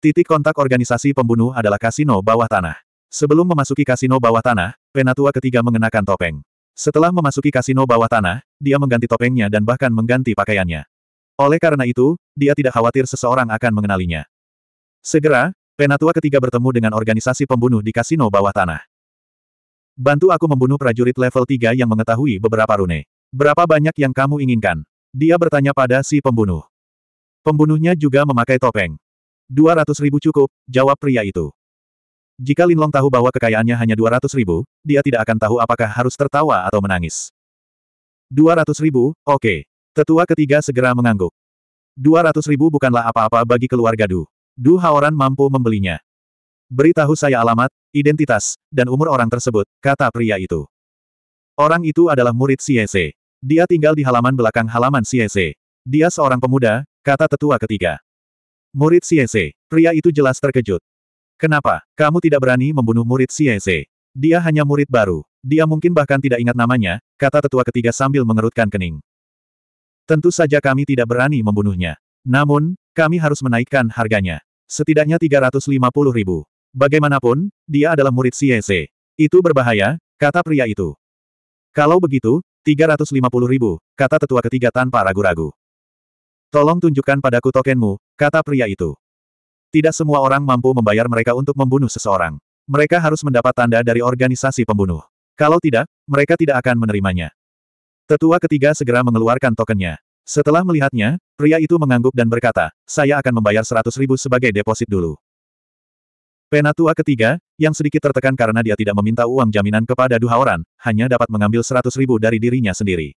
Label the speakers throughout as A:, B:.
A: Titik kontak organisasi pembunuh adalah kasino bawah tanah. Sebelum memasuki kasino bawah tanah, penatua ketiga mengenakan topeng. Setelah memasuki kasino bawah tanah, dia mengganti topengnya dan bahkan mengganti pakaiannya. Oleh karena itu, dia tidak khawatir seseorang akan mengenalinya. Segera, penatua ketiga bertemu dengan organisasi pembunuh di kasino bawah tanah. Bantu aku membunuh prajurit level 3 yang mengetahui beberapa rune. Berapa banyak yang kamu inginkan? Dia bertanya pada si pembunuh. Pembunuhnya juga memakai topeng. Dua ratus ribu cukup, jawab pria itu. Jika Lin Long tahu bahwa kekayaannya hanya dua ratus ribu, dia tidak akan tahu apakah harus tertawa atau menangis. Dua ratus ribu, oke. Okay. Tetua ketiga segera mengangguk. Dua ratus ribu bukanlah apa-apa bagi keluarga Du. Du Haoran mampu membelinya. Beritahu saya alamat, identitas, dan umur orang tersebut, kata pria itu. Orang itu adalah murid CEC. Dia tinggal di halaman belakang halaman CEC. Dia seorang pemuda, kata tetua ketiga. Murid Siese. Pria itu jelas terkejut. Kenapa? Kamu tidak berani membunuh murid Siese. Dia hanya murid baru. Dia mungkin bahkan tidak ingat namanya, kata tetua ketiga sambil mengerutkan kening. Tentu saja kami tidak berani membunuhnya. Namun, kami harus menaikkan harganya. Setidaknya 350 ribu. Bagaimanapun, dia adalah murid Siese. Itu berbahaya, kata pria itu. Kalau begitu, 350 ribu, kata tetua ketiga tanpa ragu-ragu. Tolong tunjukkan padaku tokenmu, kata pria itu. Tidak semua orang mampu membayar mereka untuk membunuh seseorang. Mereka harus mendapat tanda dari organisasi pembunuh. Kalau tidak, mereka tidak akan menerimanya. Tetua ketiga segera mengeluarkan tokennya. Setelah melihatnya, pria itu mengangguk dan berkata, saya akan membayar seratus ribu sebagai deposit dulu. Penatua ketiga, yang sedikit tertekan karena dia tidak meminta uang jaminan kepada Duhaoran, hanya dapat mengambil seratus ribu dari dirinya sendiri.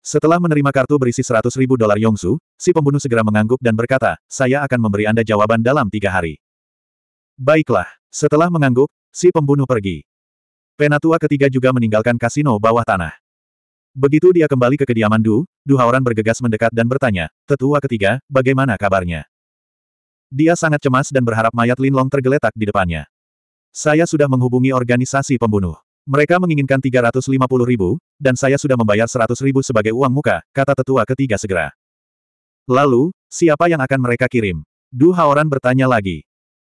A: Setelah menerima kartu berisi 100 ribu dolar Yongsu, si pembunuh segera mengangguk dan berkata, saya akan memberi Anda jawaban dalam tiga hari. Baiklah, setelah mengangguk, si pembunuh pergi. Penatua ketiga juga meninggalkan kasino bawah tanah. Begitu dia kembali ke kediaman Du, Du Haoran bergegas mendekat dan bertanya, tetua ketiga, bagaimana kabarnya? Dia sangat cemas dan berharap mayat Linlong tergeletak di depannya. Saya sudah menghubungi organisasi pembunuh. Mereka menginginkan 350 ribu, dan saya sudah membayar 100 ribu sebagai uang muka, kata tetua ketiga segera. Lalu, siapa yang akan mereka kirim? Du Haoran bertanya lagi.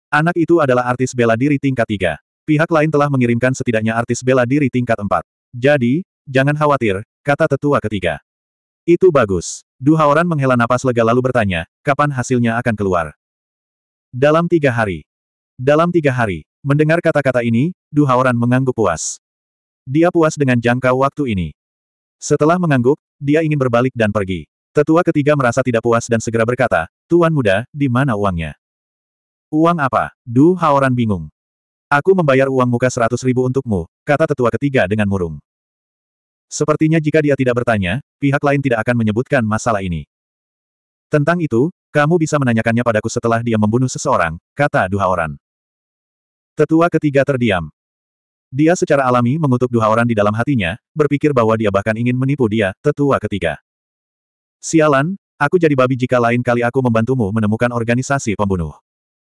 A: Anak itu adalah artis bela diri tingkat 3. Pihak lain telah mengirimkan setidaknya artis bela diri tingkat 4. Jadi, jangan khawatir, kata tetua ketiga. Itu bagus. Du Haoran menghela napas lega lalu bertanya, kapan hasilnya akan keluar? Dalam tiga hari. Dalam tiga hari, Mendengar kata-kata ini, Du Haoran mengangguk puas. Dia puas dengan jangka waktu ini. Setelah mengangguk, dia ingin berbalik dan pergi. Tetua ketiga merasa tidak puas dan segera berkata, Tuan muda, di mana uangnya? Uang apa? Du Haoran bingung. Aku membayar uang muka seratus ribu untukmu, kata tetua ketiga dengan murung. Sepertinya jika dia tidak bertanya, pihak lain tidak akan menyebutkan masalah ini. Tentang itu, kamu bisa menanyakannya padaku setelah dia membunuh seseorang, kata Du Haoran. Tetua ketiga terdiam. Dia secara alami mengutuk dua orang di dalam hatinya, berpikir bahwa dia bahkan ingin menipu dia, tetua ketiga. Sialan, aku jadi babi jika lain kali aku membantumu menemukan organisasi pembunuh.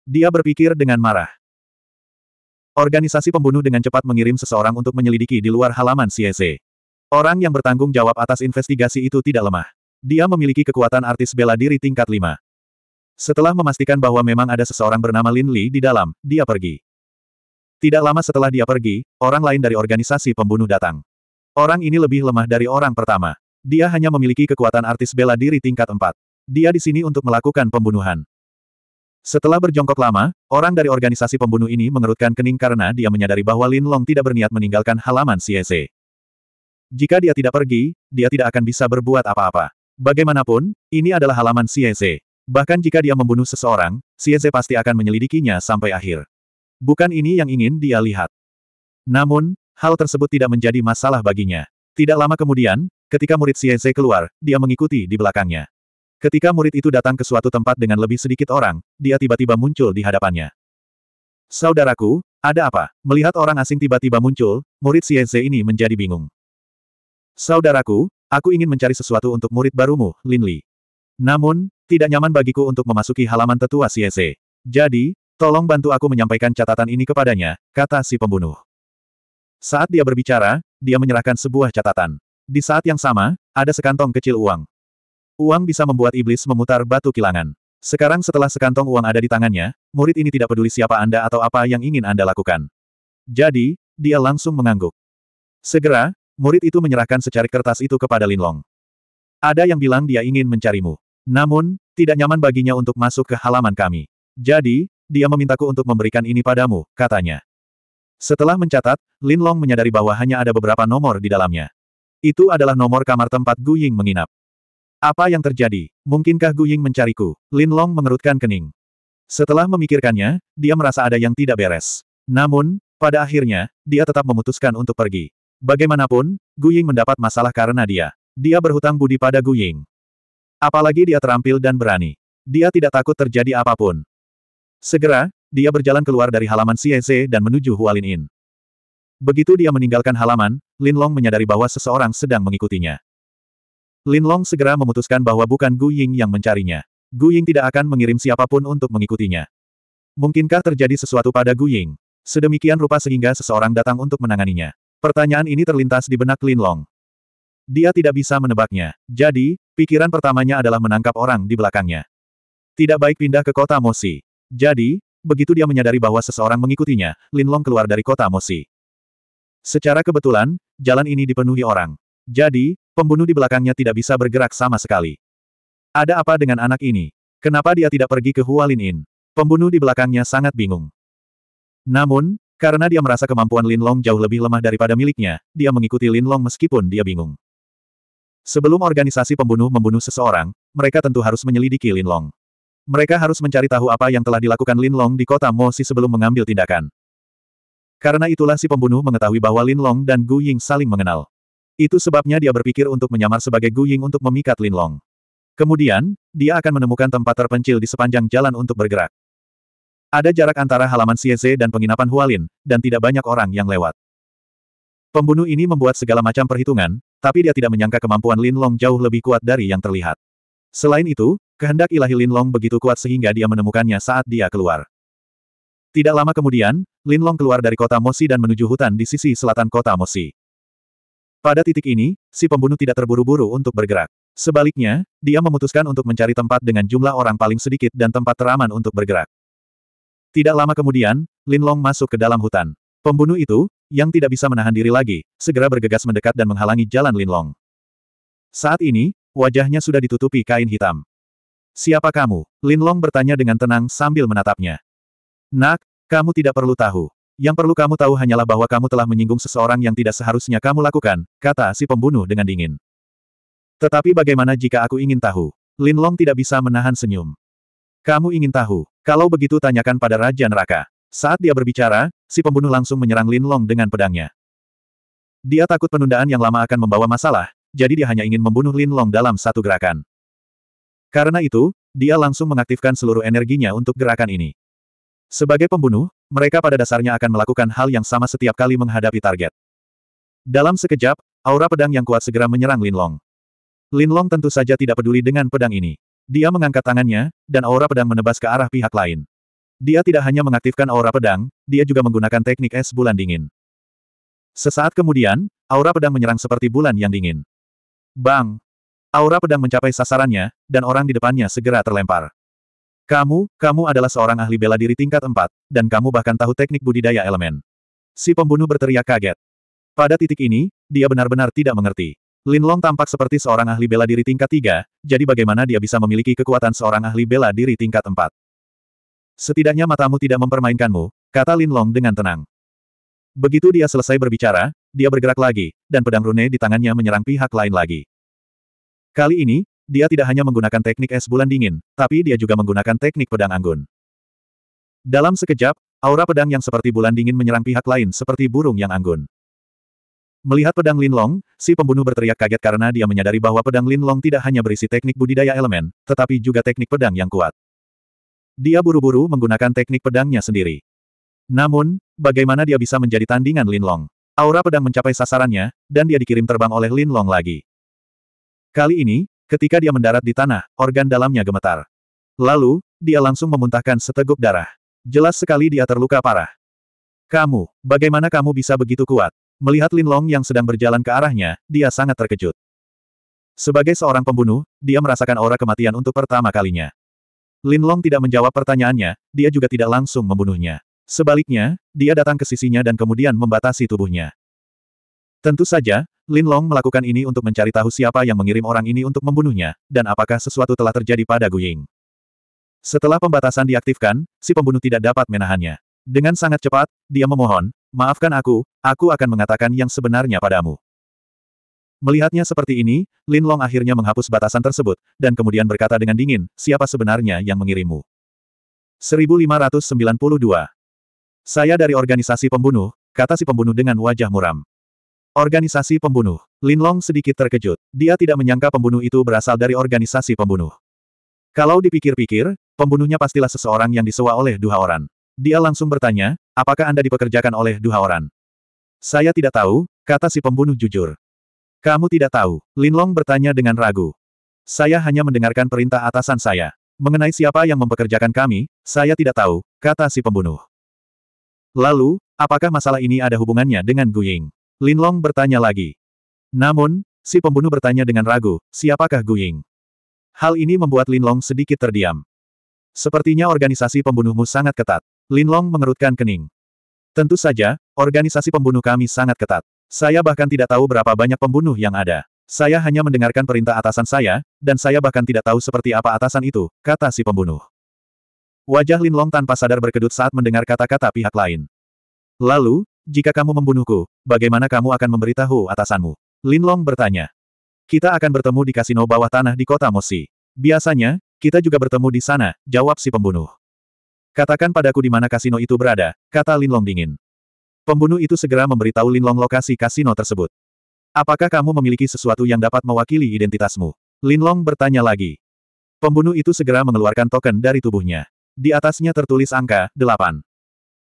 A: Dia berpikir dengan marah. Organisasi pembunuh dengan cepat mengirim seseorang untuk menyelidiki di luar halaman CSE. Orang yang bertanggung jawab atas investigasi itu tidak lemah. Dia memiliki kekuatan artis bela diri tingkat 5. Setelah memastikan bahwa memang ada seseorang bernama Lin Li di dalam, dia pergi. Tidak lama setelah dia pergi, orang lain dari organisasi pembunuh datang. Orang ini lebih lemah dari orang pertama. Dia hanya memiliki kekuatan artis bela diri tingkat 4. Dia di sini untuk melakukan pembunuhan. Setelah berjongkok lama, orang dari organisasi pembunuh ini mengerutkan kening karena dia menyadari bahwa Lin Long tidak berniat meninggalkan halaman CSE. Jika dia tidak pergi, dia tidak akan bisa berbuat apa-apa. Bagaimanapun, ini adalah halaman CSE. Bahkan jika dia membunuh seseorang, CSE pasti akan menyelidikinya sampai akhir. Bukan ini yang ingin dia lihat. Namun, hal tersebut tidak menjadi masalah baginya. Tidak lama kemudian, ketika murid Xieze keluar, dia mengikuti di belakangnya. Ketika murid itu datang ke suatu tempat dengan lebih sedikit orang, dia tiba-tiba muncul di hadapannya. Saudaraku, ada apa? Melihat orang asing tiba-tiba muncul, murid Xieze ini menjadi bingung. Saudaraku, aku ingin mencari sesuatu untuk murid barumu, Lin Li. Namun, tidak nyaman bagiku untuk memasuki halaman tetua Xieze. Jadi, Tolong bantu aku menyampaikan catatan ini kepadanya, kata si pembunuh. Saat dia berbicara, dia menyerahkan sebuah catatan. Di saat yang sama, ada sekantong kecil uang. Uang bisa membuat iblis memutar batu kilangan. Sekarang setelah sekantong uang ada di tangannya, murid ini tidak peduli siapa Anda atau apa yang ingin Anda lakukan. Jadi, dia langsung mengangguk. Segera, murid itu menyerahkan secarik kertas itu kepada Linlong. Ada yang bilang dia ingin mencarimu. Namun, tidak nyaman baginya untuk masuk ke halaman kami. Jadi, dia memintaku untuk memberikan ini padamu, katanya. Setelah mencatat, Lin Long menyadari bahwa hanya ada beberapa nomor di dalamnya. Itu adalah nomor kamar tempat Gu Ying menginap. Apa yang terjadi? Mungkinkah Gu Ying mencariku? Lin Long mengerutkan kening. Setelah memikirkannya, dia merasa ada yang tidak beres. Namun, pada akhirnya, dia tetap memutuskan untuk pergi. Bagaimanapun, Gu Ying mendapat masalah karena dia. Dia berhutang budi pada Gu Ying. Apalagi dia terampil dan berani. Dia tidak takut terjadi apapun. Segera, dia berjalan keluar dari halaman CEC e dan menuju Hualin Inn. Begitu dia meninggalkan halaman, Lin Long menyadari bahwa seseorang sedang mengikutinya. Lin Long segera memutuskan bahwa bukan Gu Ying yang mencarinya. Gu Ying tidak akan mengirim siapapun untuk mengikutinya. Mungkinkah terjadi sesuatu pada Gu Ying? Sedemikian rupa sehingga seseorang datang untuk menanganinya. Pertanyaan ini terlintas di benak Lin Long. Dia tidak bisa menebaknya. Jadi, pikiran pertamanya adalah menangkap orang di belakangnya. Tidak baik pindah ke kota Mosi. Jadi, begitu dia menyadari bahwa seseorang mengikutinya, Lin Long keluar dari kota Mosi. Secara kebetulan, jalan ini dipenuhi orang. Jadi, pembunuh di belakangnya tidak bisa bergerak sama sekali. Ada apa dengan anak ini? Kenapa dia tidak pergi ke Lin In? Pembunuh di belakangnya sangat bingung. Namun, karena dia merasa kemampuan Lin Long jauh lebih lemah daripada miliknya, dia mengikuti Lin Long meskipun dia bingung. Sebelum organisasi pembunuh membunuh seseorang, mereka tentu harus menyelidiki Lin Long. Mereka harus mencari tahu apa yang telah dilakukan Lin Long di kota Mosi sebelum mengambil tindakan. Karena itulah si pembunuh mengetahui bahwa Lin Long dan Gu Ying saling mengenal. Itu sebabnya dia berpikir untuk menyamar sebagai Gu Ying untuk memikat Lin Long. Kemudian, dia akan menemukan tempat terpencil di sepanjang jalan untuk bergerak. Ada jarak antara halaman Xieze dan penginapan Hualin, dan tidak banyak orang yang lewat. Pembunuh ini membuat segala macam perhitungan, tapi dia tidak menyangka kemampuan Lin Long jauh lebih kuat dari yang terlihat. Selain itu, kehendak ilahi Linlong begitu kuat sehingga dia menemukannya saat dia keluar. Tidak lama kemudian, Linlong keluar dari kota Mosi dan menuju hutan di sisi selatan kota Mosi. Pada titik ini, si pembunuh tidak terburu-buru untuk bergerak. Sebaliknya, dia memutuskan untuk mencari tempat dengan jumlah orang paling sedikit dan tempat teraman untuk bergerak. Tidak lama kemudian, Linlong masuk ke dalam hutan. Pembunuh itu, yang tidak bisa menahan diri lagi, segera bergegas mendekat dan menghalangi jalan Linlong. Saat ini, wajahnya sudah ditutupi kain hitam. Siapa kamu? Lin Long bertanya dengan tenang sambil menatapnya. Nak, kamu tidak perlu tahu. Yang perlu kamu tahu hanyalah bahwa kamu telah menyinggung seseorang yang tidak seharusnya kamu lakukan, kata si pembunuh dengan dingin. Tetapi bagaimana jika aku ingin tahu? Lin Long tidak bisa menahan senyum. Kamu ingin tahu? Kalau begitu tanyakan pada Raja Neraka. Saat dia berbicara, si pembunuh langsung menyerang Lin Long dengan pedangnya. Dia takut penundaan yang lama akan membawa masalah, jadi dia hanya ingin membunuh Lin Long dalam satu gerakan. Karena itu, dia langsung mengaktifkan seluruh energinya untuk gerakan ini. Sebagai pembunuh, mereka pada dasarnya akan melakukan hal yang sama setiap kali menghadapi target. Dalam sekejap, aura pedang yang kuat segera menyerang Lin Long. Lin Long tentu saja tidak peduli dengan pedang ini. Dia mengangkat tangannya, dan aura pedang menebas ke arah pihak lain. Dia tidak hanya mengaktifkan aura pedang, dia juga menggunakan teknik es bulan dingin. Sesaat kemudian, aura pedang menyerang seperti bulan yang dingin. Bang! Aura pedang mencapai sasarannya, dan orang di depannya segera terlempar. Kamu, kamu adalah seorang ahli bela diri tingkat 4, dan kamu bahkan tahu teknik budidaya elemen. Si pembunuh berteriak kaget. Pada titik ini, dia benar-benar tidak mengerti. Linlong tampak seperti seorang ahli bela diri tingkat 3, jadi bagaimana dia bisa memiliki kekuatan seorang ahli bela diri tingkat 4? Setidaknya matamu tidak mempermainkanmu, kata Linlong dengan tenang. Begitu dia selesai berbicara, dia bergerak lagi, dan pedang rune di tangannya menyerang pihak lain lagi. Kali ini, dia tidak hanya menggunakan teknik es bulan dingin, tapi dia juga menggunakan teknik pedang anggun. Dalam sekejap, aura pedang yang seperti bulan dingin menyerang pihak lain seperti burung yang anggun. Melihat pedang Linlong, si pembunuh berteriak kaget karena dia menyadari bahwa pedang Linlong tidak hanya berisi teknik budidaya elemen, tetapi juga teknik pedang yang kuat. Dia buru-buru menggunakan teknik pedangnya sendiri. Namun, bagaimana dia bisa menjadi tandingan Linlong? Aura pedang mencapai sasarannya, dan dia dikirim terbang oleh Lin Long lagi. Kali ini, ketika dia mendarat di tanah, organ dalamnya gemetar. Lalu, dia langsung memuntahkan seteguk darah. Jelas sekali dia terluka parah. Kamu, bagaimana kamu bisa begitu kuat? Melihat Lin Long yang sedang berjalan ke arahnya, dia sangat terkejut. Sebagai seorang pembunuh, dia merasakan aura kematian untuk pertama kalinya. Lin Long tidak menjawab pertanyaannya, dia juga tidak langsung membunuhnya. Sebaliknya, dia datang ke sisinya dan kemudian membatasi tubuhnya. Tentu saja, Lin Long melakukan ini untuk mencari tahu siapa yang mengirim orang ini untuk membunuhnya, dan apakah sesuatu telah terjadi pada Guying. Setelah pembatasan diaktifkan, si pembunuh tidak dapat menahannya. Dengan sangat cepat, dia memohon, maafkan aku, aku akan mengatakan yang sebenarnya padamu. Melihatnya seperti ini, Lin Long akhirnya menghapus batasan tersebut, dan kemudian berkata dengan dingin, siapa sebenarnya yang mengirimmu? 1592 saya dari organisasi pembunuh, kata si pembunuh dengan wajah muram. Organisasi pembunuh. Linlong sedikit terkejut. Dia tidak menyangka pembunuh itu berasal dari organisasi pembunuh. Kalau dipikir-pikir, pembunuhnya pastilah seseorang yang disewa oleh dua orang. Dia langsung bertanya, apakah Anda dipekerjakan oleh dua orang? Saya tidak tahu, kata si pembunuh jujur. Kamu tidak tahu, Linlong bertanya dengan ragu. Saya hanya mendengarkan perintah atasan saya. Mengenai siapa yang mempekerjakan kami, saya tidak tahu, kata si pembunuh. Lalu, apakah masalah ini ada hubungannya dengan Guying? Linlong bertanya lagi. Namun, si pembunuh bertanya dengan ragu, siapakah Guying? Hal ini membuat Linlong sedikit terdiam. Sepertinya organisasi pembunuhmu sangat ketat. Linlong mengerutkan kening. Tentu saja, organisasi pembunuh kami sangat ketat. Saya bahkan tidak tahu berapa banyak pembunuh yang ada. Saya hanya mendengarkan perintah atasan saya, dan saya bahkan tidak tahu seperti apa atasan itu, kata si pembunuh. Wajah Linlong tanpa sadar berkedut saat mendengar kata-kata pihak lain. Lalu, jika kamu membunuhku, bagaimana kamu akan memberitahu atasanmu? Linlong bertanya. Kita akan bertemu di kasino bawah tanah di kota Mosi. Biasanya, kita juga bertemu di sana, jawab si pembunuh. Katakan padaku di mana kasino itu berada, kata Linlong dingin. Pembunuh itu segera memberitahu Linlong lokasi kasino tersebut. Apakah kamu memiliki sesuatu yang dapat mewakili identitasmu? Linlong bertanya lagi. Pembunuh itu segera mengeluarkan token dari tubuhnya. Di atasnya tertulis angka, 8.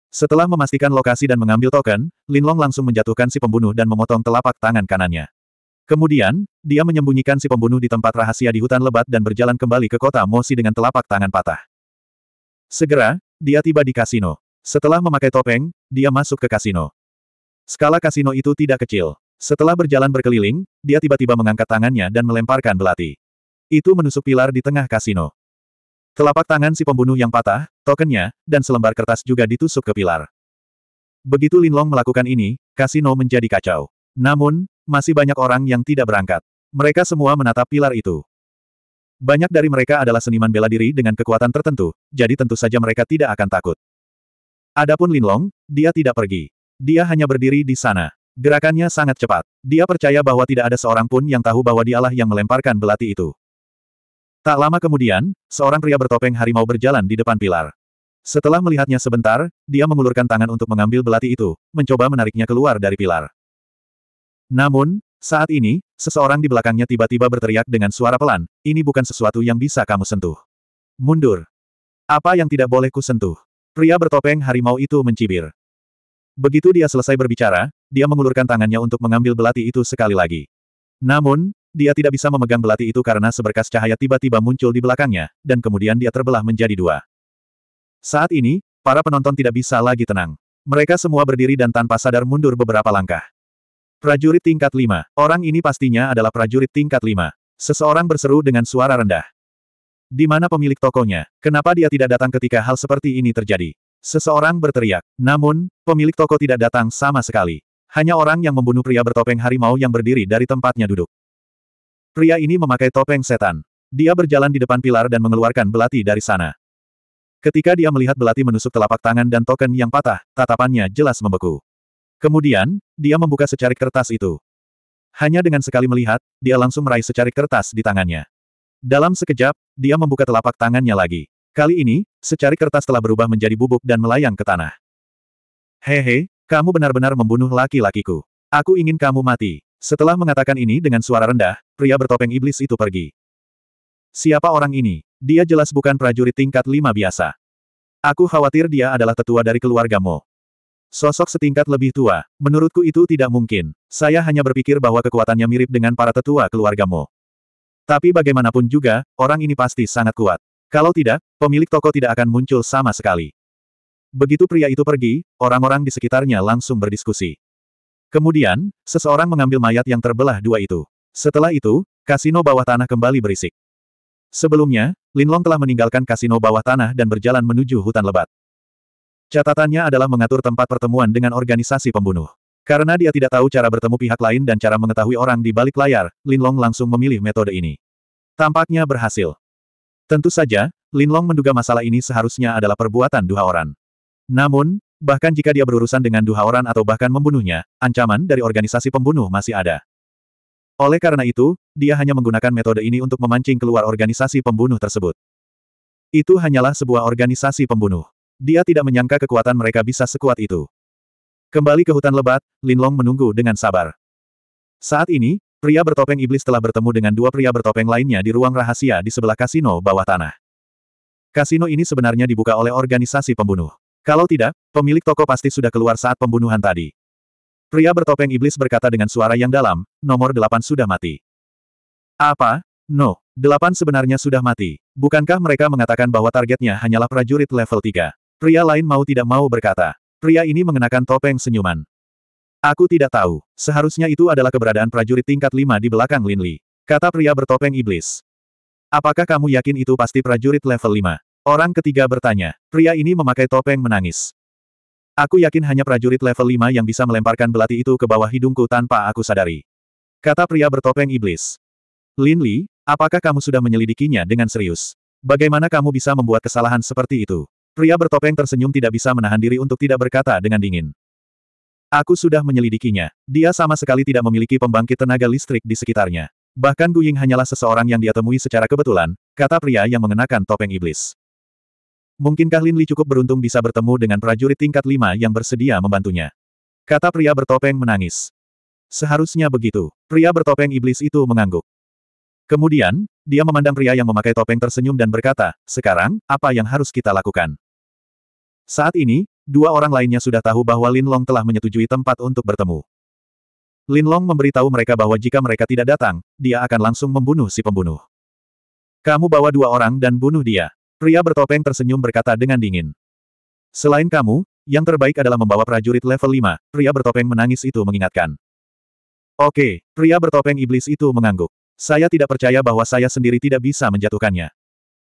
A: Setelah memastikan lokasi dan mengambil token, Linlong langsung menjatuhkan si pembunuh dan memotong telapak tangan kanannya. Kemudian, dia menyembunyikan si pembunuh di tempat rahasia di hutan lebat dan berjalan kembali ke kota Mosi dengan telapak tangan patah. Segera, dia tiba di kasino. Setelah memakai topeng, dia masuk ke kasino. Skala kasino itu tidak kecil. Setelah berjalan berkeliling, dia tiba-tiba mengangkat tangannya dan melemparkan belati. Itu menusuk pilar di tengah kasino. Telapak tangan si pembunuh yang patah, tokennya, dan selembar kertas juga ditusuk ke pilar. Begitu Linlong melakukan ini, kasino menjadi kacau. Namun, masih banyak orang yang tidak berangkat. Mereka semua menatap pilar itu. Banyak dari mereka adalah seniman bela diri dengan kekuatan tertentu, jadi tentu saja mereka tidak akan takut. Adapun Linlong, dia tidak pergi. Dia hanya berdiri di sana. Gerakannya sangat cepat. Dia percaya bahwa tidak ada seorang pun yang tahu bahwa dialah yang melemparkan belati itu. Tak lama kemudian, seorang pria bertopeng harimau berjalan di depan pilar. Setelah melihatnya sebentar, dia mengulurkan tangan untuk mengambil belati itu, mencoba menariknya keluar dari pilar. Namun, saat ini, seseorang di belakangnya tiba-tiba berteriak dengan suara pelan, ini bukan sesuatu yang bisa kamu sentuh. Mundur. Apa yang tidak boleh kusentuh? Pria bertopeng harimau itu mencibir. Begitu dia selesai berbicara, dia mengulurkan tangannya untuk mengambil belati itu sekali lagi. Namun, dia tidak bisa memegang belati itu karena seberkas cahaya tiba-tiba muncul di belakangnya, dan kemudian dia terbelah menjadi dua. Saat ini, para penonton tidak bisa lagi tenang. Mereka semua berdiri dan tanpa sadar mundur beberapa langkah. Prajurit tingkat lima. Orang ini pastinya adalah prajurit tingkat lima. Seseorang berseru dengan suara rendah. Di mana pemilik tokonya? Kenapa dia tidak datang ketika hal seperti ini terjadi? Seseorang berteriak. Namun, pemilik toko tidak datang sama sekali. Hanya orang yang membunuh pria bertopeng harimau yang berdiri dari tempatnya duduk. Pria ini memakai topeng setan. Dia berjalan di depan pilar dan mengeluarkan belati dari sana. Ketika dia melihat belati menusuk telapak tangan dan token yang patah, tatapannya jelas membeku. Kemudian, dia membuka secarik kertas itu. Hanya dengan sekali melihat, dia langsung meraih secarik kertas di tangannya. Dalam sekejap, dia membuka telapak tangannya lagi. Kali ini, secarik kertas telah berubah menjadi bubuk dan melayang ke tanah. Hehe, kamu benar-benar membunuh laki-lakiku. Aku ingin kamu mati. Setelah mengatakan ini dengan suara rendah, pria bertopeng iblis itu pergi. Siapa orang ini? Dia jelas bukan prajurit tingkat lima biasa. Aku khawatir dia adalah tetua dari keluargamu. Sosok setingkat lebih tua, menurutku itu tidak mungkin. Saya hanya berpikir bahwa kekuatannya mirip dengan para tetua keluargamu. Tapi bagaimanapun juga, orang ini pasti sangat kuat. Kalau tidak, pemilik toko tidak akan muncul sama sekali. Begitu pria itu pergi, orang-orang di sekitarnya langsung berdiskusi. Kemudian, seseorang mengambil mayat yang terbelah dua itu. Setelah itu, kasino bawah tanah kembali berisik. Sebelumnya, Linlong telah meninggalkan kasino bawah tanah dan berjalan menuju hutan lebat. Catatannya adalah mengatur tempat pertemuan dengan organisasi pembunuh. Karena dia tidak tahu cara bertemu pihak lain dan cara mengetahui orang di balik layar, Linlong langsung memilih metode ini. Tampaknya berhasil. Tentu saja, Linlong menduga masalah ini seharusnya adalah perbuatan dua orang. Namun, Bahkan jika dia berurusan dengan orang atau bahkan membunuhnya, ancaman dari organisasi pembunuh masih ada. Oleh karena itu, dia hanya menggunakan metode ini untuk memancing keluar organisasi pembunuh tersebut. Itu hanyalah sebuah organisasi pembunuh. Dia tidak menyangka kekuatan mereka bisa sekuat itu. Kembali ke hutan lebat, Lin Long menunggu dengan sabar. Saat ini, pria bertopeng iblis telah bertemu dengan dua pria bertopeng lainnya di ruang rahasia di sebelah kasino bawah tanah. Kasino ini sebenarnya dibuka oleh organisasi pembunuh. Kalau tidak, pemilik toko pasti sudah keluar saat pembunuhan tadi. Pria bertopeng iblis berkata dengan suara yang dalam, nomor delapan sudah mati. Apa? No, delapan sebenarnya sudah mati. Bukankah mereka mengatakan bahwa targetnya hanyalah prajurit level 3? Pria lain mau tidak mau berkata. Pria ini mengenakan topeng senyuman. Aku tidak tahu. Seharusnya itu adalah keberadaan prajurit tingkat 5 di belakang Linli. Kata pria bertopeng iblis. Apakah kamu yakin itu pasti prajurit level 5? Orang ketiga bertanya. Pria ini memakai topeng menangis. Aku yakin hanya prajurit level 5 yang bisa melemparkan belati itu ke bawah hidungku tanpa aku sadari. Kata pria bertopeng iblis. Lin Li, apakah kamu sudah menyelidikinya dengan serius? Bagaimana kamu bisa membuat kesalahan seperti itu? Pria bertopeng tersenyum tidak bisa menahan diri untuk tidak berkata dengan dingin. Aku sudah menyelidikinya. Dia sama sekali tidak memiliki pembangkit tenaga listrik di sekitarnya. Bahkan Guying hanyalah seseorang yang dia temui secara kebetulan, kata pria yang mengenakan topeng iblis. Mungkinkah Lin Li cukup beruntung bisa bertemu dengan prajurit tingkat lima yang bersedia membantunya? Kata pria bertopeng menangis. Seharusnya begitu. Pria bertopeng iblis itu mengangguk. Kemudian, dia memandang pria yang memakai topeng tersenyum dan berkata, sekarang, apa yang harus kita lakukan? Saat ini, dua orang lainnya sudah tahu bahwa Lin Long telah menyetujui tempat untuk bertemu. Lin Long memberitahu mereka bahwa jika mereka tidak datang, dia akan langsung membunuh si pembunuh. Kamu bawa dua orang dan bunuh dia. Pria bertopeng tersenyum berkata dengan dingin. Selain kamu, yang terbaik adalah membawa prajurit level 5, pria bertopeng menangis itu mengingatkan. Oke, pria bertopeng iblis itu mengangguk. Saya tidak percaya bahwa saya sendiri tidak bisa menjatuhkannya.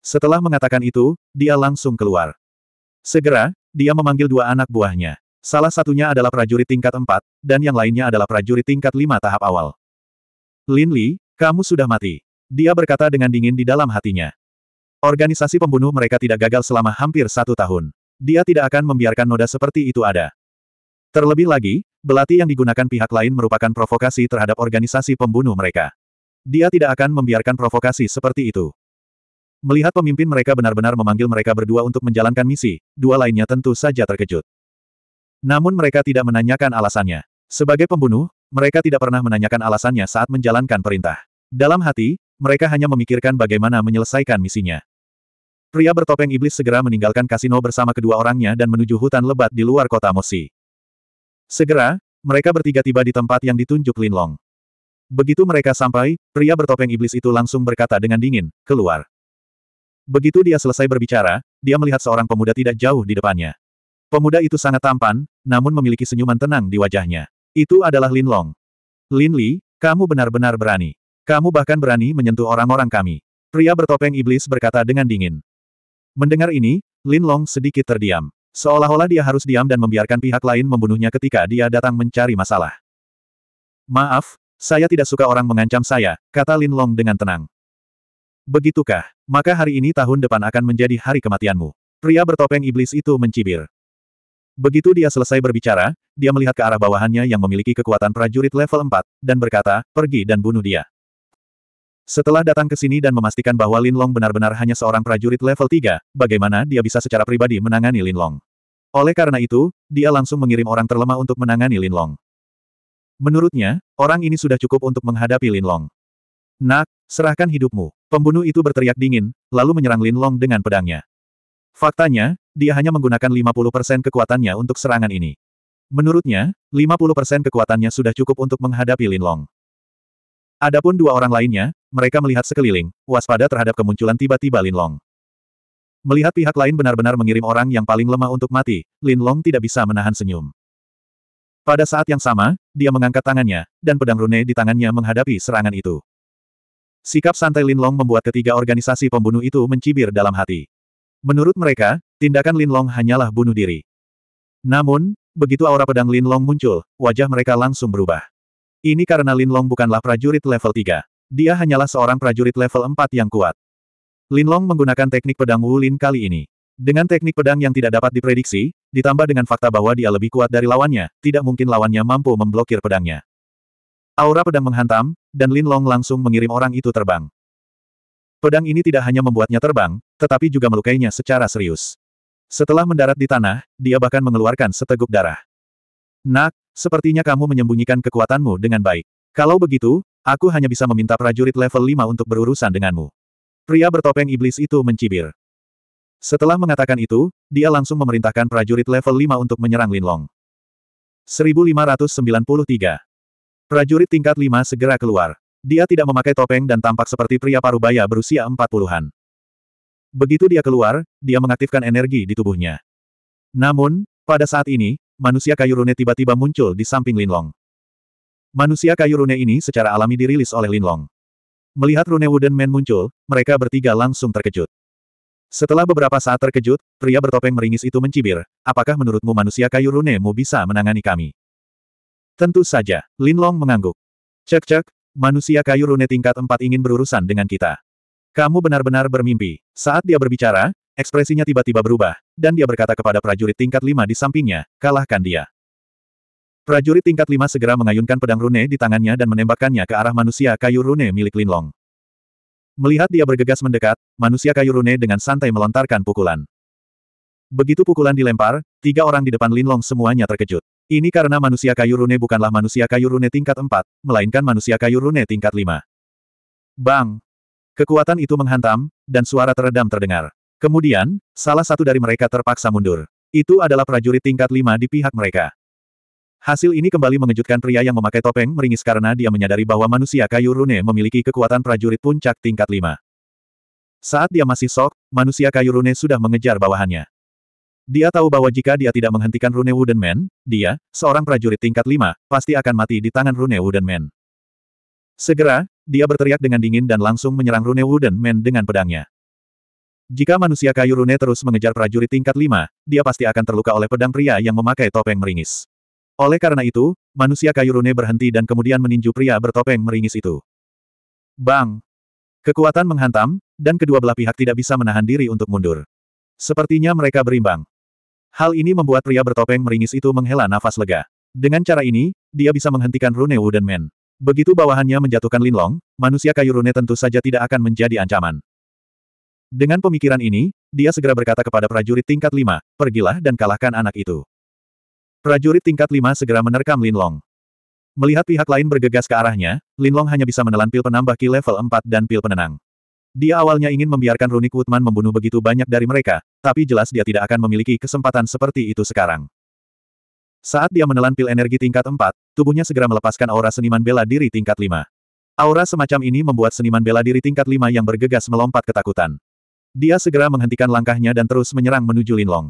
A: Setelah mengatakan itu, dia langsung keluar. Segera, dia memanggil dua anak buahnya. Salah satunya adalah prajurit tingkat 4, dan yang lainnya adalah prajurit tingkat 5 tahap awal. Lin Li, kamu sudah mati. Dia berkata dengan dingin di dalam hatinya. Organisasi pembunuh mereka tidak gagal selama hampir satu tahun. Dia tidak akan membiarkan noda seperti itu ada. Terlebih lagi, belati yang digunakan pihak lain merupakan provokasi terhadap organisasi pembunuh mereka. Dia tidak akan membiarkan provokasi seperti itu. Melihat pemimpin mereka benar-benar memanggil mereka berdua untuk menjalankan misi, dua lainnya tentu saja terkejut. Namun mereka tidak menanyakan alasannya. Sebagai pembunuh, mereka tidak pernah menanyakan alasannya saat menjalankan perintah. Dalam hati, mereka hanya memikirkan bagaimana menyelesaikan misinya. Pria bertopeng iblis segera meninggalkan kasino bersama kedua orangnya dan menuju hutan lebat di luar kota Mosi. Segera, mereka bertiga tiba di tempat yang ditunjuk Linlong. Begitu mereka sampai, pria bertopeng iblis itu langsung berkata dengan dingin, keluar. Begitu dia selesai berbicara, dia melihat seorang pemuda tidak jauh di depannya. Pemuda itu sangat tampan, namun memiliki senyuman tenang di wajahnya. Itu adalah Lin Long. Lin Li, kamu benar-benar berani. Kamu bahkan berani menyentuh orang-orang kami. Pria bertopeng iblis berkata dengan dingin. Mendengar ini, Lin Long sedikit terdiam. Seolah-olah dia harus diam dan membiarkan pihak lain membunuhnya ketika dia datang mencari masalah. Maaf, saya tidak suka orang mengancam saya, kata Lin Long dengan tenang. Begitukah, maka hari ini tahun depan akan menjadi hari kematianmu. Pria bertopeng iblis itu mencibir. Begitu dia selesai berbicara, dia melihat ke arah bawahannya yang memiliki kekuatan prajurit level 4, dan berkata, pergi dan bunuh dia. Setelah datang ke sini dan memastikan bahwa Lin Long benar-benar hanya seorang prajurit level 3, bagaimana dia bisa secara pribadi menangani Lin Long. Oleh karena itu, dia langsung mengirim orang terlemah untuk menangani Lin Long. Menurutnya, orang ini sudah cukup untuk menghadapi Lin Long. Nak, serahkan hidupmu. Pembunuh itu berteriak dingin, lalu menyerang Lin Long dengan pedangnya. Faktanya, dia hanya menggunakan 50% kekuatannya untuk serangan ini. Menurutnya, 50% kekuatannya sudah cukup untuk menghadapi Lin Long. Adapun dua orang lainnya, mereka melihat sekeliling, waspada terhadap kemunculan tiba-tiba Lin Long. Melihat pihak lain benar-benar mengirim orang yang paling lemah untuk mati, Lin Long tidak bisa menahan senyum. Pada saat yang sama, dia mengangkat tangannya, dan pedang rune di tangannya menghadapi serangan itu. Sikap santai Lin Long membuat ketiga organisasi pembunuh itu mencibir dalam hati. Menurut mereka, tindakan Lin Long hanyalah bunuh diri. Namun, begitu aura pedang Lin Long muncul, wajah mereka langsung berubah. Ini karena Lin Long bukanlah prajurit level 3. Dia hanyalah seorang prajurit level 4 yang kuat. Lin Long menggunakan teknik pedang Wulin kali ini. Dengan teknik pedang yang tidak dapat diprediksi, ditambah dengan fakta bahwa dia lebih kuat dari lawannya, tidak mungkin lawannya mampu memblokir pedangnya. Aura pedang menghantam, dan Lin Long langsung mengirim orang itu terbang. Pedang ini tidak hanya membuatnya terbang, tetapi juga melukainya secara serius. Setelah mendarat di tanah, dia bahkan mengeluarkan seteguk darah. Nak, sepertinya kamu menyembunyikan kekuatanmu dengan baik. Kalau begitu, Aku hanya bisa meminta prajurit level 5 untuk berurusan denganmu. Pria bertopeng iblis itu mencibir. Setelah mengatakan itu, dia langsung memerintahkan prajurit level 5 untuk menyerang Linlong. 1593. Prajurit tingkat 5 segera keluar. Dia tidak memakai topeng dan tampak seperti pria parubaya berusia 40-an. Begitu dia keluar, dia mengaktifkan energi di tubuhnya. Namun, pada saat ini, manusia kayu rune tiba-tiba muncul di samping Linlong. Manusia kayu rune ini secara alami dirilis oleh Linlong. Melihat rune Wooden Man muncul, mereka bertiga langsung terkejut. Setelah beberapa saat terkejut, pria bertopeng meringis itu mencibir, apakah menurutmu manusia kayu rune mu bisa menangani kami? Tentu saja, Linlong mengangguk. Cek-cek, manusia kayu rune tingkat 4 ingin berurusan dengan kita. Kamu benar-benar bermimpi. Saat dia berbicara, ekspresinya tiba-tiba berubah, dan dia berkata kepada prajurit tingkat 5 di sampingnya, kalahkan dia. Prajurit tingkat lima segera mengayunkan pedang rune di tangannya dan menembakkannya ke arah manusia kayu rune milik Linlong. Melihat dia bergegas mendekat, manusia kayu rune dengan santai melontarkan pukulan. Begitu pukulan dilempar, tiga orang di depan Linlong semuanya terkejut. Ini karena manusia kayu rune bukanlah manusia kayu rune tingkat empat, melainkan manusia kayu rune tingkat lima. Bang! Kekuatan itu menghantam, dan suara teredam terdengar. Kemudian, salah satu dari mereka terpaksa mundur. Itu adalah prajurit tingkat lima di pihak mereka. Hasil ini kembali mengejutkan pria yang memakai topeng meringis karena dia menyadari bahwa manusia kayu rune memiliki kekuatan prajurit puncak tingkat 5. Saat dia masih sok, manusia kayu rune sudah mengejar bawahannya. Dia tahu bahwa jika dia tidak menghentikan rune Wooden Man, dia, seorang prajurit tingkat 5, pasti akan mati di tangan rune Wooden Man. Segera, dia berteriak dengan dingin dan langsung menyerang rune Wooden Man dengan pedangnya. Jika manusia kayu rune terus mengejar prajurit tingkat 5, dia pasti akan terluka oleh pedang pria yang memakai topeng meringis. Oleh karena itu, manusia kayu rune berhenti dan kemudian meninju pria bertopeng meringis itu. Bang! Kekuatan menghantam, dan kedua belah pihak tidak bisa menahan diri untuk mundur. Sepertinya mereka berimbang. Hal ini membuat pria bertopeng meringis itu menghela nafas lega. Dengan cara ini, dia bisa menghentikan Rune Wooden Man. Begitu bawahannya menjatuhkan Linlong, manusia kayu Rune tentu saja tidak akan menjadi ancaman. Dengan pemikiran ini, dia segera berkata kepada prajurit tingkat lima, pergilah dan kalahkan anak itu. Prajurit tingkat 5 segera menerkam Linlong. Melihat pihak lain bergegas ke arahnya, Linlong hanya bisa menelan pil penambah ki level 4 dan pil penenang. Dia awalnya ingin membiarkan Runik Woodman membunuh begitu banyak dari mereka, tapi jelas dia tidak akan memiliki kesempatan seperti itu sekarang. Saat dia menelan pil energi tingkat 4, tubuhnya segera melepaskan aura seniman bela diri tingkat 5. Aura semacam ini membuat seniman bela diri tingkat 5 yang bergegas melompat ketakutan. Dia segera menghentikan langkahnya dan terus menyerang menuju Linlong.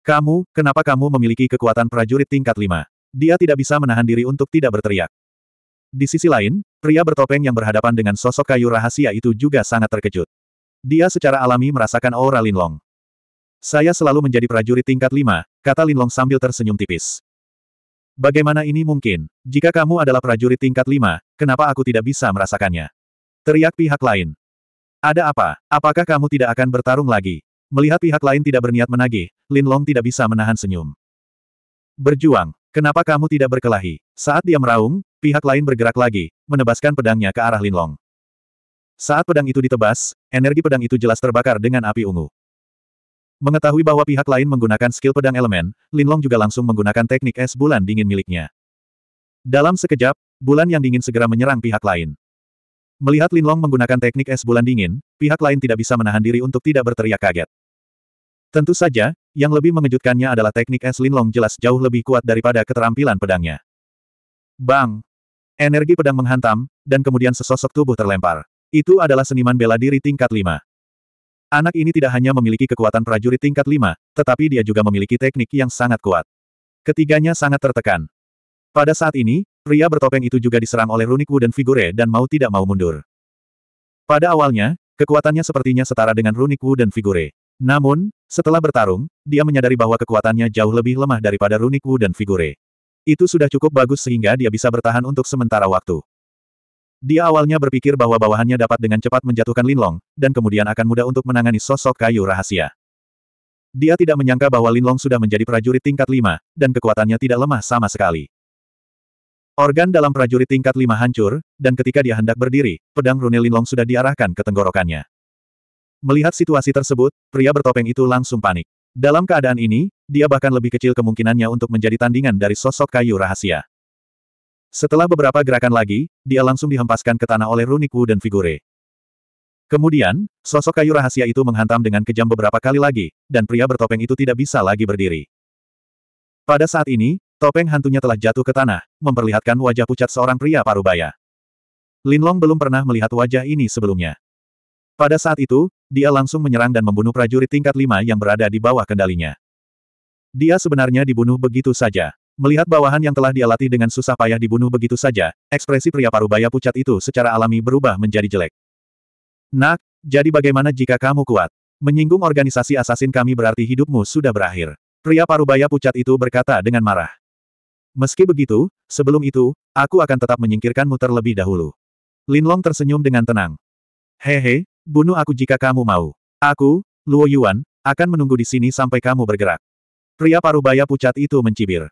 A: Kamu, kenapa kamu memiliki kekuatan prajurit tingkat 5? Dia tidak bisa menahan diri untuk tidak berteriak. Di sisi lain, pria bertopeng yang berhadapan dengan sosok kayu rahasia itu juga sangat terkejut. Dia secara alami merasakan aura Linlong. Saya selalu menjadi prajurit tingkat 5, kata Linlong sambil tersenyum tipis. Bagaimana ini mungkin? Jika kamu adalah prajurit tingkat 5, kenapa aku tidak bisa merasakannya? Teriak pihak lain. Ada apa? Apakah kamu tidak akan bertarung lagi? Melihat pihak lain tidak berniat menagih, Lin Long tidak bisa menahan senyum. Berjuang, kenapa kamu tidak berkelahi? Saat dia meraung, pihak lain bergerak lagi, menebaskan pedangnya ke arah Lin Long. Saat pedang itu ditebas, energi pedang itu jelas terbakar dengan api ungu. Mengetahui bahwa pihak lain menggunakan skill pedang elemen, Lin Long juga langsung menggunakan teknik es bulan dingin miliknya. Dalam sekejap, bulan yang dingin segera menyerang pihak lain. Melihat Lin Long menggunakan teknik es bulan dingin, pihak lain tidak bisa menahan diri untuk tidak berteriak kaget. Tentu saja, yang lebih mengejutkannya adalah teknik es Linlong jelas jauh lebih kuat daripada keterampilan pedangnya. Bang! Energi pedang menghantam, dan kemudian sesosok tubuh terlempar. Itu adalah seniman bela diri tingkat 5. Anak ini tidak hanya memiliki kekuatan prajurit tingkat 5, tetapi dia juga memiliki teknik yang sangat kuat. Ketiganya sangat tertekan. Pada saat ini, pria bertopeng itu juga diserang oleh runik wooden figure dan mau tidak mau mundur. Pada awalnya, kekuatannya sepertinya setara dengan runik wooden figure. Namun, setelah bertarung, dia menyadari bahwa kekuatannya jauh lebih lemah daripada Runik Wu dan Figure. Itu sudah cukup bagus sehingga dia bisa bertahan untuk sementara waktu. Dia awalnya berpikir bahwa bawahannya dapat dengan cepat menjatuhkan Linlong, dan kemudian akan mudah untuk menangani sosok kayu rahasia. Dia tidak menyangka bahwa Linlong sudah menjadi prajurit tingkat 5, dan kekuatannya tidak lemah sama sekali. Organ dalam prajurit tingkat 5 hancur, dan ketika dia hendak berdiri, pedang rune Linlong sudah diarahkan ke tenggorokannya. Melihat situasi tersebut, pria bertopeng itu langsung panik. Dalam keadaan ini, dia bahkan lebih kecil kemungkinannya untuk menjadi tandingan dari sosok kayu rahasia. Setelah beberapa gerakan lagi, dia langsung dihempaskan ke tanah oleh runik Wu dan figure. Kemudian, sosok kayu rahasia itu menghantam dengan kejam beberapa kali lagi, dan pria bertopeng itu tidak bisa lagi berdiri. Pada saat ini, topeng hantunya telah jatuh ke tanah, memperlihatkan wajah pucat seorang pria parubaya. Linlong belum pernah melihat wajah ini sebelumnya. Pada saat itu, dia langsung menyerang dan membunuh prajurit tingkat lima yang berada di bawah kendalinya. Dia sebenarnya dibunuh begitu saja. Melihat bawahan yang telah dia latih dengan susah payah dibunuh begitu saja, ekspresi pria parubaya pucat itu secara alami berubah menjadi jelek. Nak, jadi bagaimana jika kamu kuat? Menyinggung organisasi asasin kami berarti hidupmu sudah berakhir. Pria parubaya pucat itu berkata dengan marah. Meski begitu, sebelum itu, aku akan tetap menyingkirkanmu terlebih dahulu. Linlong tersenyum dengan tenang. Hehe, Bunuh aku jika kamu mau. Aku, Luo Yuan, akan menunggu di sini sampai kamu bergerak. Pria parubaya pucat itu mencibir.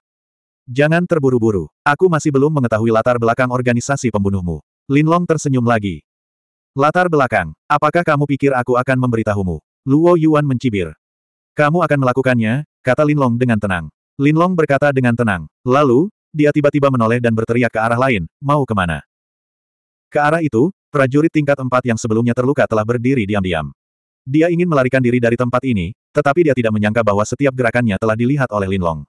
A: Jangan terburu-buru. Aku masih belum mengetahui latar belakang organisasi pembunuhmu. Lin Long tersenyum lagi. Latar belakang, apakah kamu pikir aku akan memberitahumu? Luo Yuan mencibir. Kamu akan melakukannya, kata Lin Long dengan tenang. Lin Long berkata dengan tenang. Lalu, dia tiba-tiba menoleh dan berteriak ke arah lain, mau kemana? Ke arah itu, Prajurit tingkat empat yang sebelumnya terluka telah berdiri diam-diam. Dia ingin melarikan diri dari tempat ini, tetapi dia tidak menyangka bahwa setiap gerakannya telah dilihat oleh Lin Long.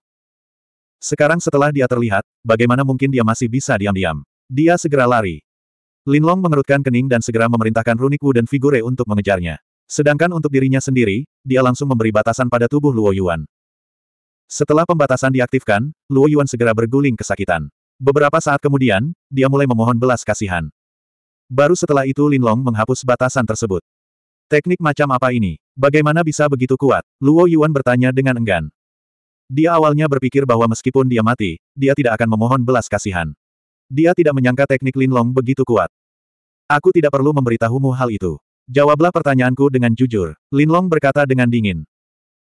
A: Sekarang setelah dia terlihat, bagaimana mungkin dia masih bisa diam-diam? Dia segera lari. Lin Long mengerutkan kening dan segera memerintahkan Runik dan Figure untuk mengejarnya. Sedangkan untuk dirinya sendiri, dia langsung memberi batasan pada tubuh Luo Yuan. Setelah pembatasan diaktifkan, Luo Yuan segera berguling kesakitan. Beberapa saat kemudian, dia mulai memohon belas kasihan. Baru setelah itu Linlong menghapus batasan tersebut. Teknik macam apa ini? Bagaimana bisa begitu kuat? Luo Yuan bertanya dengan enggan. Dia awalnya berpikir bahwa meskipun dia mati, dia tidak akan memohon belas kasihan. Dia tidak menyangka teknik Linlong begitu kuat. Aku tidak perlu memberitahumu hal itu. Jawablah pertanyaanku dengan jujur, Linlong berkata dengan dingin.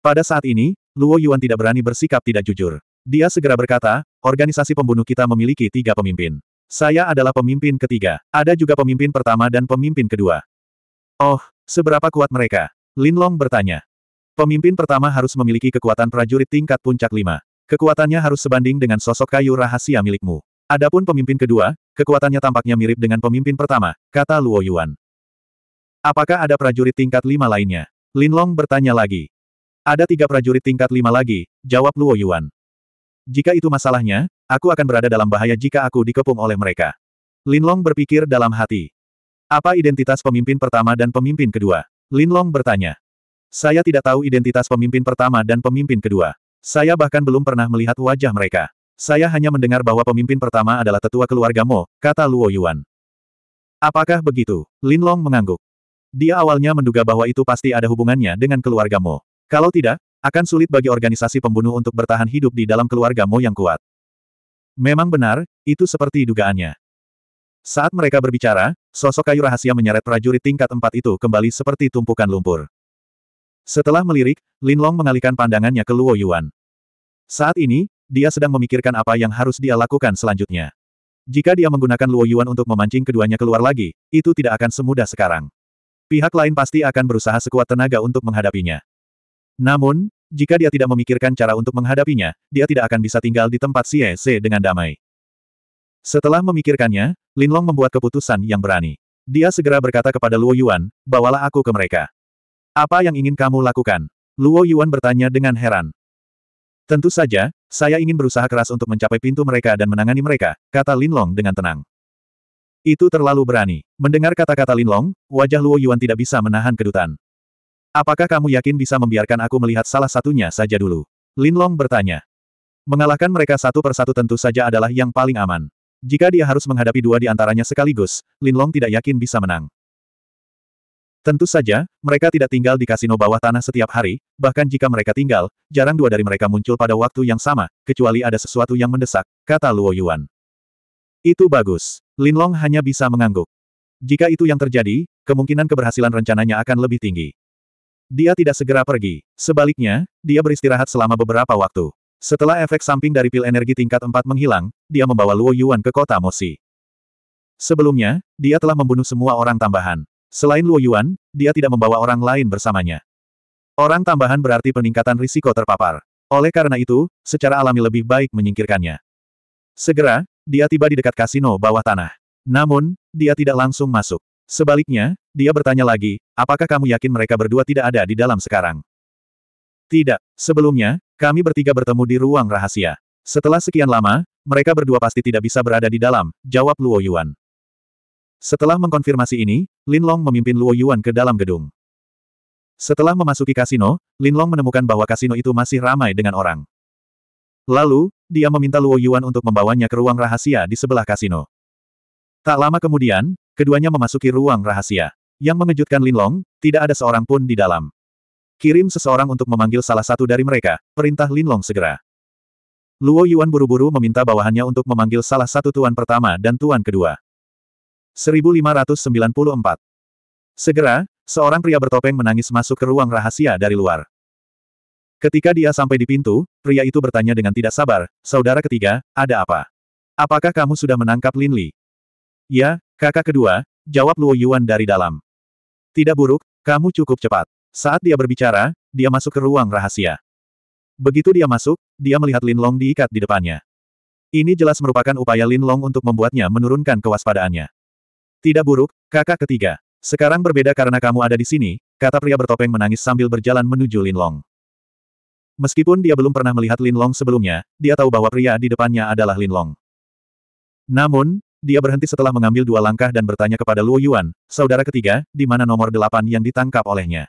A: Pada saat ini, Luo Yuan tidak berani bersikap tidak jujur. Dia segera berkata, organisasi pembunuh kita memiliki tiga pemimpin. Saya adalah pemimpin ketiga. Ada juga pemimpin pertama dan pemimpin kedua. Oh, seberapa kuat mereka? Lin Long bertanya. Pemimpin pertama harus memiliki kekuatan prajurit tingkat puncak lima. Kekuatannya harus sebanding dengan sosok kayu rahasia milikmu. Adapun pemimpin kedua, kekuatannya tampaknya mirip dengan pemimpin pertama, kata Luo Yuan. Apakah ada prajurit tingkat lima lainnya? Lin Long bertanya lagi. Ada tiga prajurit tingkat lima lagi, jawab Luo Yuan. Jika itu masalahnya, aku akan berada dalam bahaya jika aku dikepung oleh mereka. Linlong berpikir dalam hati. Apa identitas pemimpin pertama dan pemimpin kedua? Linlong bertanya. Saya tidak tahu identitas pemimpin pertama dan pemimpin kedua. Saya bahkan belum pernah melihat wajah mereka. Saya hanya mendengar bahwa pemimpin pertama adalah tetua keluarga Mo, kata Luo Yuan. Apakah begitu? Linlong mengangguk. Dia awalnya menduga bahwa itu pasti ada hubungannya dengan keluarga Mo. Kalau tidak, akan sulit bagi organisasi pembunuh untuk bertahan hidup di dalam keluarga Mo yang kuat. Memang benar, itu seperti dugaannya. Saat mereka berbicara, sosok kayu rahasia menyeret prajurit tingkat empat itu kembali seperti tumpukan lumpur. Setelah melirik, Lin Long mengalihkan pandangannya ke Luo Yuan. Saat ini, dia sedang memikirkan apa yang harus dia lakukan selanjutnya. Jika dia menggunakan Luo Yuan untuk memancing keduanya keluar lagi, itu tidak akan semudah sekarang. Pihak lain pasti akan berusaha sekuat tenaga untuk menghadapinya. Namun, jika dia tidak memikirkan cara untuk menghadapinya, dia tidak akan bisa tinggal di tempat CEC dengan damai. Setelah memikirkannya, Linlong membuat keputusan yang berani. Dia segera berkata kepada Luo Yuan, bawalah aku ke mereka. Apa yang ingin kamu lakukan? Luo Yuan bertanya dengan heran. Tentu saja, saya ingin berusaha keras untuk mencapai pintu mereka dan menangani mereka, kata Linlong dengan tenang. Itu terlalu berani. Mendengar kata-kata Linlong, wajah Luo Yuan tidak bisa menahan kedutan. Apakah kamu yakin bisa membiarkan aku melihat salah satunya saja dulu? Linlong bertanya. Mengalahkan mereka satu persatu tentu saja adalah yang paling aman. Jika dia harus menghadapi dua di antaranya sekaligus, Linlong tidak yakin bisa menang. Tentu saja, mereka tidak tinggal di kasino bawah tanah setiap hari, bahkan jika mereka tinggal, jarang dua dari mereka muncul pada waktu yang sama, kecuali ada sesuatu yang mendesak, kata Luo Yuan. Itu bagus. Linlong hanya bisa mengangguk. Jika itu yang terjadi, kemungkinan keberhasilan rencananya akan lebih tinggi. Dia tidak segera pergi. Sebaliknya, dia beristirahat selama beberapa waktu. Setelah efek samping dari pil energi tingkat 4 menghilang, dia membawa Luo Yuan ke kota Mosi. Sebelumnya, dia telah membunuh semua orang tambahan. Selain Luo Yuan, dia tidak membawa orang lain bersamanya. Orang tambahan berarti peningkatan risiko terpapar. Oleh karena itu, secara alami lebih baik menyingkirkannya. Segera, dia tiba di dekat kasino bawah tanah. Namun, dia tidak langsung masuk. Sebaliknya, dia bertanya lagi, apakah kamu yakin mereka berdua tidak ada di dalam sekarang? Tidak. Sebelumnya, kami bertiga bertemu di ruang rahasia. Setelah sekian lama, mereka berdua pasti tidak bisa berada di dalam, jawab Luo Yuan. Setelah mengkonfirmasi ini, Lin Long memimpin Luo Yuan ke dalam gedung. Setelah memasuki kasino, Lin Long menemukan bahwa kasino itu masih ramai dengan orang. Lalu, dia meminta Luo Yuan untuk membawanya ke ruang rahasia di sebelah kasino. Tak lama kemudian, keduanya memasuki ruang rahasia. Yang mengejutkan Linlong, tidak ada seorang pun di dalam. Kirim seseorang untuk memanggil salah satu dari mereka, perintah Linlong segera. Luo Yuan buru-buru meminta bawahannya untuk memanggil salah satu tuan pertama dan tuan kedua. 1594 Segera, seorang pria bertopeng menangis masuk ke ruang rahasia dari luar. Ketika dia sampai di pintu, pria itu bertanya dengan tidak sabar, Saudara ketiga, ada apa? Apakah kamu sudah menangkap Lin Li? Ya, kakak kedua, jawab Luo Yuan dari dalam. Tidak buruk, kamu cukup cepat. Saat dia berbicara, dia masuk ke ruang rahasia. Begitu dia masuk, dia melihat Lin Long diikat di depannya. Ini jelas merupakan upaya Lin Long untuk membuatnya menurunkan kewaspadaannya. Tidak buruk, kakak ketiga. Sekarang berbeda karena kamu ada di sini, kata pria bertopeng menangis sambil berjalan menuju Lin Long. Meskipun dia belum pernah melihat Lin Long sebelumnya, dia tahu bahwa pria di depannya adalah Lin Long. Namun, dia berhenti setelah mengambil dua langkah dan bertanya kepada Luo Yuan, saudara ketiga, di mana nomor delapan yang ditangkap olehnya.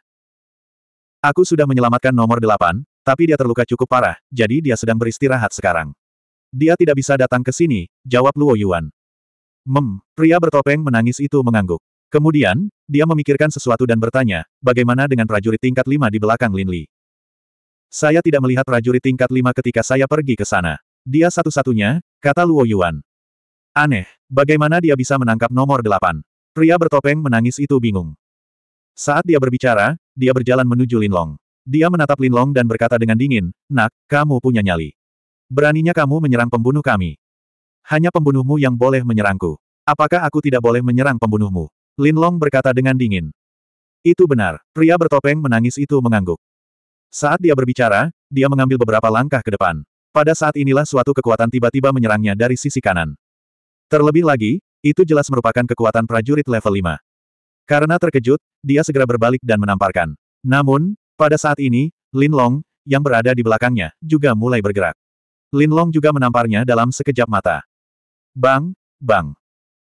A: Aku sudah menyelamatkan nomor delapan, tapi dia terluka cukup parah, jadi dia sedang beristirahat sekarang. Dia tidak bisa datang ke sini, jawab Luo Yuan. Mem, pria bertopeng menangis itu mengangguk. Kemudian, dia memikirkan sesuatu dan bertanya, bagaimana dengan prajurit tingkat lima di belakang Lin Li? Saya tidak melihat prajurit tingkat lima ketika saya pergi ke sana. Dia satu-satunya, kata Luo Yuan. Aneh, bagaimana dia bisa menangkap nomor delapan? Pria bertopeng menangis itu bingung. Saat dia berbicara, dia berjalan menuju Linlong. Dia menatap Linlong dan berkata dengan dingin, Nak, kamu punya nyali. Beraninya kamu menyerang pembunuh kami. Hanya pembunuhmu yang boleh menyerangku. Apakah aku tidak boleh menyerang pembunuhmu? Linlong berkata dengan dingin. Itu benar, pria bertopeng menangis itu mengangguk. Saat dia berbicara, dia mengambil beberapa langkah ke depan. Pada saat inilah suatu kekuatan tiba-tiba menyerangnya dari sisi kanan. Terlebih lagi, itu jelas merupakan kekuatan prajurit level 5. Karena terkejut, dia segera berbalik dan menamparkan. Namun, pada saat ini, Lin Long, yang berada di belakangnya, juga mulai bergerak. Lin Long juga menamparnya dalam sekejap mata. Bang, bang.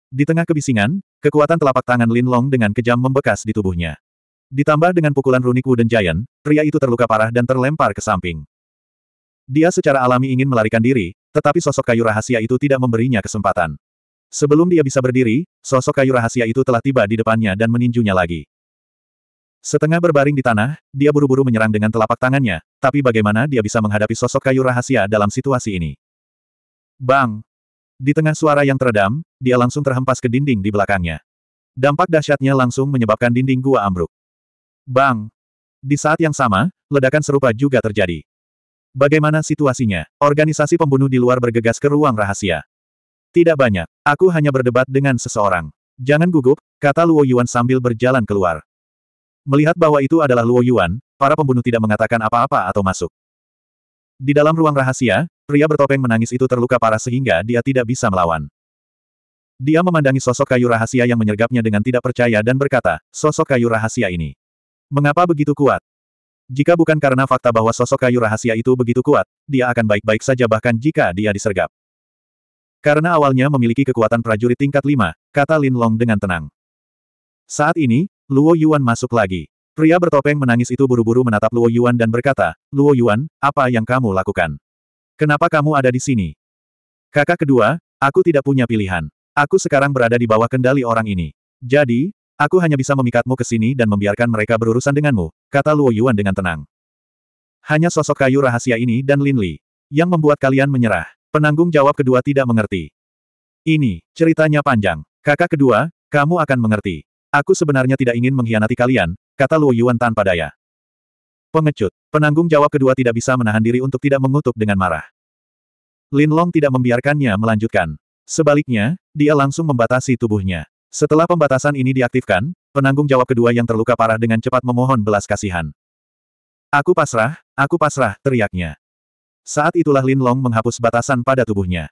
A: Di tengah kebisingan, kekuatan telapak tangan Lin Long dengan kejam membekas di tubuhnya. Ditambah dengan pukulan runik Wooden Giant, pria itu terluka parah dan terlempar ke samping. Dia secara alami ingin melarikan diri, tetapi sosok kayu rahasia itu tidak memberinya kesempatan. Sebelum dia bisa berdiri, sosok kayu rahasia itu telah tiba di depannya dan meninjunya lagi. Setengah berbaring di tanah, dia buru-buru menyerang dengan telapak tangannya, tapi bagaimana dia bisa menghadapi sosok kayu rahasia dalam situasi ini? Bang! Di tengah suara yang teredam, dia langsung terhempas ke dinding di belakangnya. Dampak dahsyatnya langsung menyebabkan dinding gua ambruk. Bang! Di saat yang sama, ledakan serupa juga terjadi. Bagaimana situasinya? Organisasi pembunuh di luar bergegas ke ruang rahasia. Tidak banyak. Aku hanya berdebat dengan seseorang. Jangan gugup, kata Luo Yuan sambil berjalan keluar. Melihat bahwa itu adalah Luo Yuan, para pembunuh tidak mengatakan apa-apa atau masuk. Di dalam ruang rahasia, pria bertopeng menangis itu terluka parah sehingga dia tidak bisa melawan. Dia memandangi sosok kayu rahasia yang menyergapnya dengan tidak percaya dan berkata, sosok kayu rahasia ini. Mengapa begitu kuat? Jika bukan karena fakta bahwa sosok kayu rahasia itu begitu kuat, dia akan baik-baik saja bahkan jika dia disergap. Karena awalnya memiliki kekuatan prajurit tingkat 5, kata Lin Long dengan tenang. Saat ini, Luo Yuan masuk lagi. Pria bertopeng menangis itu buru-buru menatap Luo Yuan dan berkata, Luo Yuan, apa yang kamu lakukan? Kenapa kamu ada di sini? Kakak kedua, aku tidak punya pilihan. Aku sekarang berada di bawah kendali orang ini. Jadi, aku hanya bisa memikatmu ke sini dan membiarkan mereka berurusan denganmu, kata Luo Yuan dengan tenang. Hanya sosok kayu rahasia ini dan Lin Li, yang membuat kalian menyerah. Penanggung jawab kedua tidak mengerti. Ini, ceritanya panjang. Kakak kedua, kamu akan mengerti. Aku sebenarnya tidak ingin mengkhianati kalian, kata Luo Yuan tanpa daya. Pengecut, penanggung jawab kedua tidak bisa menahan diri untuk tidak mengutuk dengan marah. Lin Long tidak membiarkannya melanjutkan. Sebaliknya, dia langsung membatasi tubuhnya. Setelah pembatasan ini diaktifkan, penanggung jawab kedua yang terluka parah dengan cepat memohon belas kasihan. Aku pasrah, aku pasrah, teriaknya. Saat itulah Lin Long menghapus batasan pada tubuhnya.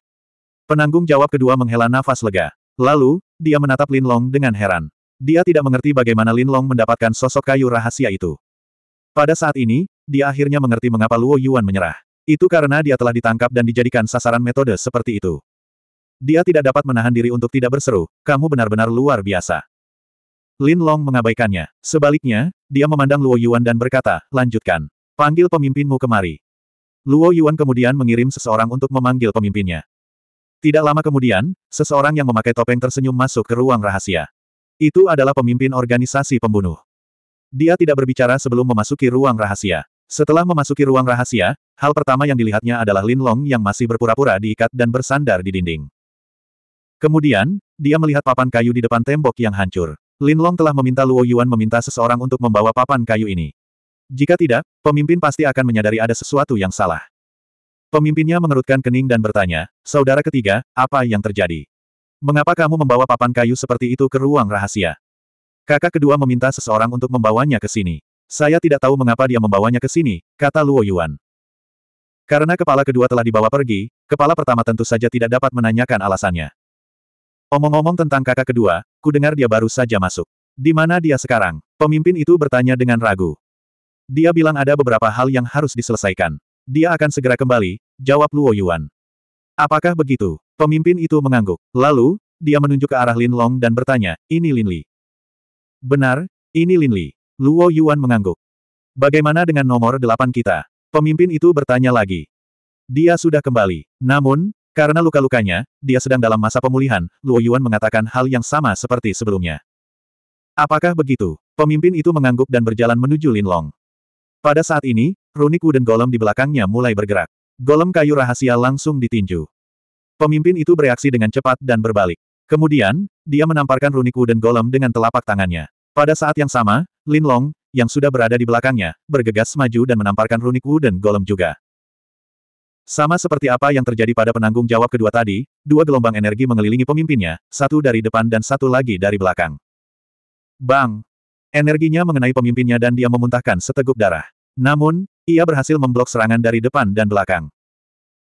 A: Penanggung jawab kedua menghela nafas lega. Lalu, dia menatap Lin Long dengan heran. Dia tidak mengerti bagaimana Lin Long mendapatkan sosok kayu rahasia itu. Pada saat ini, dia akhirnya mengerti mengapa Luo Yuan menyerah. Itu karena dia telah ditangkap dan dijadikan sasaran metode seperti itu. Dia tidak dapat menahan diri untuk tidak berseru, kamu benar-benar luar biasa. Lin Long mengabaikannya. Sebaliknya, dia memandang Luo Yuan dan berkata, lanjutkan. Panggil pemimpinmu kemari. Luo Yuan kemudian mengirim seseorang untuk memanggil pemimpinnya. Tidak lama kemudian, seseorang yang memakai topeng tersenyum masuk ke ruang rahasia. Itu adalah pemimpin organisasi pembunuh. Dia tidak berbicara sebelum memasuki ruang rahasia. Setelah memasuki ruang rahasia, hal pertama yang dilihatnya adalah Lin Long yang masih berpura-pura diikat dan bersandar di dinding. Kemudian, dia melihat papan kayu di depan tembok yang hancur. Lin Long telah meminta Luo Yuan meminta seseorang untuk membawa papan kayu ini. Jika tidak, pemimpin pasti akan menyadari ada sesuatu yang salah. Pemimpinnya mengerutkan kening dan bertanya, Saudara ketiga, apa yang terjadi? Mengapa kamu membawa papan kayu seperti itu ke ruang rahasia? Kakak kedua meminta seseorang untuk membawanya ke sini. Saya tidak tahu mengapa dia membawanya ke sini, kata Luo Yuan. Karena kepala kedua telah dibawa pergi, kepala pertama tentu saja tidak dapat menanyakan alasannya. Omong-omong tentang kakak kedua, ku dengar dia baru saja masuk. Di mana dia sekarang? Pemimpin itu bertanya dengan ragu. Dia bilang ada beberapa hal yang harus diselesaikan. Dia akan segera kembali, jawab Luo Yuan. Apakah begitu? Pemimpin itu mengangguk. Lalu, dia menunjuk ke arah Lin Long dan bertanya, ini Lin Li. Benar, ini Lin Li. Luo Yuan mengangguk. Bagaimana dengan nomor delapan kita? Pemimpin itu bertanya lagi. Dia sudah kembali. Namun, karena luka-lukanya, dia sedang dalam masa pemulihan, Luo Yuan mengatakan hal yang sama seperti sebelumnya. Apakah begitu? Pemimpin itu mengangguk dan berjalan menuju Lin Long. Pada saat ini, runik wooden golem di belakangnya mulai bergerak. Golem kayu rahasia langsung ditinju. Pemimpin itu bereaksi dengan cepat dan berbalik. Kemudian, dia menamparkan runik wooden golem dengan telapak tangannya. Pada saat yang sama, Lin Long, yang sudah berada di belakangnya, bergegas maju dan menamparkan runik wooden golem juga. Sama seperti apa yang terjadi pada penanggung jawab kedua tadi, dua gelombang energi mengelilingi pemimpinnya, satu dari depan dan satu lagi dari belakang. Bang! Energinya mengenai pemimpinnya dan dia memuntahkan seteguk darah. Namun, ia berhasil memblok serangan dari depan dan belakang.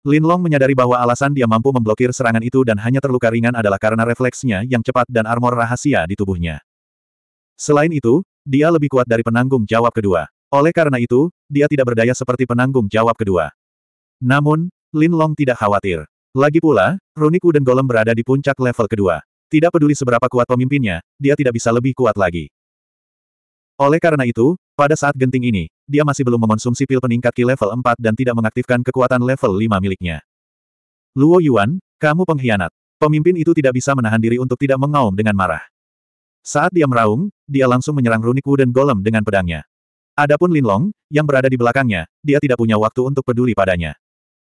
A: Lin Long menyadari bahwa alasan dia mampu memblokir serangan itu dan hanya terluka ringan adalah karena refleksnya yang cepat dan armor rahasia di tubuhnya. Selain itu, dia lebih kuat dari penanggung jawab kedua. Oleh karena itu, dia tidak berdaya seperti penanggung jawab kedua. Namun, Lin Long tidak khawatir. Lagi pula, Runik dan Golem berada di puncak level kedua. Tidak peduli seberapa kuat pemimpinnya, dia tidak bisa lebih kuat lagi. Oleh karena itu, pada saat genting ini, dia masih belum mengonsumsi pil peningkat Ki level 4 dan tidak mengaktifkan kekuatan level 5 miliknya. Luo Yuan, kamu pengkhianat. Pemimpin itu tidak bisa menahan diri untuk tidak mengaum dengan marah. Saat dia meraung, dia langsung menyerang Runik dan Golem dengan pedangnya. Adapun Linlong, yang berada di belakangnya, dia tidak punya waktu untuk peduli padanya.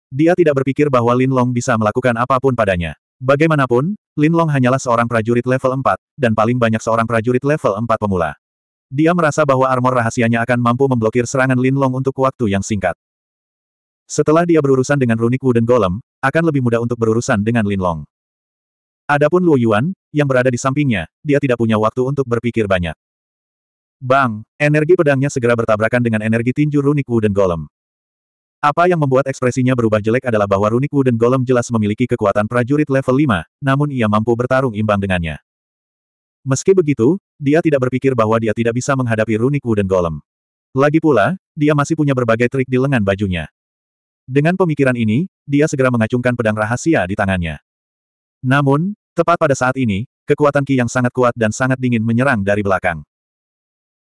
A: Dia tidak berpikir bahwa Linlong bisa melakukan apapun padanya. Bagaimanapun, Linlong hanyalah seorang prajurit level 4, dan paling banyak seorang prajurit level 4 pemula. Dia merasa bahwa armor rahasianya akan mampu memblokir serangan Lin Long untuk waktu yang singkat. Setelah dia berurusan dengan runik Wooden Golem, akan lebih mudah untuk berurusan dengan Lin Long. Adapun Luo Yuan, yang berada di sampingnya, dia tidak punya waktu untuk berpikir banyak. Bang, energi pedangnya segera bertabrakan dengan energi tinju runik Wooden Golem. Apa yang membuat ekspresinya berubah jelek adalah bahwa runik Wooden Golem jelas memiliki kekuatan prajurit level 5, namun ia mampu bertarung imbang dengannya. Meski begitu, dia tidak berpikir bahwa dia tidak bisa menghadapi runik Wooden Golem. Lagi pula, dia masih punya berbagai trik di lengan bajunya. Dengan pemikiran ini, dia segera mengacungkan pedang rahasia di tangannya. Namun, tepat pada saat ini, kekuatan Ki yang sangat kuat dan sangat dingin menyerang dari belakang.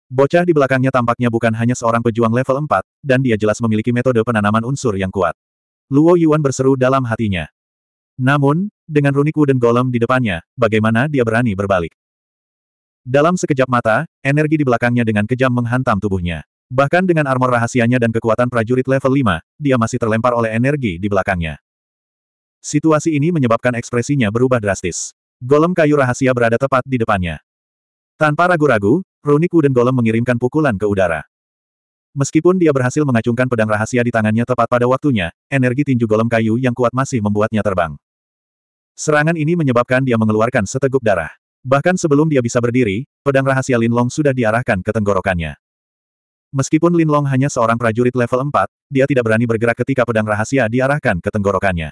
A: Bocah di belakangnya tampaknya bukan hanya seorang pejuang level 4, dan dia jelas memiliki metode penanaman unsur yang kuat. Luo Yuan berseru dalam hatinya. Namun, dengan runik Wooden Golem di depannya, bagaimana dia berani berbalik? Dalam sekejap mata, energi di belakangnya dengan kejam menghantam tubuhnya. Bahkan dengan armor rahasianya dan kekuatan prajurit level 5, dia masih terlempar oleh energi di belakangnya. Situasi ini menyebabkan ekspresinya berubah drastis. Golem kayu rahasia berada tepat di depannya. Tanpa ragu-ragu, Runik Wooden Golem mengirimkan pukulan ke udara. Meskipun dia berhasil mengacungkan pedang rahasia di tangannya tepat pada waktunya, energi tinju golem kayu yang kuat masih membuatnya terbang. Serangan ini menyebabkan dia mengeluarkan seteguk darah. Bahkan sebelum dia bisa berdiri, pedang rahasia Linlong sudah diarahkan ke tenggorokannya. Meskipun Linlong hanya seorang prajurit level 4, dia tidak berani bergerak ketika pedang rahasia diarahkan ke tenggorokannya.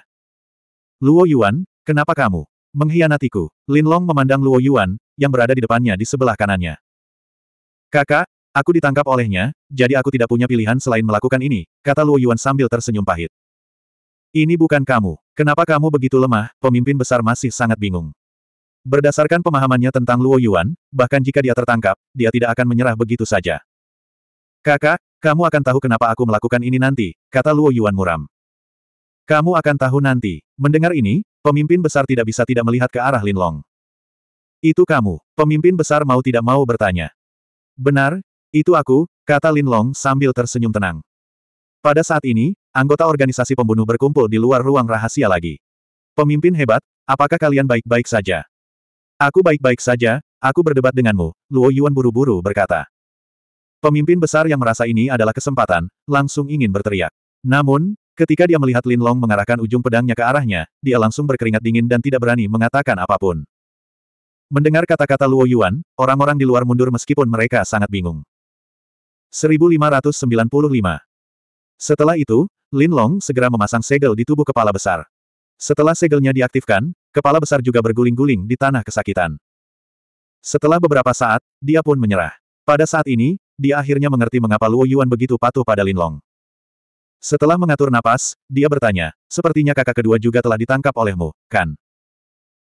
A: Luo Yuan, kenapa kamu mengkhianatiku? Linlong memandang Luo Yuan, yang berada di depannya di sebelah kanannya. Kakak, aku ditangkap olehnya, jadi aku tidak punya pilihan selain melakukan ini, kata Luo Yuan sambil tersenyum pahit. Ini bukan kamu. Kenapa kamu begitu lemah? Pemimpin besar masih sangat bingung. Berdasarkan pemahamannya tentang Luo Yuan, bahkan jika dia tertangkap, dia tidak akan menyerah begitu saja. Kakak, kamu akan tahu kenapa aku melakukan ini nanti, kata Luo Yuan muram. Kamu akan tahu nanti. Mendengar ini, pemimpin besar tidak bisa tidak melihat ke arah Lin Long. Itu kamu, pemimpin besar mau tidak mau bertanya. Benar, itu aku, kata Lin Long sambil tersenyum tenang. Pada saat ini, anggota organisasi pembunuh berkumpul di luar ruang rahasia lagi. Pemimpin hebat, apakah kalian baik-baik saja? Aku baik-baik saja, aku berdebat denganmu, Luo Yuan buru-buru berkata. Pemimpin besar yang merasa ini adalah kesempatan, langsung ingin berteriak. Namun, ketika dia melihat Lin Long mengarahkan ujung pedangnya ke arahnya, dia langsung berkeringat dingin dan tidak berani mengatakan apapun. Mendengar kata-kata Luo Yuan, orang-orang di luar mundur meskipun mereka sangat bingung. 1595 Setelah itu, Lin Long segera memasang segel di tubuh kepala besar. Setelah segelnya diaktifkan, kepala besar juga berguling-guling di tanah kesakitan. Setelah beberapa saat, dia pun menyerah. Pada saat ini, dia akhirnya mengerti mengapa Luo Yuan begitu patuh pada Lin Long. Setelah mengatur napas, dia bertanya, sepertinya kakak kedua juga telah ditangkap olehmu, kan?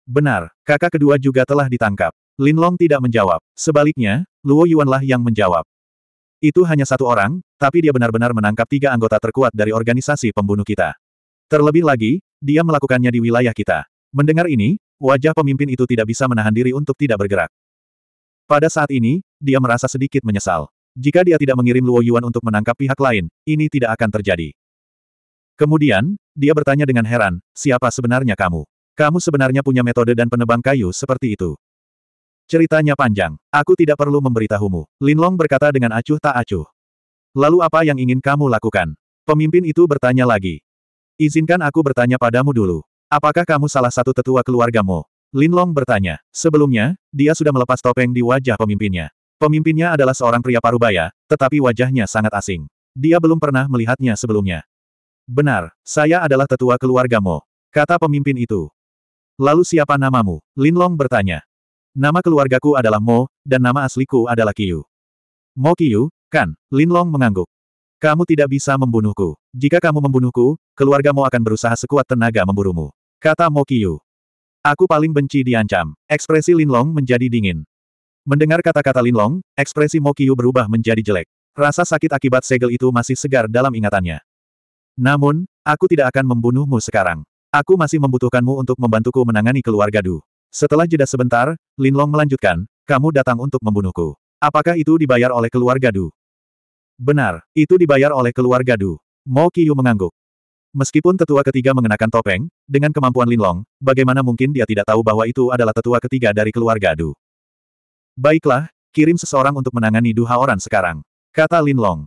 A: Benar, kakak kedua juga telah ditangkap. Lin Long tidak menjawab. Sebaliknya, Luo Yuanlah yang menjawab. Itu hanya satu orang, tapi dia benar-benar menangkap tiga anggota terkuat dari organisasi pembunuh kita. Terlebih lagi, dia melakukannya di wilayah kita. Mendengar ini, wajah pemimpin itu tidak bisa menahan diri untuk tidak bergerak. Pada saat ini, dia merasa sedikit menyesal. Jika dia tidak mengirim Luo Yuan untuk menangkap pihak lain, ini tidak akan terjadi. Kemudian, dia bertanya dengan heran, siapa sebenarnya kamu? Kamu sebenarnya punya metode dan penebang kayu seperti itu. Ceritanya panjang, aku tidak perlu memberitahumu. Linlong berkata dengan acuh tak acuh. Lalu apa yang ingin kamu lakukan? Pemimpin itu bertanya lagi. Izinkan aku bertanya padamu dulu. Apakah kamu salah satu tetua keluargamu? Linlong bertanya. Sebelumnya, dia sudah melepas topeng di wajah pemimpinnya. Pemimpinnya adalah seorang pria parubaya, tetapi wajahnya sangat asing. Dia belum pernah melihatnya sebelumnya. Benar, saya adalah tetua keluargamu, kata pemimpin itu. Lalu siapa namamu? Linlong bertanya. Nama keluargaku adalah Mo, dan nama asliku adalah Kiyu. Mo Kiyu, kan? Linlong mengangguk. Kamu tidak bisa membunuhku. Jika kamu membunuhku, keluargamu akan berusaha sekuat tenaga memburumu. Kata Yu. Aku paling benci diancam. Ekspresi Linlong menjadi dingin. Mendengar kata-kata Linlong, ekspresi Yu berubah menjadi jelek. Rasa sakit akibat segel itu masih segar dalam ingatannya. Namun, aku tidak akan membunuhmu sekarang. Aku masih membutuhkanmu untuk membantuku menangani keluarga Du. Setelah jeda sebentar, Linlong melanjutkan, kamu datang untuk membunuhku. Apakah itu dibayar oleh keluarga Du? Benar, itu dibayar oleh keluarga Du. Mo Qiyu mengangguk. Meskipun tetua ketiga mengenakan topeng, dengan kemampuan Linlong, bagaimana mungkin dia tidak tahu bahwa itu adalah tetua ketiga dari keluarga Du. Baiklah, kirim seseorang untuk menangani Du Haoran sekarang. Kata Linlong.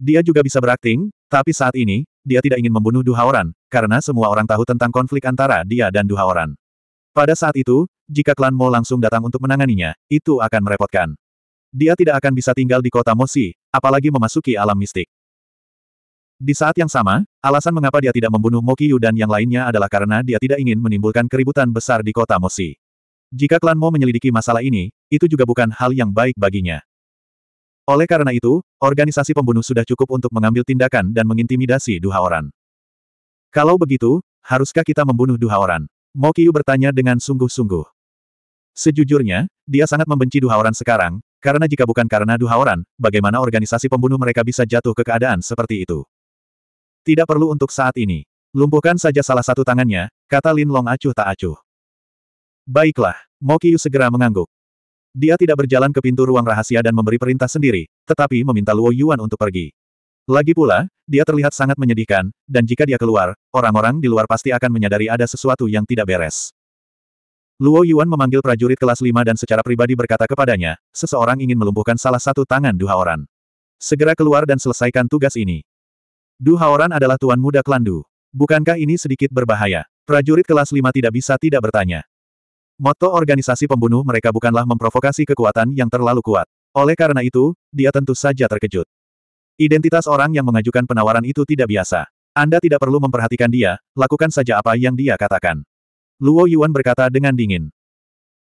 A: Dia juga bisa berakting, tapi saat ini, dia tidak ingin membunuh Du Haoran, karena semua orang tahu tentang konflik antara dia dan Du Haoran. Pada saat itu, jika klan Mo langsung datang untuk menanganinya, itu akan merepotkan. Dia tidak akan bisa tinggal di kota Mosi, apalagi memasuki alam mistik. Di saat yang sama, alasan mengapa dia tidak membunuh Mokiyu dan yang lainnya adalah karena dia tidak ingin menimbulkan keributan besar di kota Mosi. Jika klan Mo menyelidiki masalah ini, itu juga bukan hal yang baik baginya. Oleh karena itu, organisasi pembunuh sudah cukup untuk mengambil tindakan dan mengintimidasi duha orang. Kalau begitu, haruskah kita membunuh duha orang? Mokiyu bertanya dengan sungguh-sungguh. Sejujurnya, dia sangat membenci duha orang sekarang, karena jika bukan karena Duhaoran, bagaimana organisasi pembunuh mereka bisa jatuh ke keadaan seperti itu? Tidak perlu untuk saat ini. Lumpuhkan saja salah satu tangannya, kata Lin Long acuh tak acuh. Baiklah, Mokiyu segera mengangguk. Dia tidak berjalan ke pintu ruang rahasia dan memberi perintah sendiri, tetapi meminta Luo Yuan untuk pergi. Lagi pula, dia terlihat sangat menyedihkan, dan jika dia keluar, orang-orang di luar pasti akan menyadari ada sesuatu yang tidak beres. Luo Yuan memanggil prajurit kelas 5 dan secara pribadi berkata kepadanya, seseorang ingin melumpuhkan salah satu tangan Du Haoran. Segera keluar dan selesaikan tugas ini. Du Haoran adalah tuan muda klan Du. Bukankah ini sedikit berbahaya? Prajurit kelas 5 tidak bisa tidak bertanya. Moto organisasi pembunuh mereka bukanlah memprovokasi kekuatan yang terlalu kuat. Oleh karena itu, dia tentu saja terkejut. Identitas orang yang mengajukan penawaran itu tidak biasa. Anda tidak perlu memperhatikan dia, lakukan saja apa yang dia katakan. Luo Yuan berkata dengan dingin.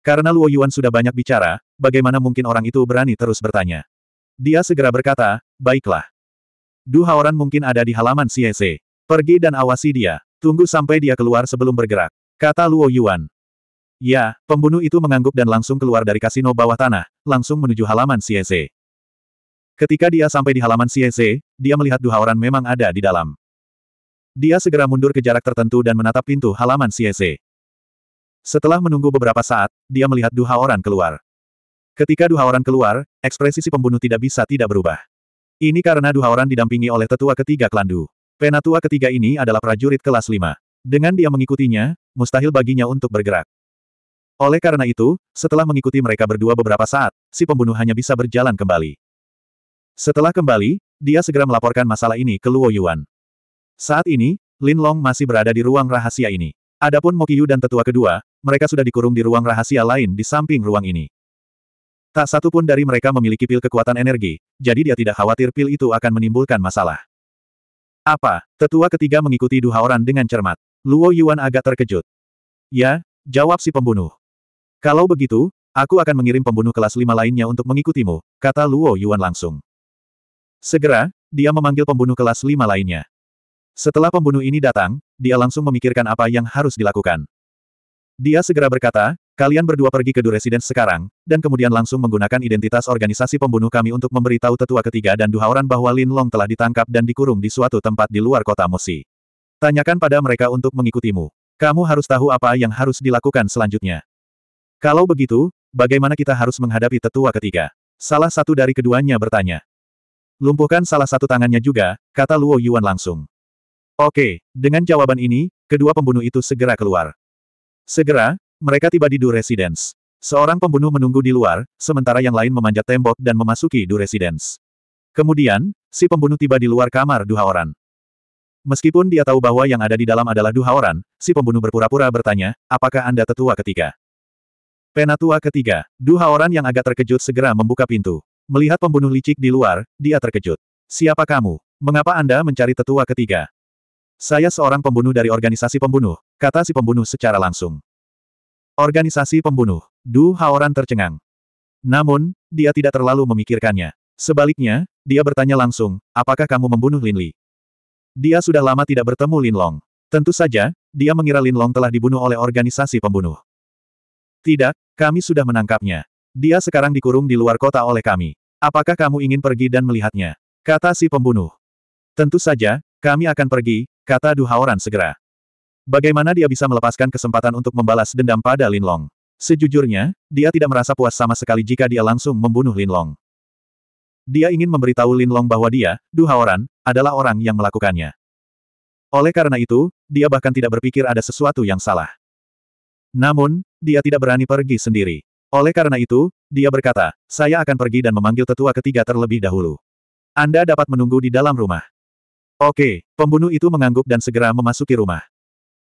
A: Karena Luo Yuan sudah banyak bicara, bagaimana mungkin orang itu berani terus bertanya. Dia segera berkata, baiklah. Du Haoran mungkin ada di halaman CSE. Pergi dan awasi dia. Tunggu sampai dia keluar sebelum bergerak. Kata Luo Yuan. Ya, pembunuh itu mengangguk dan langsung keluar dari kasino bawah tanah, langsung menuju halaman CSE. Ketika dia sampai di halaman CSE, dia melihat Du Haoran memang ada di dalam. Dia segera mundur ke jarak tertentu dan menatap pintu halaman CSE. Setelah menunggu beberapa saat, dia melihat Duha Oran keluar. Ketika Duha Oran keluar, ekspresi si pembunuh tidak bisa tidak berubah. Ini karena Duha Oran didampingi oleh tetua ketiga klan Penatua ketiga ini adalah prajurit kelas 5. Dengan dia mengikutinya, mustahil baginya untuk bergerak. Oleh karena itu, setelah mengikuti mereka berdua beberapa saat, si pembunuh hanya bisa berjalan kembali. Setelah kembali, dia segera melaporkan masalah ini ke Luo Yuan. Saat ini, Lin Long masih berada di ruang rahasia ini. Adapun Mokiyu dan tetua kedua, mereka sudah dikurung di ruang rahasia lain di samping ruang ini. Tak satu pun dari mereka memiliki pil kekuatan energi, jadi dia tidak khawatir pil itu akan menimbulkan masalah. Apa? Tetua ketiga mengikuti Duhaoran dengan cermat. Luo Yuan agak terkejut. Ya, jawab si pembunuh. Kalau begitu, aku akan mengirim pembunuh kelas lima lainnya untuk mengikutimu, kata Luo Yuan langsung. Segera, dia memanggil pembunuh kelas lima lainnya. Setelah pembunuh ini datang, dia langsung memikirkan apa yang harus dilakukan. Dia segera berkata, kalian berdua pergi ke Du sekarang, dan kemudian langsung menggunakan identitas organisasi pembunuh kami untuk memberitahu tetua ketiga dan duhauran bahwa Lin Long telah ditangkap dan dikurung di suatu tempat di luar kota Mosi. Tanyakan pada mereka untuk mengikutimu. Kamu harus tahu apa yang harus dilakukan selanjutnya. Kalau begitu, bagaimana kita harus menghadapi tetua ketiga? Salah satu dari keduanya bertanya. Lumpuhkan salah satu tangannya juga, kata Luo Yuan langsung. Oke, dengan jawaban ini, kedua pembunuh itu segera keluar. Segera, mereka tiba di Du Residence. Seorang pembunuh menunggu di luar, sementara yang lain memanjat tembok dan memasuki Du Residence. Kemudian, si pembunuh tiba di luar kamar Du Haoran. Meskipun dia tahu bahwa yang ada di dalam adalah Du Haoran, si pembunuh berpura-pura bertanya, apakah Anda tetua ketiga? Penatua ketiga, Du Haoran yang agak terkejut segera membuka pintu. Melihat pembunuh licik di luar, dia terkejut. Siapa kamu? Mengapa Anda mencari tetua ketiga? Saya seorang pembunuh dari organisasi pembunuh, kata si pembunuh secara langsung. Organisasi pembunuh. Du Haoran tercengang. Namun, dia tidak terlalu memikirkannya. Sebaliknya, dia bertanya langsung, apakah kamu membunuh Lin Li? Dia sudah lama tidak bertemu Lin Long. Tentu saja, dia mengira Lin Long telah dibunuh oleh organisasi pembunuh. Tidak, kami sudah menangkapnya. Dia sekarang dikurung di luar kota oleh kami. Apakah kamu ingin pergi dan melihatnya? Kata si pembunuh. Tentu saja, kami akan pergi, kata Duhaoran segera. Bagaimana dia bisa melepaskan kesempatan untuk membalas dendam pada Lin Long? Sejujurnya, dia tidak merasa puas sama sekali jika dia langsung membunuh Lin Long. Dia ingin memberitahu Lin Long bahwa dia, Duhaoran, adalah orang yang melakukannya. Oleh karena itu, dia bahkan tidak berpikir ada sesuatu yang salah. Namun, dia tidak berani pergi sendiri. Oleh karena itu, dia berkata, saya akan pergi dan memanggil tetua ketiga terlebih dahulu. Anda dapat menunggu di dalam rumah. Oke, pembunuh itu mengangguk dan segera memasuki rumah.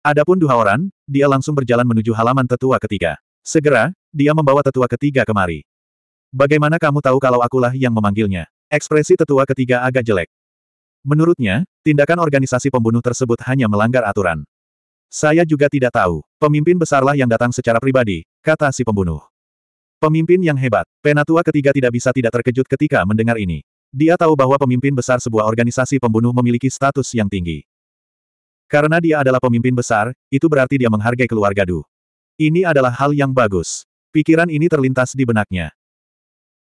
A: Adapun orang, dia langsung berjalan menuju halaman tetua ketiga. Segera, dia membawa tetua ketiga kemari. Bagaimana kamu tahu kalau akulah yang memanggilnya? Ekspresi tetua ketiga agak jelek. Menurutnya, tindakan organisasi pembunuh tersebut hanya melanggar aturan. Saya juga tidak tahu. Pemimpin besarlah yang datang secara pribadi, kata si pembunuh. Pemimpin yang hebat, penatua ketiga tidak bisa tidak terkejut ketika mendengar ini. Dia tahu bahwa pemimpin besar sebuah organisasi pembunuh memiliki status yang tinggi. Karena dia adalah pemimpin besar, itu berarti dia menghargai keluarga Du. Ini adalah hal yang bagus. Pikiran ini terlintas di benaknya.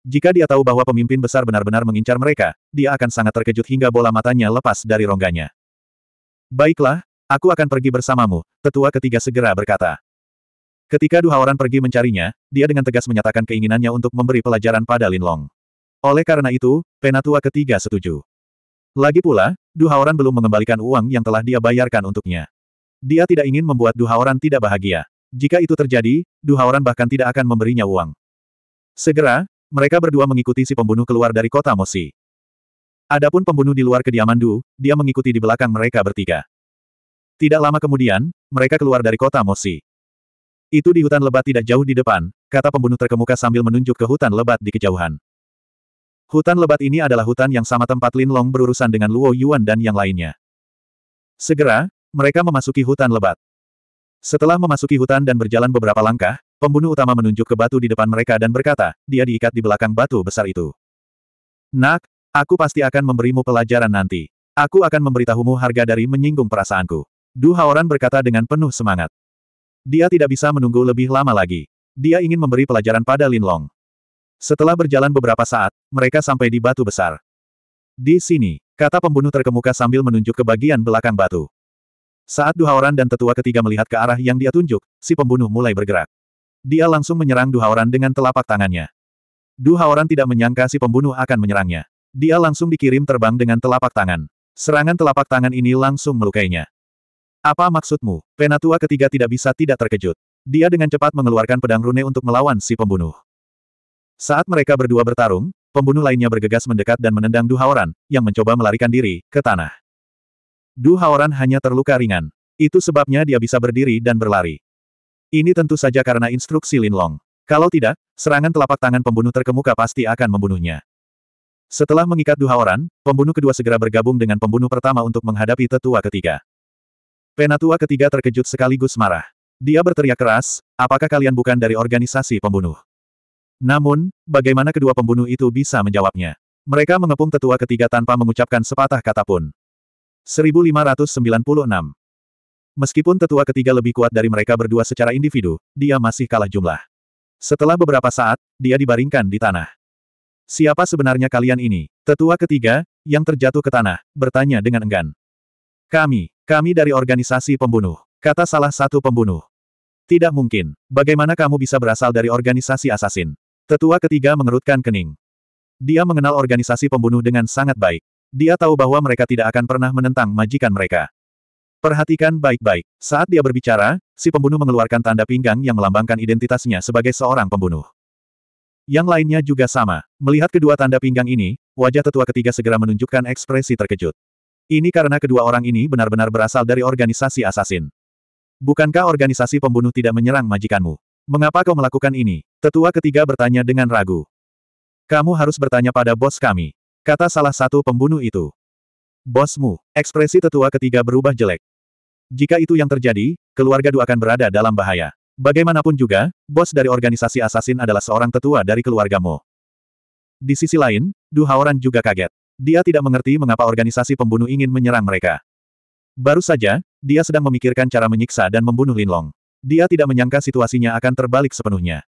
A: Jika dia tahu bahwa pemimpin besar benar-benar mengincar mereka, dia akan sangat terkejut hingga bola matanya lepas dari rongganya. Baiklah, aku akan pergi bersamamu, tetua ketiga segera berkata. Ketika Du Haoran pergi mencarinya, dia dengan tegas menyatakan keinginannya untuk memberi pelajaran pada Lin Long. Oleh karena itu, penatua ketiga setuju. Lagi pula, Duhaoran belum mengembalikan uang yang telah dia bayarkan untuknya. Dia tidak ingin membuat Duhaoran tidak bahagia. Jika itu terjadi, Duhaoran bahkan tidak akan memberinya uang. Segera, mereka berdua mengikuti si pembunuh keluar dari kota Mosi. Adapun pembunuh di luar kediaman Du, dia mengikuti di belakang mereka bertiga. Tidak lama kemudian, mereka keluar dari kota Mosi. Itu di hutan lebat tidak jauh di depan, kata pembunuh terkemuka sambil menunjuk ke hutan lebat di kejauhan. Hutan lebat ini adalah hutan yang sama tempat Lin Long berurusan dengan Luo Yuan dan yang lainnya. Segera, mereka memasuki hutan lebat. Setelah memasuki hutan dan berjalan beberapa langkah, pembunuh utama menunjuk ke batu di depan mereka dan berkata, dia diikat di belakang batu besar itu. Nak, aku pasti akan memberimu pelajaran nanti. Aku akan memberitahumu harga dari menyinggung perasaanku. Du Haoran berkata dengan penuh semangat. Dia tidak bisa menunggu lebih lama lagi. Dia ingin memberi pelajaran pada Lin Long. Setelah berjalan beberapa saat, mereka sampai di batu besar. Di sini, kata pembunuh terkemuka sambil menunjuk ke bagian belakang batu. Saat Duhaoran dan tetua ketiga melihat ke arah yang dia tunjuk, si pembunuh mulai bergerak. Dia langsung menyerang Duhaoran dengan telapak tangannya. Duhaoran tidak menyangka si pembunuh akan menyerangnya. Dia langsung dikirim terbang dengan telapak tangan. Serangan telapak tangan ini langsung melukainya. Apa maksudmu? Penatua ketiga tidak bisa tidak terkejut. Dia dengan cepat mengeluarkan pedang rune untuk melawan si pembunuh. Saat mereka berdua bertarung, pembunuh lainnya bergegas mendekat dan menendang Du Haoran, yang mencoba melarikan diri ke tanah. Du Haoran hanya terluka ringan. Itu sebabnya dia bisa berdiri dan berlari. Ini tentu saja karena instruksi Lin Long. Kalau tidak, serangan telapak tangan pembunuh terkemuka pasti akan membunuhnya. Setelah mengikat Du Haoran, pembunuh kedua segera bergabung dengan pembunuh pertama untuk menghadapi tetua ketiga. Penatua ketiga terkejut sekaligus marah. Dia berteriak keras, apakah kalian bukan dari organisasi pembunuh? Namun, bagaimana kedua pembunuh itu bisa menjawabnya? Mereka mengepung tetua ketiga tanpa mengucapkan sepatah kata pun. 1596 Meskipun tetua ketiga lebih kuat dari mereka berdua secara individu, dia masih kalah jumlah. Setelah beberapa saat, dia dibaringkan di tanah. Siapa sebenarnya kalian ini? Tetua ketiga, yang terjatuh ke tanah, bertanya dengan enggan. Kami, kami dari organisasi pembunuh, kata salah satu pembunuh. Tidak mungkin. Bagaimana kamu bisa berasal dari organisasi asasin? Tetua ketiga mengerutkan kening. Dia mengenal organisasi pembunuh dengan sangat baik. Dia tahu bahwa mereka tidak akan pernah menentang majikan mereka. Perhatikan baik-baik. Saat dia berbicara, si pembunuh mengeluarkan tanda pinggang yang melambangkan identitasnya sebagai seorang pembunuh. Yang lainnya juga sama. Melihat kedua tanda pinggang ini, wajah tetua ketiga segera menunjukkan ekspresi terkejut. Ini karena kedua orang ini benar-benar berasal dari organisasi asasin. Bukankah organisasi pembunuh tidak menyerang majikanmu? Mengapa kau melakukan ini? Tetua ketiga bertanya dengan ragu. Kamu harus bertanya pada bos kami. Kata salah satu pembunuh itu. Bosmu, ekspresi tetua ketiga berubah jelek. Jika itu yang terjadi, keluarga Du akan berada dalam bahaya. Bagaimanapun juga, bos dari organisasi asasin adalah seorang tetua dari keluargamu. Di sisi lain, Du Haoran juga kaget. Dia tidak mengerti mengapa organisasi pembunuh ingin menyerang mereka. Baru saja, dia sedang memikirkan cara menyiksa dan membunuh Linlong. Dia tidak menyangka situasinya akan terbalik sepenuhnya.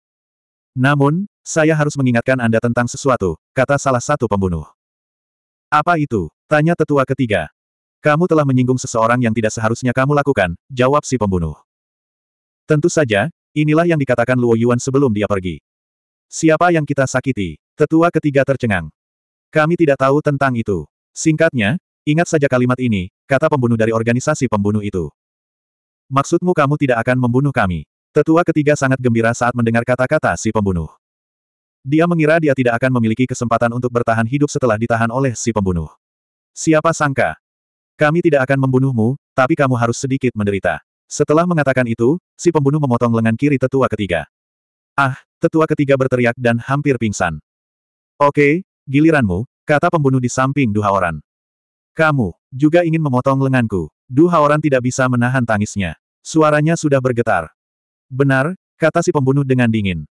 A: Namun, saya harus mengingatkan Anda tentang sesuatu, kata salah satu pembunuh. Apa itu? Tanya tetua ketiga. Kamu telah menyinggung seseorang yang tidak seharusnya kamu lakukan, jawab si pembunuh. Tentu saja, inilah yang dikatakan Luo Yuan sebelum dia pergi. Siapa yang kita sakiti? Tetua ketiga tercengang. Kami tidak tahu tentang itu. Singkatnya, ingat saja kalimat ini, kata pembunuh dari organisasi pembunuh itu. Maksudmu kamu tidak akan membunuh kami? Tetua ketiga sangat gembira saat mendengar kata-kata si pembunuh. Dia mengira dia tidak akan memiliki kesempatan untuk bertahan hidup setelah ditahan oleh si pembunuh. Siapa sangka? Kami tidak akan membunuhmu, tapi kamu harus sedikit menderita. Setelah mengatakan itu, si pembunuh memotong lengan kiri tetua ketiga. Ah, tetua ketiga berteriak dan hampir pingsan. Oke, giliranmu, kata pembunuh di samping dua orang. Kamu, juga ingin memotong lenganku. Du Haoran tidak bisa menahan tangisnya. Suaranya sudah bergetar. Benar, kata si pembunuh dengan dingin.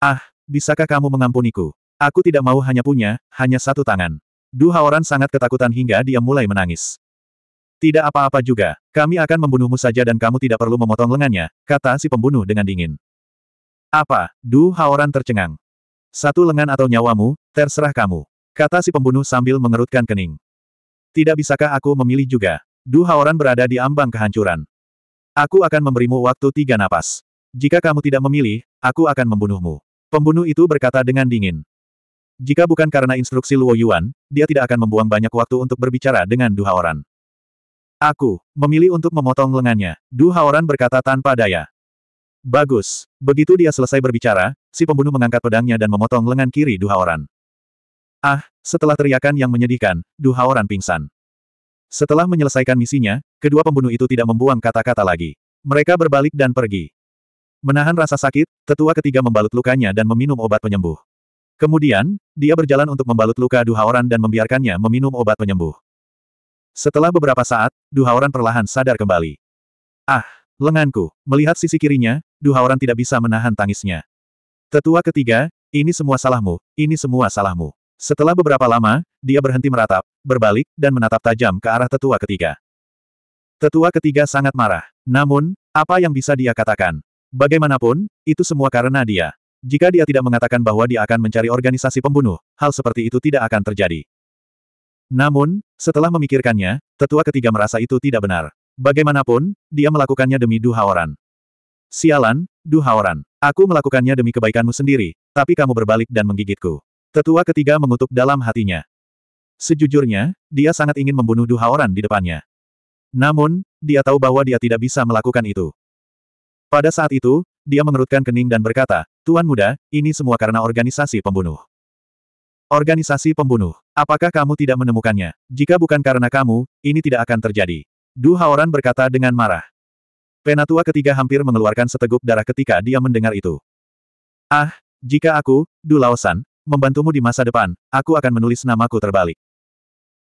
A: Ah, bisakah kamu mengampuniku? Aku tidak mau hanya punya, hanya satu tangan. Du Haoran sangat ketakutan hingga dia mulai menangis. Tidak apa-apa juga, kami akan membunuhmu saja dan kamu tidak perlu memotong lengannya, kata si pembunuh dengan dingin. Apa? Du Haoran tercengang. Satu lengan atau nyawamu, terserah kamu. Kata si pembunuh sambil mengerutkan kening. Tidak bisakah aku memilih juga? Du Haoran berada di ambang kehancuran. Aku akan memberimu waktu tiga napas. Jika kamu tidak memilih, aku akan membunuhmu. Pembunuh itu berkata dengan dingin. Jika bukan karena instruksi Luo Yuan, dia tidak akan membuang banyak waktu untuk berbicara dengan Du Haoran. Aku memilih untuk memotong lengannya, Du Haoran berkata tanpa daya. Bagus. Begitu dia selesai berbicara, si pembunuh mengangkat pedangnya dan memotong lengan kiri Du Haoran. Ah, setelah teriakan yang menyedihkan, Du Haoran pingsan. Setelah menyelesaikan misinya, kedua pembunuh itu tidak membuang kata-kata lagi. Mereka berbalik dan pergi. Menahan rasa sakit, tetua ketiga membalut lukanya dan meminum obat penyembuh. Kemudian, dia berjalan untuk membalut luka Duhaoran dan membiarkannya meminum obat penyembuh. Setelah beberapa saat, Duhaoran perlahan sadar kembali. Ah, lenganku. Melihat sisi kirinya, Duhaoran tidak bisa menahan tangisnya. Tetua ketiga, ini semua salahmu, ini semua salahmu. Setelah beberapa lama, dia berhenti meratap, berbalik, dan menatap tajam ke arah tetua ketiga. Tetua ketiga sangat marah. Namun, apa yang bisa dia katakan? Bagaimanapun, itu semua karena dia. Jika dia tidak mengatakan bahwa dia akan mencari organisasi pembunuh, hal seperti itu tidak akan terjadi. Namun, setelah memikirkannya, tetua ketiga merasa itu tidak benar. Bagaimanapun, dia melakukannya demi Duha Sialan, Duha Aku melakukannya demi kebaikanmu sendiri, tapi kamu berbalik dan menggigitku. Tetua ketiga mengutuk dalam hatinya. Sejujurnya, dia sangat ingin membunuh Oran di depannya. Namun, dia tahu bahwa dia tidak bisa melakukan itu. Pada saat itu, dia mengerutkan kening dan berkata, Tuan muda, ini semua karena organisasi pembunuh. Organisasi pembunuh. Apakah kamu tidak menemukannya? Jika bukan karena kamu, ini tidak akan terjadi. Du Haoran berkata dengan marah. Penatua ketiga hampir mengeluarkan seteguk darah ketika dia mendengar itu. Ah, jika aku, Du Laosan, membantumu di masa depan, aku akan menulis namaku terbalik.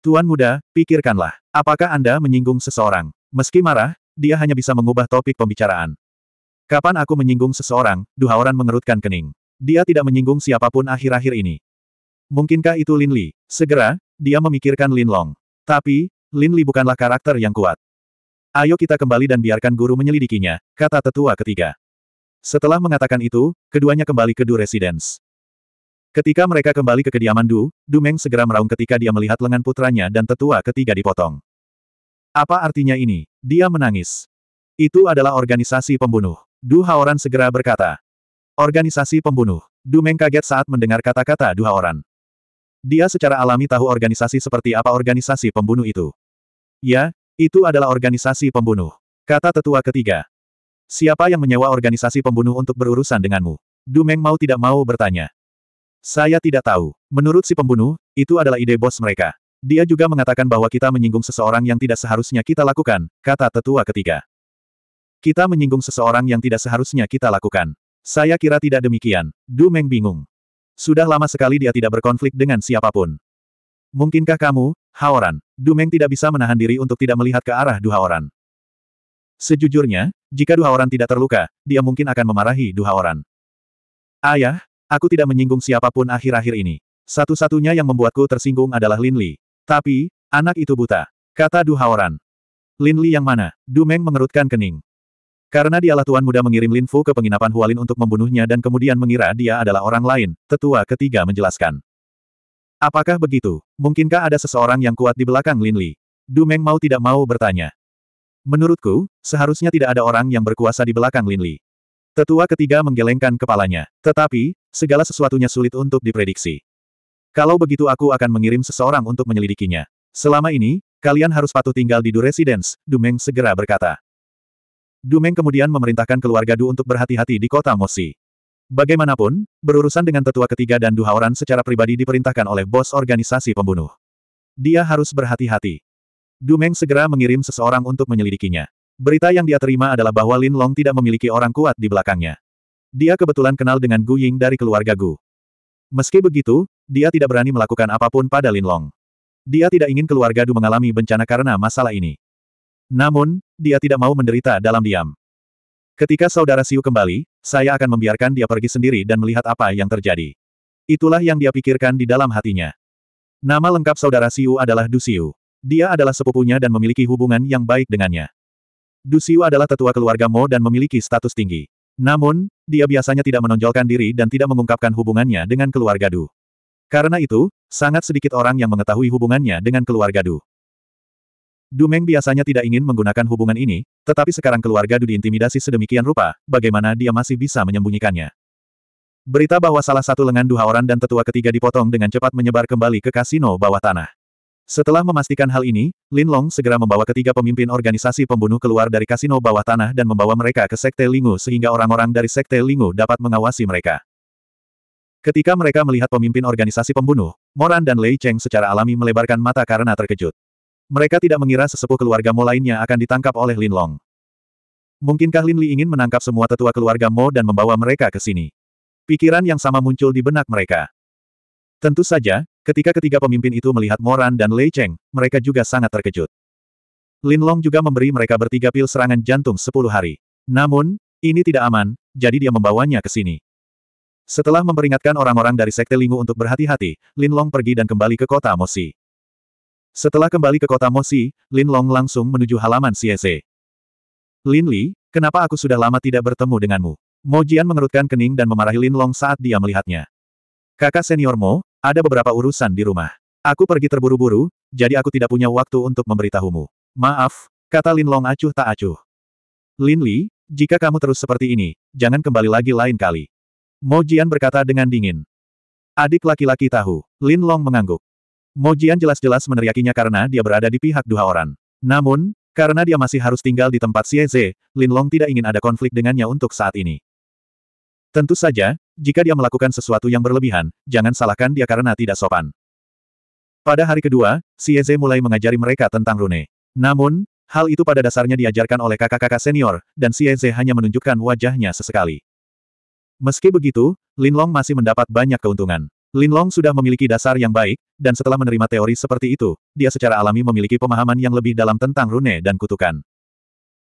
A: Tuan muda, pikirkanlah. Apakah Anda menyinggung seseorang? Meski marah, dia hanya bisa mengubah topik pembicaraan. Kapan aku menyinggung seseorang, Duhaoran mengerutkan kening. Dia tidak menyinggung siapapun akhir-akhir ini. Mungkinkah itu Lin Li? Segera, dia memikirkan Lin Long. Tapi, Lin Li bukanlah karakter yang kuat. Ayo kita kembali dan biarkan guru menyelidikinya, kata tetua ketiga. Setelah mengatakan itu, keduanya kembali ke Du Residence. Ketika mereka kembali ke kediaman Du, Du Meng segera meraung ketika dia melihat lengan putranya dan tetua ketiga dipotong. Apa artinya ini? Dia menangis. Itu adalah organisasi pembunuh. Du Haoran segera berkata. Organisasi pembunuh. Du Meng kaget saat mendengar kata-kata Du Haoran. Dia secara alami tahu organisasi seperti apa organisasi pembunuh itu. Ya, itu adalah organisasi pembunuh. Kata tetua ketiga. Siapa yang menyewa organisasi pembunuh untuk berurusan denganmu? Du Meng mau tidak mau bertanya. Saya tidak tahu. Menurut si pembunuh, itu adalah ide bos mereka. Dia juga mengatakan bahwa kita menyinggung seseorang yang tidak seharusnya kita lakukan, kata tetua ketiga. Kita menyinggung seseorang yang tidak seharusnya kita lakukan. Saya kira tidak demikian. Du Meng bingung. Sudah lama sekali dia tidak berkonflik dengan siapapun. Mungkinkah kamu, Haoran? Du Meng tidak bisa menahan diri untuk tidak melihat ke arah Du Haoran. Sejujurnya, jika Du Haoran tidak terluka, dia mungkin akan memarahi Du Haoran. Ayah, Aku tidak menyinggung siapapun akhir-akhir ini. Satu-satunya yang membuatku tersinggung adalah Lin Li. Tapi, anak itu buta. Kata Du Haoran. Lin Li yang mana? Du Meng mengerutkan kening. Karena dialah tuan muda mengirim Lin Fu ke penginapan Hualin untuk membunuhnya dan kemudian mengira dia adalah orang lain, tetua ketiga menjelaskan. Apakah begitu? Mungkinkah ada seseorang yang kuat di belakang Lin Li? Du Meng mau tidak mau bertanya. Menurutku, seharusnya tidak ada orang yang berkuasa di belakang Lin Li. Tetua ketiga menggelengkan kepalanya. Tetapi, segala sesuatunya sulit untuk diprediksi. Kalau begitu aku akan mengirim seseorang untuk menyelidikinya. Selama ini, kalian harus patuh tinggal di Du Residence, Dumeng segera berkata. Dumeng kemudian memerintahkan keluarga Du untuk berhati-hati di kota Mosi. Bagaimanapun, berurusan dengan tetua ketiga dan Du secara pribadi diperintahkan oleh bos organisasi pembunuh. Dia harus berhati-hati. Dumeng segera mengirim seseorang untuk menyelidikinya. Berita yang dia terima adalah bahwa Lin Long tidak memiliki orang kuat di belakangnya. Dia kebetulan kenal dengan Gu Ying dari keluarga Gu. Meski begitu, dia tidak berani melakukan apapun pada Lin Long. Dia tidak ingin keluarga Du mengalami bencana karena masalah ini. Namun, dia tidak mau menderita dalam diam. Ketika saudara Siu kembali, saya akan membiarkan dia pergi sendiri dan melihat apa yang terjadi. Itulah yang dia pikirkan di dalam hatinya. Nama lengkap saudara Siu adalah Du Siu. Dia adalah sepupunya dan memiliki hubungan yang baik dengannya. Dusiu adalah tetua keluarga Mo dan memiliki status tinggi. Namun, dia biasanya tidak menonjolkan diri dan tidak mengungkapkan hubungannya dengan keluarga Du. Karena itu, sangat sedikit orang yang mengetahui hubungannya dengan keluarga Du. Du Meng biasanya tidak ingin menggunakan hubungan ini, tetapi sekarang keluarga Du diintimidasi sedemikian rupa, bagaimana dia masih bisa menyembunyikannya. Berita bahwa salah satu lengan Du Haoran dan tetua ketiga dipotong dengan cepat menyebar kembali ke kasino bawah tanah. Setelah memastikan hal ini, Lin Long segera membawa ketiga pemimpin organisasi pembunuh keluar dari kasino bawah tanah dan membawa mereka ke Sekte Lingu sehingga orang-orang dari Sekte Lingu dapat mengawasi mereka. Ketika mereka melihat pemimpin organisasi pembunuh, Moran dan Lei Cheng secara alami melebarkan mata karena terkejut. Mereka tidak mengira sesepuh keluarga Mo lainnya akan ditangkap oleh Lin Long. Mungkinkah Lin Li ingin menangkap semua tetua keluarga Mo dan membawa mereka ke sini? Pikiran yang sama muncul di benak mereka. Tentu saja, Ketika ketiga pemimpin itu melihat Moran dan Lei Cheng, mereka juga sangat terkejut. Lin Long juga memberi mereka bertiga pil serangan jantung sepuluh hari. Namun, ini tidak aman, jadi dia membawanya ke sini. Setelah memperingatkan orang-orang dari Sekte Lingu untuk berhati-hati, Lin Long pergi dan kembali ke kota Mosi. Setelah kembali ke kota Mosi, Lin Long langsung menuju halaman Siese. Lin Li, kenapa aku sudah lama tidak bertemu denganmu? Mo Jian mengerutkan kening dan memarahi Lin Long saat dia melihatnya. Kakak senior Mo, ada beberapa urusan di rumah. Aku pergi terburu-buru, jadi aku tidak punya waktu untuk memberitahumu. Maaf, kata Lin Long acuh tak acuh. Lin Li, jika kamu terus seperti ini, jangan kembali lagi lain kali. Mo Jian berkata dengan dingin. Adik laki-laki tahu, Lin Long mengangguk. Mo Jian jelas-jelas meneriakinya karena dia berada di pihak dua orang. Namun, karena dia masih harus tinggal di tempat Xie Ze, Lin Long tidak ingin ada konflik dengannya untuk saat ini. Tentu saja, jika dia melakukan sesuatu yang berlebihan, jangan salahkan dia karena tidak sopan. Pada hari kedua, Sieze mulai mengajari mereka tentang rune. Namun, hal itu pada dasarnya diajarkan oleh kakak-kakak senior, dan Sieze hanya menunjukkan wajahnya sesekali. Meski begitu, Linlong masih mendapat banyak keuntungan. Linlong sudah memiliki dasar yang baik, dan setelah menerima teori seperti itu, dia secara alami memiliki pemahaman yang lebih dalam tentang rune dan kutukan.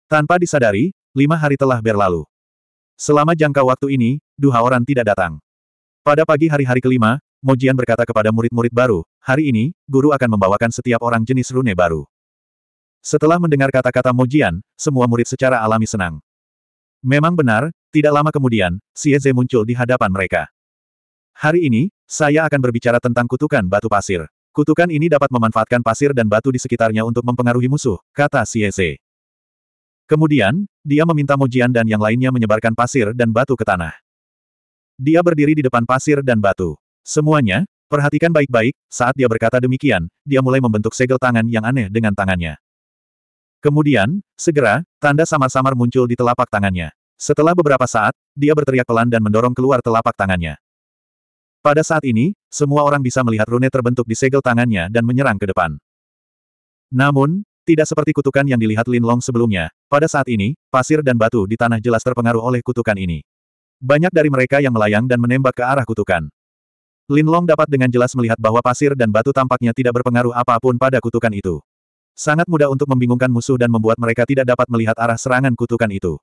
A: Tanpa disadari, lima hari telah berlalu. Selama jangka waktu ini, Duha Orang tidak datang. Pada pagi hari-hari kelima, Mojian berkata kepada murid-murid baru, hari ini, guru akan membawakan setiap orang jenis rune baru. Setelah mendengar kata-kata Mojian, semua murid secara alami senang. Memang benar, tidak lama kemudian, Sieze muncul di hadapan mereka. Hari ini, saya akan berbicara tentang kutukan batu pasir. Kutukan ini dapat memanfaatkan pasir dan batu di sekitarnya untuk mempengaruhi musuh, kata Sieze. Kemudian, dia meminta Mojian dan yang lainnya menyebarkan pasir dan batu ke tanah. Dia berdiri di depan pasir dan batu. Semuanya, perhatikan baik-baik, saat dia berkata demikian, dia mulai membentuk segel tangan yang aneh dengan tangannya. Kemudian, segera, tanda samar-samar muncul di telapak tangannya. Setelah beberapa saat, dia berteriak pelan dan mendorong keluar telapak tangannya. Pada saat ini, semua orang bisa melihat rune terbentuk di segel tangannya dan menyerang ke depan. Namun, tidak seperti kutukan yang dilihat Lin Long sebelumnya, pada saat ini, pasir dan batu di tanah jelas terpengaruh oleh kutukan ini. Banyak dari mereka yang melayang dan menembak ke arah kutukan. Lin Long dapat dengan jelas melihat bahwa pasir dan batu tampaknya tidak berpengaruh apapun pada kutukan itu. Sangat mudah untuk membingungkan musuh dan membuat mereka tidak dapat melihat arah serangan kutukan itu.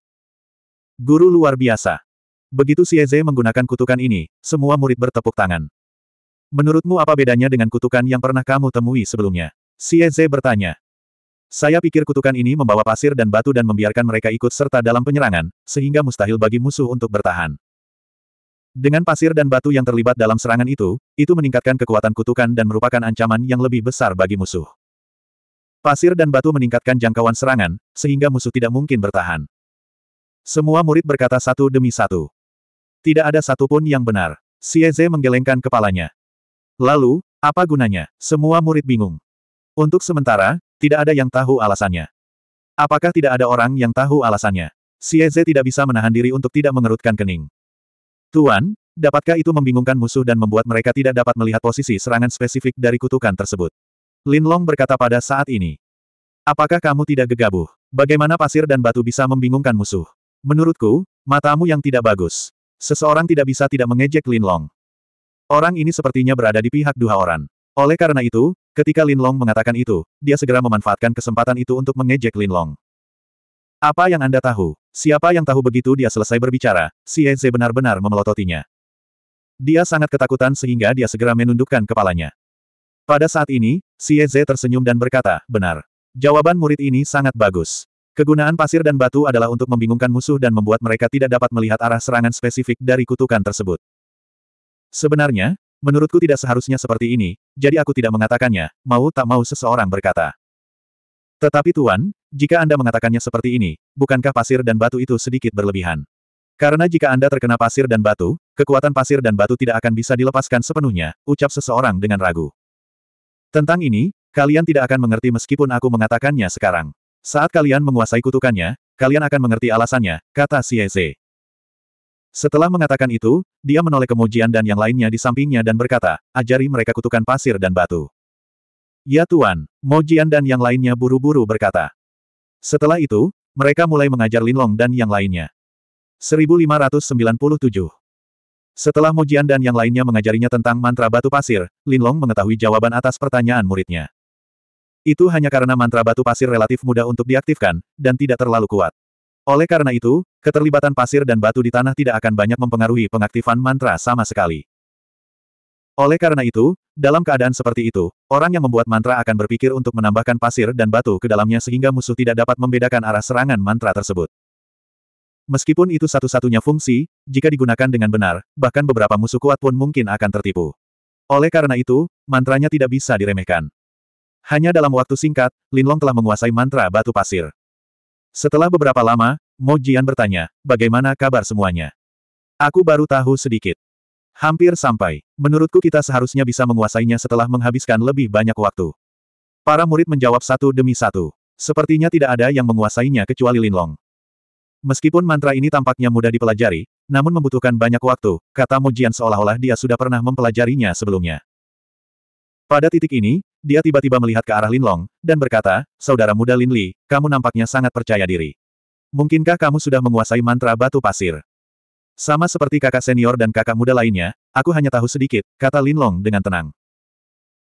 A: Guru luar biasa. Begitu Zhe menggunakan kutukan ini, semua murid bertepuk tangan. Menurutmu apa bedanya dengan kutukan yang pernah kamu temui sebelumnya? Zhe bertanya. Saya pikir kutukan ini membawa pasir dan batu dan membiarkan mereka ikut serta dalam penyerangan, sehingga mustahil bagi musuh untuk bertahan. Dengan pasir dan batu yang terlibat dalam serangan itu, itu meningkatkan kekuatan kutukan dan merupakan ancaman yang lebih besar bagi musuh. Pasir dan batu meningkatkan jangkauan serangan, sehingga musuh tidak mungkin bertahan. Semua murid berkata satu demi satu. Tidak ada satupun yang benar. Sieze menggelengkan kepalanya. Lalu, apa gunanya? Semua murid bingung. Untuk sementara, tidak ada yang tahu alasannya. Apakah tidak ada orang yang tahu alasannya? Zhe tidak bisa menahan diri untuk tidak mengerutkan kening. Tuan, dapatkah itu membingungkan musuh dan membuat mereka tidak dapat melihat posisi serangan spesifik dari kutukan tersebut? Lin Long berkata pada saat ini. Apakah kamu tidak gegabah? Bagaimana pasir dan batu bisa membingungkan musuh? Menurutku, matamu yang tidak bagus. Seseorang tidak bisa tidak mengejek Lin Long. Orang ini sepertinya berada di pihak dua orang. Oleh karena itu, Ketika Lin Long mengatakan itu, dia segera memanfaatkan kesempatan itu untuk mengejek Lin Long. Apa yang Anda tahu? Siapa yang tahu begitu dia selesai berbicara, si Eze benar-benar memelototinya. Dia sangat ketakutan sehingga dia segera menundukkan kepalanya. Pada saat ini, si Eze tersenyum dan berkata, benar. Jawaban murid ini sangat bagus. Kegunaan pasir dan batu adalah untuk membingungkan musuh dan membuat mereka tidak dapat melihat arah serangan spesifik dari kutukan tersebut. Sebenarnya, Menurutku tidak seharusnya seperti ini, jadi aku tidak mengatakannya, mau tak mau seseorang berkata. Tetapi Tuan, jika Anda mengatakannya seperti ini, bukankah pasir dan batu itu sedikit berlebihan? Karena jika Anda terkena pasir dan batu, kekuatan pasir dan batu tidak akan bisa dilepaskan sepenuhnya, ucap seseorang dengan ragu. Tentang ini, kalian tidak akan mengerti meskipun aku mengatakannya sekarang. Saat kalian menguasai kutukannya, kalian akan mengerti alasannya, kata Xie setelah mengatakan itu, dia menoleh ke Mojian dan yang lainnya di sampingnya dan berkata, ajari mereka kutukan pasir dan batu. Ya Tuan, Mojian dan yang lainnya buru-buru berkata. Setelah itu, mereka mulai mengajar Linlong dan yang lainnya. 1597 Setelah Mojian dan yang lainnya mengajarinya tentang mantra batu pasir, Linlong mengetahui jawaban atas pertanyaan muridnya. Itu hanya karena mantra batu pasir relatif mudah untuk diaktifkan, dan tidak terlalu kuat. Oleh karena itu, keterlibatan pasir dan batu di tanah tidak akan banyak mempengaruhi pengaktifan mantra sama sekali. Oleh karena itu, dalam keadaan seperti itu, orang yang membuat mantra akan berpikir untuk menambahkan pasir dan batu ke dalamnya sehingga musuh tidak dapat membedakan arah serangan mantra tersebut. Meskipun itu satu-satunya fungsi, jika digunakan dengan benar, bahkan beberapa musuh kuat pun mungkin akan tertipu. Oleh karena itu, mantranya tidak bisa diremehkan. Hanya dalam waktu singkat, Linlong telah menguasai mantra batu pasir. Setelah beberapa lama, Mo Jian bertanya, bagaimana kabar semuanya? Aku baru tahu sedikit. Hampir sampai. Menurutku kita seharusnya bisa menguasainya setelah menghabiskan lebih banyak waktu. Para murid menjawab satu demi satu. Sepertinya tidak ada yang menguasainya kecuali Linlong. Meskipun mantra ini tampaknya mudah dipelajari, namun membutuhkan banyak waktu, kata Mojian seolah-olah dia sudah pernah mempelajarinya sebelumnya. Pada titik ini, dia tiba-tiba melihat ke arah Linlong, dan berkata, Saudara muda Lin Li, kamu nampaknya sangat percaya diri. Mungkinkah kamu sudah menguasai mantra batu pasir? Sama seperti kakak senior dan kakak muda lainnya, aku hanya tahu sedikit, kata Linlong dengan tenang.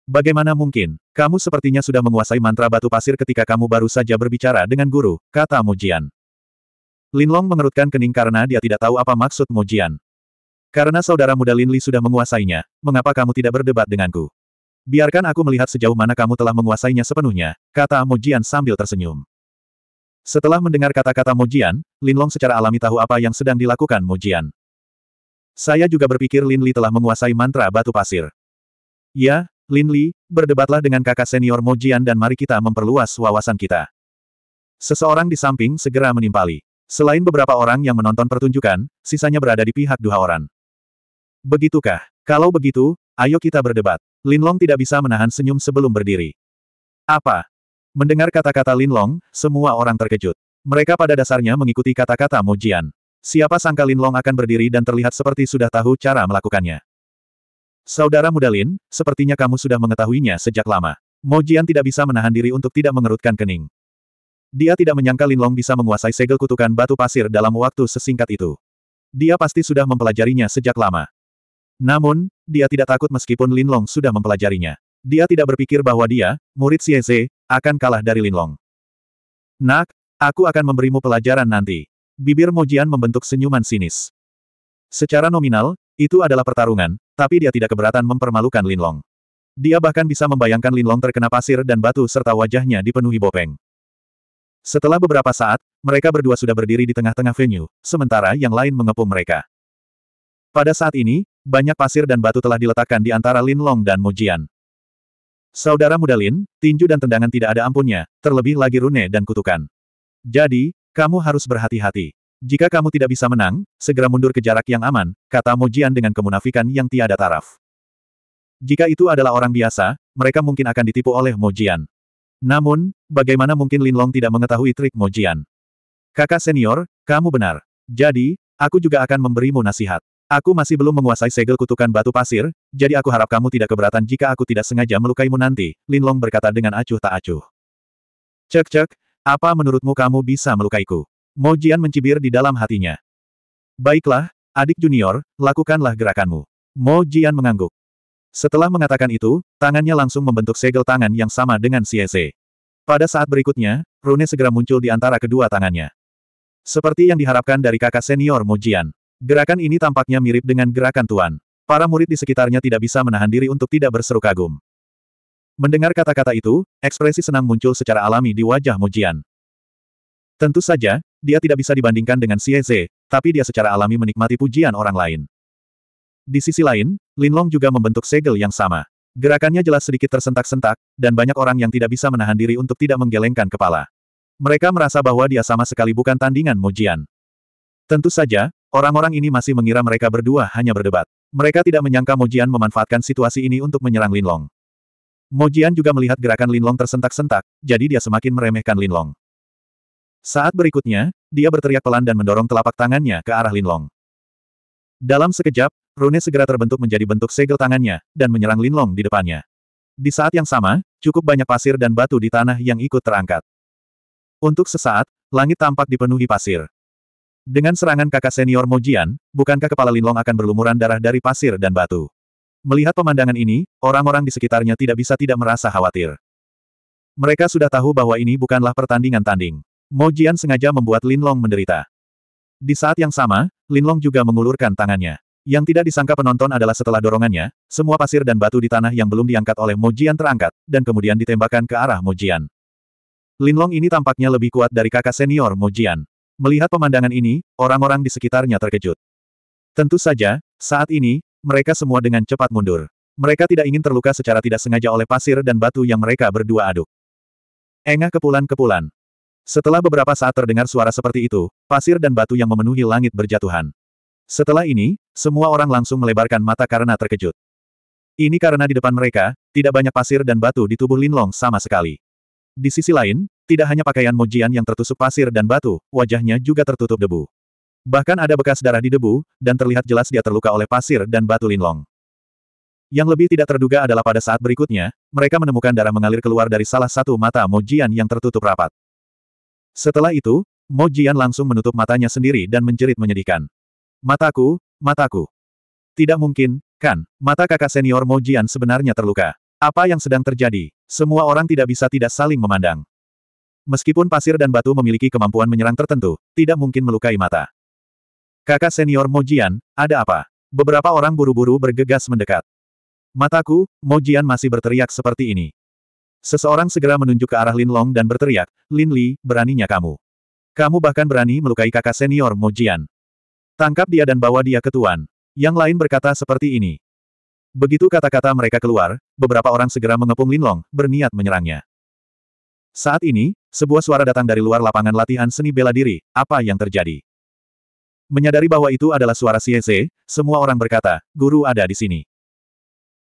A: Bagaimana mungkin, kamu sepertinya sudah menguasai mantra batu pasir ketika kamu baru saja berbicara dengan guru, kata Mujian. Linlong mengerutkan kening karena dia tidak tahu apa maksud Mujian. Karena saudara muda Lin Li sudah menguasainya, mengapa kamu tidak berdebat denganku? Biarkan aku melihat sejauh mana kamu telah menguasainya sepenuhnya, kata Mojian sambil tersenyum. Setelah mendengar kata-kata Mojian, Linlong secara alami tahu apa yang sedang dilakukan Mojian. Saya juga berpikir Lin Li telah menguasai mantra batu pasir. Ya, Lin Li, berdebatlah dengan kakak senior Mojian dan mari kita memperluas wawasan kita. Seseorang di samping segera menimpali. Selain beberapa orang yang menonton pertunjukan, sisanya berada di pihak dua orang. Begitukah? Kalau begitu, ayo kita berdebat. Linlong tidak bisa menahan senyum sebelum berdiri. Apa? Mendengar kata-kata Linlong, semua orang terkejut. Mereka pada dasarnya mengikuti kata-kata Mojian. Siapa sangka Linlong akan berdiri dan terlihat seperti sudah tahu cara melakukannya. Saudara muda Lin, sepertinya kamu sudah mengetahuinya sejak lama. Mojian tidak bisa menahan diri untuk tidak mengerutkan kening. Dia tidak menyangka Linlong bisa menguasai segel kutukan batu pasir dalam waktu sesingkat itu. Dia pasti sudah mempelajarinya sejak lama. Namun, dia tidak takut meskipun Linlong sudah mempelajarinya. Dia tidak berpikir bahwa dia, murid Xieze, akan kalah dari Linlong. Nak, aku akan memberimu pelajaran nanti. Bibir Mojian membentuk senyuman sinis. Secara nominal, itu adalah pertarungan, tapi dia tidak keberatan mempermalukan Linlong. Dia bahkan bisa membayangkan Linlong terkena pasir dan batu serta wajahnya dipenuhi bopeng. Setelah beberapa saat, mereka berdua sudah berdiri di tengah-tengah venue, sementara yang lain mengepung mereka. Pada saat ini, banyak pasir dan batu telah diletakkan di antara Lin Long dan Mo Jian. Saudara muda Lin, tinju dan tendangan tidak ada ampunnya, terlebih lagi rune dan kutukan. Jadi, kamu harus berhati-hati. Jika kamu tidak bisa menang, segera mundur ke jarak yang aman, kata Mo Jian dengan kemunafikan yang tiada taraf. Jika itu adalah orang biasa, mereka mungkin akan ditipu oleh Mo Jian. Namun, bagaimana mungkin Lin Long tidak mengetahui trik Mo Jian? Kakak senior, kamu benar. Jadi, aku juga akan memberimu nasihat. Aku masih belum menguasai segel kutukan batu pasir, jadi aku harap kamu tidak keberatan jika aku tidak sengaja melukaimu nanti, Linlong berkata dengan acuh tak acuh. Cek-cek, apa menurutmu kamu bisa melukaiku? Mo Jian mencibir di dalam hatinya. Baiklah, adik junior, lakukanlah gerakanmu. Mo Jian mengangguk. Setelah mengatakan itu, tangannya langsung membentuk segel tangan yang sama dengan Siese. Pada saat berikutnya, rune segera muncul di antara kedua tangannya. Seperti yang diharapkan dari kakak senior Mo Jian. Gerakan ini tampaknya mirip dengan gerakan Tuan. Para murid di sekitarnya tidak bisa menahan diri untuk tidak berseru kagum. Mendengar kata-kata itu, ekspresi senang muncul secara alami di wajah Mujian. Tentu saja, dia tidak bisa dibandingkan dengan Xie tapi dia secara alami menikmati pujian orang lain. Di sisi lain, Linlong juga membentuk segel yang sama. Gerakannya jelas sedikit tersentak-sentak, dan banyak orang yang tidak bisa menahan diri untuk tidak menggelengkan kepala. Mereka merasa bahwa dia sama sekali bukan tandingan Mujian. Tentu saja, Orang-orang ini masih mengira mereka berdua hanya berdebat. Mereka tidak menyangka Mojian memanfaatkan situasi ini untuk menyerang Linlong. Mojian juga melihat gerakan Linlong tersentak-sentak, jadi dia semakin meremehkan Linlong. Saat berikutnya, dia berteriak pelan dan mendorong telapak tangannya ke arah Linlong. Dalam sekejap, rune segera terbentuk menjadi bentuk segel tangannya, dan menyerang Linlong di depannya. Di saat yang sama, cukup banyak pasir dan batu di tanah yang ikut terangkat. Untuk sesaat, langit tampak dipenuhi pasir. Dengan serangan kakak senior Mojian, bukankah kepala Linlong akan berlumuran darah dari pasir dan batu? Melihat pemandangan ini, orang-orang di sekitarnya tidak bisa tidak merasa khawatir. Mereka sudah tahu bahwa ini bukanlah pertandingan tanding. Mojian sengaja membuat Linlong menderita. Di saat yang sama, Linlong juga mengulurkan tangannya. Yang tidak disangka penonton adalah setelah dorongannya, semua pasir dan batu di tanah yang belum diangkat oleh Mojian terangkat, dan kemudian ditembakkan ke arah Mojian. Linlong ini tampaknya lebih kuat dari kakak senior Mojian. Melihat pemandangan ini, orang-orang di sekitarnya terkejut. Tentu saja, saat ini, mereka semua dengan cepat mundur. Mereka tidak ingin terluka secara tidak sengaja oleh pasir dan batu yang mereka berdua aduk. Engah kepulan-kepulan. Setelah beberapa saat terdengar suara seperti itu, pasir dan batu yang memenuhi langit berjatuhan. Setelah ini, semua orang langsung melebarkan mata karena terkejut. Ini karena di depan mereka, tidak banyak pasir dan batu di tubuh Linlong sama sekali. Di sisi lain, tidak hanya pakaian Mojian yang tertusuk pasir dan batu, wajahnya juga tertutup debu. Bahkan ada bekas darah di debu, dan terlihat jelas dia terluka oleh pasir dan batu linlong. Yang lebih tidak terduga adalah pada saat berikutnya, mereka menemukan darah mengalir keluar dari salah satu mata Mojian yang tertutup rapat. Setelah itu, Mojian langsung menutup matanya sendiri dan menjerit menyedihkan. Mataku, mataku. Tidak mungkin, kan, mata kakak senior Mojian sebenarnya terluka. Apa yang sedang terjadi? Semua orang tidak bisa tidak saling memandang. Meskipun pasir dan batu memiliki kemampuan menyerang tertentu, tidak mungkin melukai mata. Kakak senior Mojian, ada apa? Beberapa orang buru-buru bergegas mendekat. Mataku, Mojian masih berteriak seperti ini. Seseorang segera menunjuk ke arah Lin Long dan berteriak, Lin Li, beraninya kamu. Kamu bahkan berani melukai kakak senior Mojian. Tangkap dia dan bawa dia ke tuan. Yang lain berkata seperti ini. Begitu kata-kata mereka keluar, beberapa orang segera mengepung Lin Long, berniat menyerangnya. Saat ini, sebuah suara datang dari luar lapangan latihan seni bela diri, apa yang terjadi? Menyadari bahwa itu adalah suara Sieze, semua orang berkata, guru ada di sini.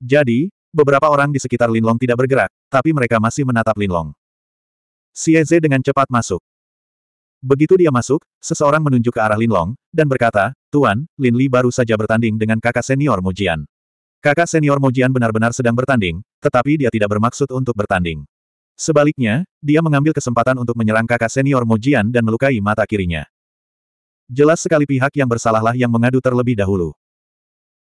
A: Jadi, beberapa orang di sekitar Linlong tidak bergerak, tapi mereka masih menatap Linlong. Sieze dengan cepat masuk. Begitu dia masuk, seseorang menunjuk ke arah Linlong, dan berkata, Tuan, Lin Li baru saja bertanding dengan kakak senior Mujian. Kakak senior Mojian benar-benar sedang bertanding, tetapi dia tidak bermaksud untuk bertanding. Sebaliknya, dia mengambil kesempatan untuk menyerang kakak senior Mojian dan melukai mata kirinya. Jelas sekali pihak yang bersalahlah yang mengadu terlebih dahulu.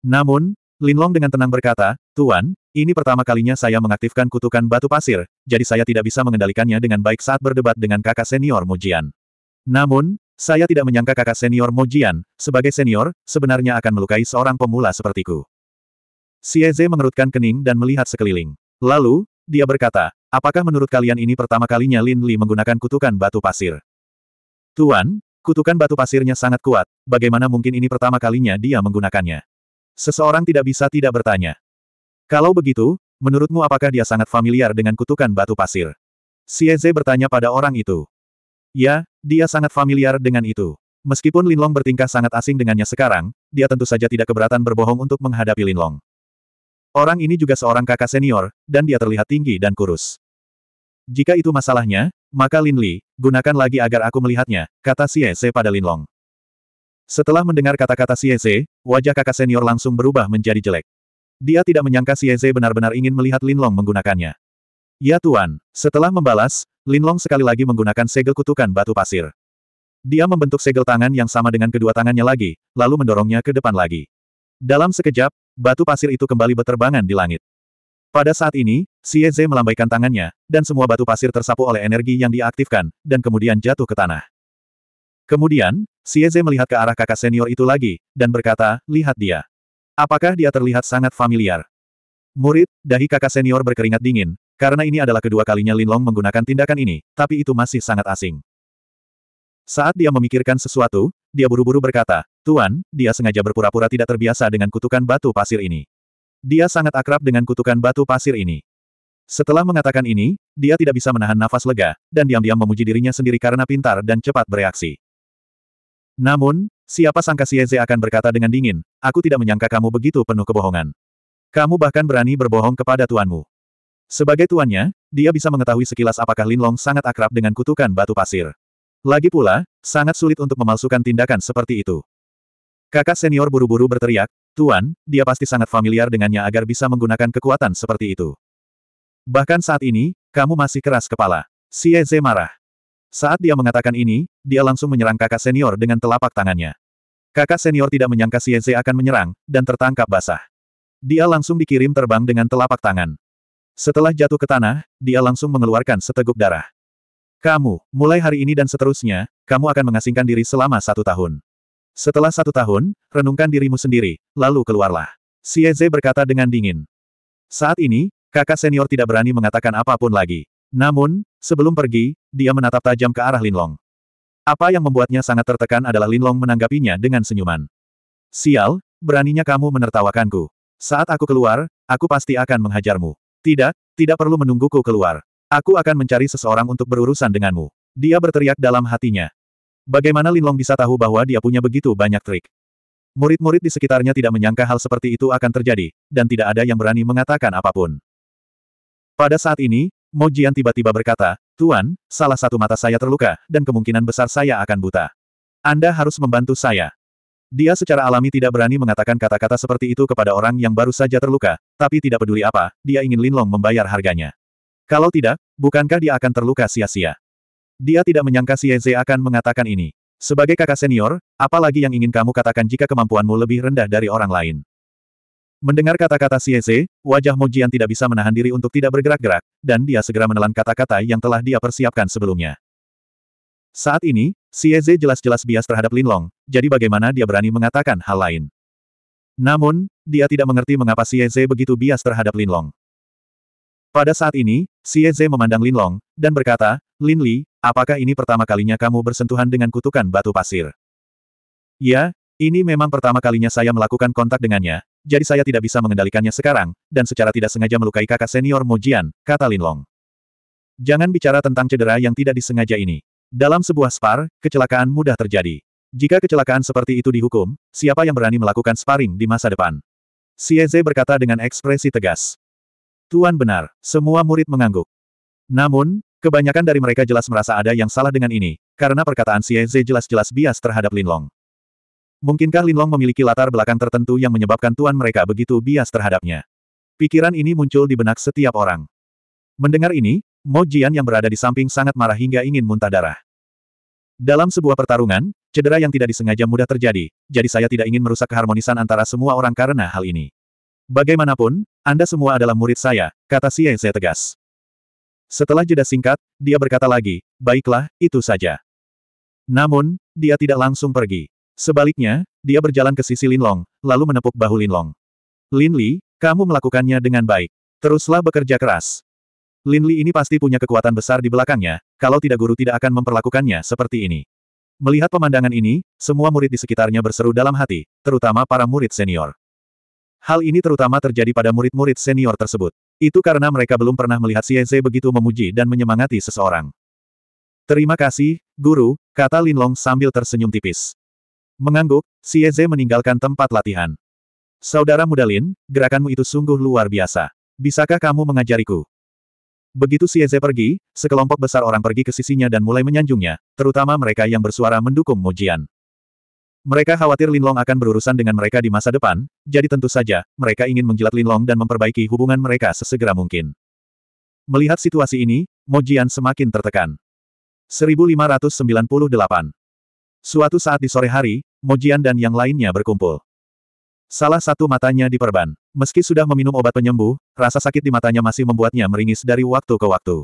A: Namun, Linlong dengan tenang berkata, Tuan, ini pertama kalinya saya mengaktifkan kutukan batu pasir, jadi saya tidak bisa mengendalikannya dengan baik saat berdebat dengan kakak senior Mojian. Namun, saya tidak menyangka kakak senior Mojian, sebagai senior, sebenarnya akan melukai seorang pemula sepertiku. Xie Zhe mengerutkan kening dan melihat sekeliling. Lalu, dia berkata, Apakah menurut kalian ini pertama kalinya Lin Li menggunakan kutukan batu pasir? Tuan, kutukan batu pasirnya sangat kuat, bagaimana mungkin ini pertama kalinya dia menggunakannya? Seseorang tidak bisa tidak bertanya. Kalau begitu, menurutmu apakah dia sangat familiar dengan kutukan batu pasir? Sieze bertanya pada orang itu. Ya, dia sangat familiar dengan itu. Meskipun Linlong bertingkah sangat asing dengannya sekarang, dia tentu saja tidak keberatan berbohong untuk menghadapi Linlong. Orang ini juga seorang kakak senior, dan dia terlihat tinggi dan kurus. Jika itu masalahnya, maka Lin Li, gunakan lagi agar aku melihatnya, kata Siese pada Lin Long. Setelah mendengar kata-kata Sieze, wajah kakak senior langsung berubah menjadi jelek. Dia tidak menyangka Sieze benar-benar ingin melihat Lin Long menggunakannya. Ya Tuan, setelah membalas, Lin Long sekali lagi menggunakan segel kutukan batu pasir. Dia membentuk segel tangan yang sama dengan kedua tangannya lagi, lalu mendorongnya ke depan lagi. Dalam sekejap, batu pasir itu kembali berterbangan di langit. Pada saat ini, Xie Zhe melambaikan tangannya, dan semua batu pasir tersapu oleh energi yang diaktifkan, dan kemudian jatuh ke tanah. Kemudian, Xie Zhe melihat ke arah kakak senior itu lagi, dan berkata, lihat dia. Apakah dia terlihat sangat familiar? Murid, dahi kakak senior berkeringat dingin, karena ini adalah kedua kalinya Lin Long menggunakan tindakan ini, tapi itu masih sangat asing. Saat dia memikirkan sesuatu, dia buru-buru berkata, Tuan, dia sengaja berpura-pura tidak terbiasa dengan kutukan batu pasir ini. Dia sangat akrab dengan kutukan batu pasir ini. Setelah mengatakan ini, dia tidak bisa menahan nafas lega, dan diam-diam memuji dirinya sendiri karena pintar dan cepat bereaksi. Namun, siapa sangka Sieze akan berkata dengan dingin, aku tidak menyangka kamu begitu penuh kebohongan. Kamu bahkan berani berbohong kepada tuanmu. Sebagai tuannya, dia bisa mengetahui sekilas apakah Lin Long sangat akrab dengan kutukan batu pasir. Lagi pula, sangat sulit untuk memalsukan tindakan seperti itu. Kakak senior buru-buru berteriak, Tuan, dia pasti sangat familiar dengannya agar bisa menggunakan kekuatan seperti itu. Bahkan saat ini, kamu masih keras kepala. Si Eze marah. Saat dia mengatakan ini, dia langsung menyerang kakak senior dengan telapak tangannya. Kakak senior tidak menyangka si Eze akan menyerang, dan tertangkap basah. Dia langsung dikirim terbang dengan telapak tangan. Setelah jatuh ke tanah, dia langsung mengeluarkan seteguk darah. Kamu, mulai hari ini dan seterusnya, kamu akan mengasingkan diri selama satu tahun. Setelah satu tahun, renungkan dirimu sendiri, lalu keluarlah. Si Eze berkata dengan dingin. Saat ini, Kakak senior tidak berani mengatakan apapun lagi. Namun, sebelum pergi, dia menatap tajam ke arah Linlong. Apa yang membuatnya sangat tertekan adalah Linlong menanggapinya dengan senyuman. Sial, beraninya kamu menertawakanku. Saat aku keluar, aku pasti akan menghajarmu. Tidak, tidak perlu menungguku keluar. Aku akan mencari seseorang untuk berurusan denganmu. Dia berteriak dalam hatinya. Bagaimana Linlong bisa tahu bahwa dia punya begitu banyak trik? Murid-murid di sekitarnya tidak menyangka hal seperti itu akan terjadi, dan tidak ada yang berani mengatakan apapun. Pada saat ini, Mojian tiba-tiba berkata, Tuan, salah satu mata saya terluka, dan kemungkinan besar saya akan buta. Anda harus membantu saya. Dia secara alami tidak berani mengatakan kata-kata seperti itu kepada orang yang baru saja terluka, tapi tidak peduli apa, dia ingin Linlong membayar harganya. Kalau tidak, bukankah dia akan terluka sia-sia? Dia tidak menyangka si Yeze akan mengatakan ini. Sebagai kakak senior, apalagi yang ingin kamu katakan jika kemampuanmu lebih rendah dari orang lain. Mendengar kata-kata Sieze, wajah Mojian tidak bisa menahan diri untuk tidak bergerak-gerak, dan dia segera menelan kata-kata yang telah dia persiapkan sebelumnya. Saat ini, Sieze jelas-jelas bias terhadap Linlong, jadi bagaimana dia berani mengatakan hal lain. Namun, dia tidak mengerti mengapa Sieze begitu bias terhadap Linlong. Pada saat ini, Sieze memandang Linlong, dan berkata, Lin Li, apakah ini pertama kalinya kamu bersentuhan dengan kutukan batu pasir? Ya, ini memang pertama kalinya saya melakukan kontak dengannya, jadi saya tidak bisa mengendalikannya sekarang, dan secara tidak sengaja melukai kakak senior Mojian, kata Linlong. Jangan bicara tentang cedera yang tidak disengaja ini. Dalam sebuah spar, kecelakaan mudah terjadi. Jika kecelakaan seperti itu dihukum, siapa yang berani melakukan sparring di masa depan? Sieze berkata dengan ekspresi tegas. Tuan benar, semua murid mengangguk. Namun, kebanyakan dari mereka jelas merasa ada yang salah dengan ini, karena perkataan Sieze jelas-jelas bias terhadap Linlong. Mungkinkah Linlong memiliki latar belakang tertentu yang menyebabkan tuan mereka begitu bias terhadapnya? Pikiran ini muncul di benak setiap orang. Mendengar ini, Mo Jian yang berada di samping sangat marah hingga ingin muntah darah. Dalam sebuah pertarungan, cedera yang tidak disengaja mudah terjadi, jadi saya tidak ingin merusak keharmonisan antara semua orang karena hal ini. Bagaimanapun, Anda semua adalah murid saya, kata Xie tegas. Setelah jeda singkat, dia berkata lagi, baiklah, itu saja. Namun, dia tidak langsung pergi. Sebaliknya, dia berjalan ke sisi Linlong, lalu menepuk bahu Linlong. Lin Li, kamu melakukannya dengan baik. Teruslah bekerja keras. Lin Li ini pasti punya kekuatan besar di belakangnya, kalau tidak guru tidak akan memperlakukannya seperti ini. Melihat pemandangan ini, semua murid di sekitarnya berseru dalam hati, terutama para murid senior. Hal ini terutama terjadi pada murid-murid senior tersebut. Itu karena mereka belum pernah melihat Xieze begitu memuji dan menyemangati seseorang. Terima kasih, guru, kata Lin Long sambil tersenyum tipis. Mengangguk, Sieze meninggalkan tempat latihan. Saudara muda Lin, gerakanmu itu sungguh luar biasa. Bisakah kamu mengajariku? Begitu Sieze pergi, sekelompok besar orang pergi ke sisinya dan mulai menyanjungnya, terutama mereka yang bersuara mendukung Mojian. Mereka khawatir Lin Long akan berurusan dengan mereka di masa depan, jadi tentu saja, mereka ingin menjilat Long dan memperbaiki hubungan mereka sesegera mungkin. Melihat situasi ini, Mojian semakin tertekan. 1598 Suatu saat di sore hari, Mojian dan yang lainnya berkumpul. Salah satu matanya diperban. Meski sudah meminum obat penyembuh, rasa sakit di matanya masih membuatnya meringis dari waktu ke waktu.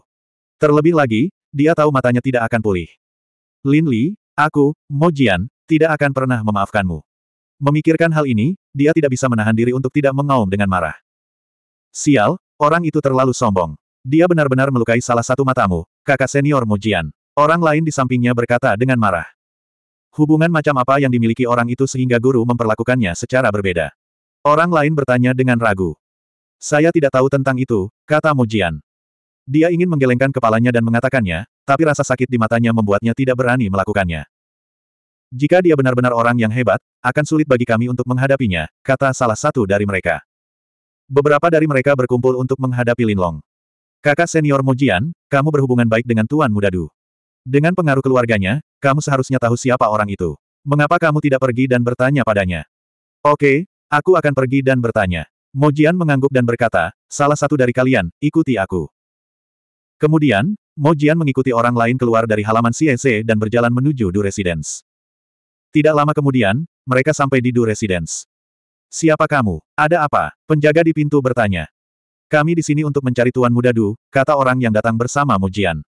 A: Terlebih lagi, dia tahu matanya tidak akan pulih. Lin Li, aku, Mojian, tidak akan pernah memaafkanmu. Memikirkan hal ini, dia tidak bisa menahan diri untuk tidak mengaum dengan marah. Sial, orang itu terlalu sombong. Dia benar-benar melukai salah satu matamu, kakak senior Mujian. Orang lain di sampingnya berkata dengan marah. Hubungan macam apa yang dimiliki orang itu sehingga guru memperlakukannya secara berbeda? Orang lain bertanya dengan ragu. Saya tidak tahu tentang itu, kata Mujian. Dia ingin menggelengkan kepalanya dan mengatakannya, tapi rasa sakit di matanya membuatnya tidak berani melakukannya. Jika dia benar-benar orang yang hebat, akan sulit bagi kami untuk menghadapinya, kata salah satu dari mereka. Beberapa dari mereka berkumpul untuk menghadapi Linlong. Kakak senior Mujian, kamu berhubungan baik dengan Tuan Mudadu. Dengan pengaruh keluarganya, kamu seharusnya tahu siapa orang itu. Mengapa kamu tidak pergi dan bertanya padanya? Oke, aku akan pergi dan bertanya. Mojian mengangguk dan berkata, salah satu dari kalian, ikuti aku. Kemudian, Mojian mengikuti orang lain keluar dari halaman CEC dan berjalan menuju Du Residence. Tidak lama kemudian, mereka sampai di Du Residence. Siapa kamu? Ada apa? Penjaga di pintu bertanya. Kami di sini untuk mencari Tuan Muda Du, kata orang yang datang bersama Mojian.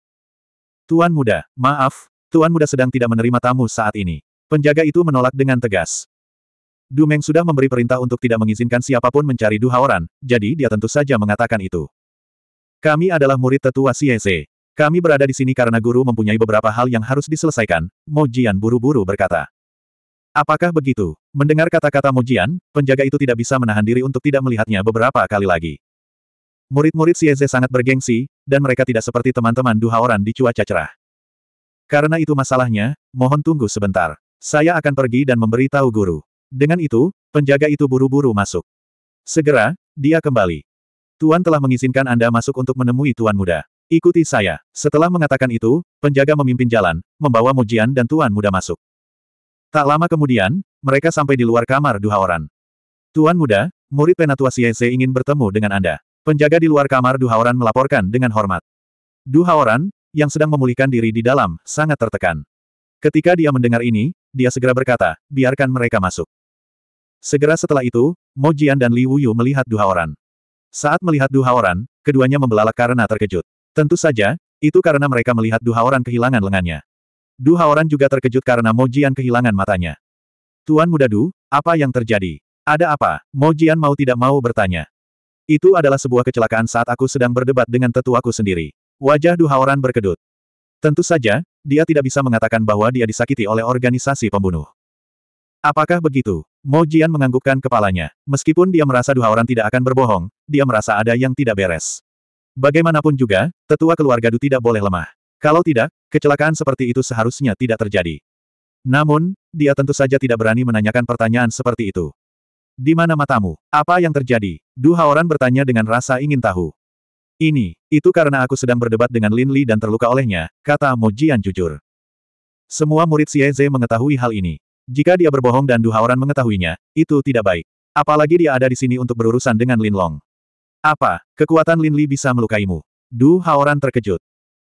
A: Tuan muda, maaf, Tuan muda sedang tidak menerima tamu saat ini. Penjaga itu menolak dengan tegas. Dumeng sudah memberi perintah untuk tidak mengizinkan siapapun mencari Duhaoran, jadi dia tentu saja mengatakan itu. Kami adalah murid tetua Siese. Kami berada di sini karena guru mempunyai beberapa hal yang harus diselesaikan, Jian buru-buru berkata. Apakah begitu? Mendengar kata-kata Jian, penjaga itu tidak bisa menahan diri untuk tidak melihatnya beberapa kali lagi. Murid-murid Siese sangat bergengsi, dan mereka tidak seperti teman-teman Duhaoran di cuaca cerah. Karena itu masalahnya, mohon tunggu sebentar. Saya akan pergi dan memberitahu guru. Dengan itu, penjaga itu buru-buru masuk. Segera, dia kembali. Tuan telah mengizinkan Anda masuk untuk menemui Tuan Muda. Ikuti saya. Setelah mengatakan itu, penjaga memimpin jalan, membawa Mujian dan Tuan Muda masuk. Tak lama kemudian, mereka sampai di luar kamar Duhaoran. Tuan Muda, murid Penatua Siese ingin bertemu dengan Anda. Penjaga di luar kamar Duhaoran melaporkan dengan hormat. Duhaoran, yang sedang memulihkan diri di dalam, sangat tertekan. Ketika dia mendengar ini, dia segera berkata, biarkan mereka masuk. Segera setelah itu, Mo Jian dan Li Wuyu melihat Duhaoran. Saat melihat Duhaoran, keduanya membelalak karena terkejut. Tentu saja, itu karena mereka melihat Duhaoran kehilangan lengannya. Duhaoran juga terkejut karena Mo Jian kehilangan matanya. Tuan muda Du, apa yang terjadi? Ada apa? Mo Jian mau tidak mau bertanya. Itu adalah sebuah kecelakaan saat aku sedang berdebat dengan tetuaku sendiri. Wajah Duhaoran berkedut. Tentu saja, dia tidak bisa mengatakan bahwa dia disakiti oleh organisasi pembunuh. Apakah begitu? Mo Jian menganggukkan kepalanya. Meskipun dia merasa Duhaoran tidak akan berbohong, dia merasa ada yang tidak beres. Bagaimanapun juga, tetua keluarga Du tidak boleh lemah. Kalau tidak, kecelakaan seperti itu seharusnya tidak terjadi. Namun, dia tentu saja tidak berani menanyakan pertanyaan seperti itu. Di mana matamu? Apa yang terjadi? Du Haoran bertanya dengan rasa ingin tahu. Ini, itu karena aku sedang berdebat dengan Lin Li dan terluka olehnya, kata Mo Jian jujur. Semua murid Xie Ze mengetahui hal ini. Jika dia berbohong dan Du Haoran mengetahuinya, itu tidak baik. Apalagi dia ada di sini untuk berurusan dengan Lin Long. Apa, kekuatan Lin Li bisa melukaimu? Du Haoran terkejut.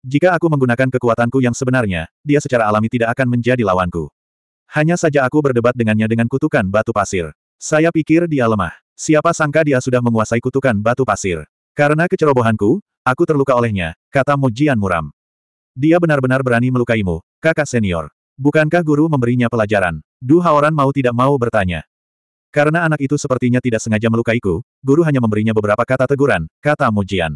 A: Jika aku menggunakan kekuatanku yang sebenarnya, dia secara alami tidak akan menjadi lawanku. Hanya saja aku berdebat dengannya dengan kutukan batu pasir. Saya pikir dia lemah. Siapa sangka dia sudah menguasai kutukan batu pasir. Karena kecerobohanku, aku terluka olehnya, kata Mojian muram. Dia benar-benar berani melukaimu, kakak senior. Bukankah guru memberinya pelajaran? Du Haoran mau tidak mau bertanya. Karena anak itu sepertinya tidak sengaja melukaiku, guru hanya memberinya beberapa kata teguran, kata Mujian.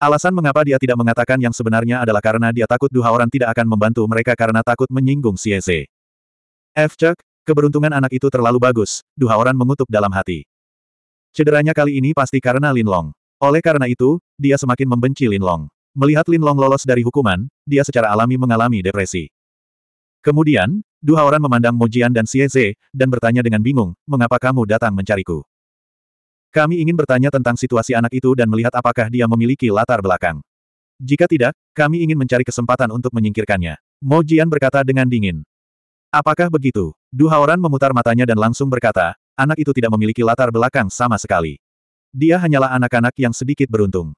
A: Alasan mengapa dia tidak mengatakan yang sebenarnya adalah karena dia takut orang tidak akan membantu mereka karena takut menyinggung F. Chuck. Keberuntungan anak itu terlalu bagus, Duha Orang mengutuk dalam hati. Cederanya kali ini pasti karena Lin Long. Oleh karena itu, dia semakin membenci Lin Long. Melihat Lin Long lolos dari hukuman, dia secara alami mengalami depresi. Kemudian, Duha Orang memandang Mo Jian dan Xieze, dan bertanya dengan bingung, mengapa kamu datang mencariku? Kami ingin bertanya tentang situasi anak itu dan melihat apakah dia memiliki latar belakang. Jika tidak, kami ingin mencari kesempatan untuk menyingkirkannya. Mo Jian berkata dengan dingin. Apakah begitu? Duhaoran memutar matanya dan langsung berkata, anak itu tidak memiliki latar belakang sama sekali. Dia hanyalah anak-anak yang sedikit beruntung.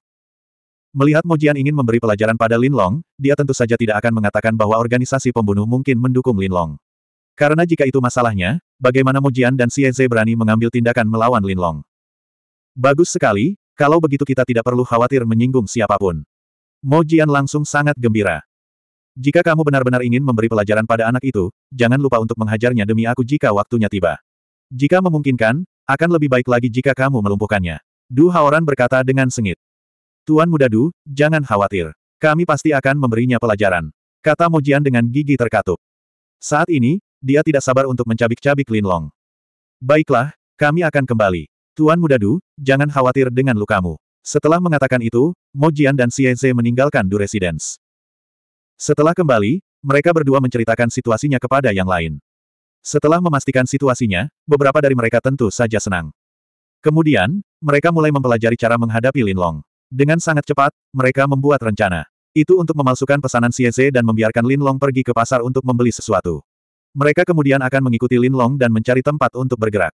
A: Melihat Mojian ingin memberi pelajaran pada Lin Long, dia tentu saja tidak akan mengatakan bahwa organisasi pembunuh mungkin mendukung Lin Long. Karena jika itu masalahnya, bagaimana Mojian dan Zhe berani mengambil tindakan melawan Lin Long? Bagus sekali, kalau begitu kita tidak perlu khawatir menyinggung siapapun. Mojian langsung sangat gembira. Jika kamu benar-benar ingin memberi pelajaran pada anak itu, jangan lupa untuk menghajarnya demi aku jika waktunya tiba. Jika memungkinkan, akan lebih baik lagi jika kamu melumpuhkannya. Du Haoran berkata dengan sengit. Tuan muda Du, jangan khawatir. Kami pasti akan memberinya pelajaran. Kata Mojian dengan gigi terkatup. Saat ini, dia tidak sabar untuk mencabik-cabik Linlong. Baiklah, kami akan kembali. Tuan muda Du, jangan khawatir dengan lukamu. Setelah mengatakan itu, Mojian dan Xie Zhe meninggalkan Du Residence. Setelah kembali, mereka berdua menceritakan situasinya kepada yang lain. Setelah memastikan situasinya, beberapa dari mereka tentu saja senang. Kemudian, mereka mulai mempelajari cara menghadapi Lin Long. Dengan sangat cepat, mereka membuat rencana. Itu untuk memalsukan pesanan Xie dan membiarkan Lin Long pergi ke pasar untuk membeli sesuatu. Mereka kemudian akan mengikuti Lin Long dan mencari tempat untuk bergerak.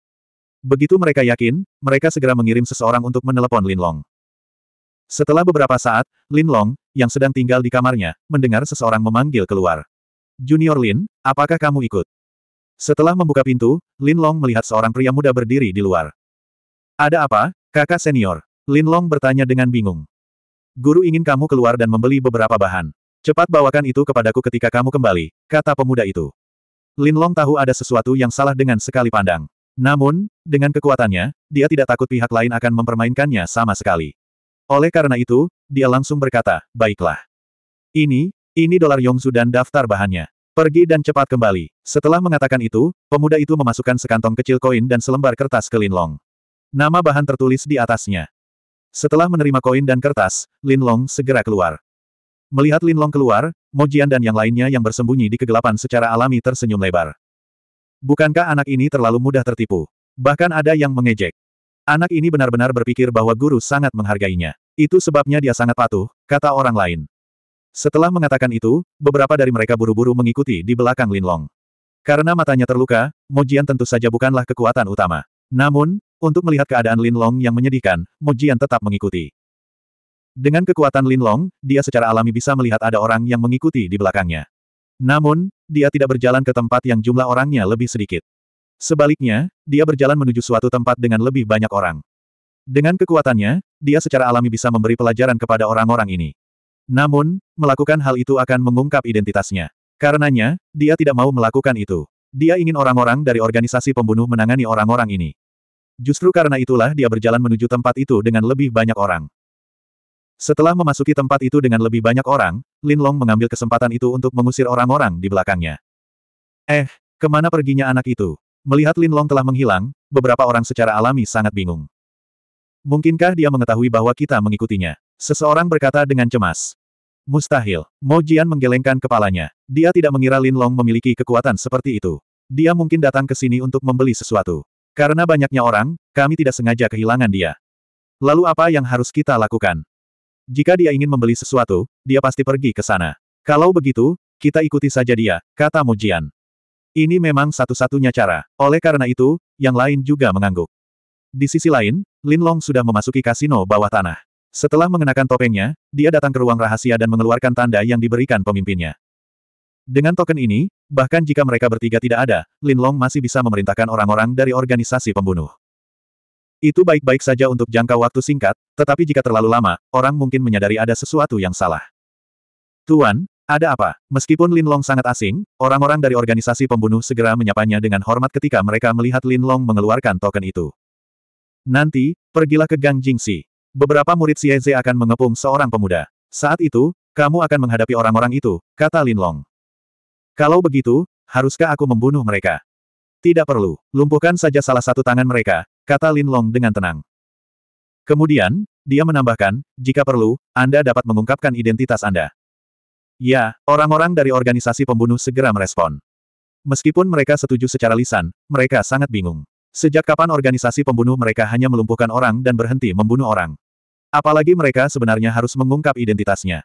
A: Begitu mereka yakin, mereka segera mengirim seseorang untuk menelepon Long. Setelah beberapa saat, Lin Long yang sedang tinggal di kamarnya, mendengar seseorang memanggil keluar. Junior Lin, apakah kamu ikut? Setelah membuka pintu, Lin Long melihat seorang pria muda berdiri di luar. Ada apa, kakak senior? Lin Long bertanya dengan bingung. Guru ingin kamu keluar dan membeli beberapa bahan. Cepat bawakan itu kepadaku ketika kamu kembali, kata pemuda itu. Lin Long tahu ada sesuatu yang salah dengan sekali pandang. Namun, dengan kekuatannya, dia tidak takut pihak lain akan mempermainkannya sama sekali. Oleh karena itu, dia langsung berkata, baiklah. Ini, ini dolar Yongzu dan daftar bahannya. Pergi dan cepat kembali. Setelah mengatakan itu, pemuda itu memasukkan sekantong kecil koin dan selembar kertas ke Linlong. Nama bahan tertulis di atasnya. Setelah menerima koin dan kertas, Linlong segera keluar. Melihat Linlong keluar, Mojian dan yang lainnya yang bersembunyi di kegelapan secara alami tersenyum lebar. Bukankah anak ini terlalu mudah tertipu? Bahkan ada yang mengejek. Anak ini benar-benar berpikir bahwa guru sangat menghargainya. Itu sebabnya dia sangat patuh, kata orang lain. Setelah mengatakan itu, beberapa dari mereka buru-buru mengikuti di belakang Linlong. Karena matanya terluka, Mojian tentu saja bukanlah kekuatan utama. Namun, untuk melihat keadaan Linlong yang menyedihkan, Mojian tetap mengikuti. Dengan kekuatan Linlong, dia secara alami bisa melihat ada orang yang mengikuti di belakangnya. Namun, dia tidak berjalan ke tempat yang jumlah orangnya lebih sedikit. Sebaliknya, dia berjalan menuju suatu tempat dengan lebih banyak orang. Dengan kekuatannya, dia secara alami bisa memberi pelajaran kepada orang-orang ini. Namun, melakukan hal itu akan mengungkap identitasnya. Karenanya, dia tidak mau melakukan itu. Dia ingin orang-orang dari organisasi pembunuh menangani orang-orang ini. Justru karena itulah dia berjalan menuju tempat itu dengan lebih banyak orang. Setelah memasuki tempat itu dengan lebih banyak orang, Lin Long mengambil kesempatan itu untuk mengusir orang-orang di belakangnya. Eh, kemana perginya anak itu? Melihat Lin Long telah menghilang, beberapa orang secara alami sangat bingung. Mungkinkah dia mengetahui bahwa kita mengikutinya? Seseorang berkata dengan cemas. Mustahil. Mo Jian menggelengkan kepalanya. Dia tidak mengira Lin Long memiliki kekuatan seperti itu. Dia mungkin datang ke sini untuk membeli sesuatu. Karena banyaknya orang, kami tidak sengaja kehilangan dia. Lalu apa yang harus kita lakukan? Jika dia ingin membeli sesuatu, dia pasti pergi ke sana. Kalau begitu, kita ikuti saja dia, kata Mujian. Ini memang satu-satunya cara. Oleh karena itu, yang lain juga mengangguk. Di sisi lain, Lin Long sudah memasuki kasino bawah tanah. Setelah mengenakan topengnya, dia datang ke ruang rahasia dan mengeluarkan tanda yang diberikan pemimpinnya. Dengan token ini, bahkan jika mereka bertiga tidak ada, Lin Long masih bisa memerintahkan orang-orang dari organisasi pembunuh. Itu baik-baik saja untuk jangka waktu singkat, tetapi jika terlalu lama, orang mungkin menyadari ada sesuatu yang salah. Tuan, ada apa? Meskipun Lin Long sangat asing, orang-orang dari organisasi pembunuh segera menyapanya dengan hormat ketika mereka melihat Lin Long mengeluarkan token itu. Nanti, pergilah ke Gang Jingxi. Beberapa murid Xieze akan mengepung seorang pemuda. Saat itu, kamu akan menghadapi orang-orang itu, kata Lin Long. Kalau begitu, haruskah aku membunuh mereka? Tidak perlu, lumpuhkan saja salah satu tangan mereka, kata Lin Long dengan tenang. Kemudian, dia menambahkan, jika perlu, Anda dapat mengungkapkan identitas Anda. Ya, orang-orang dari organisasi pembunuh segera merespon. Meskipun mereka setuju secara lisan, mereka sangat bingung. Sejak kapan organisasi pembunuh mereka hanya melumpuhkan orang dan berhenti membunuh orang? Apalagi mereka sebenarnya harus mengungkap identitasnya.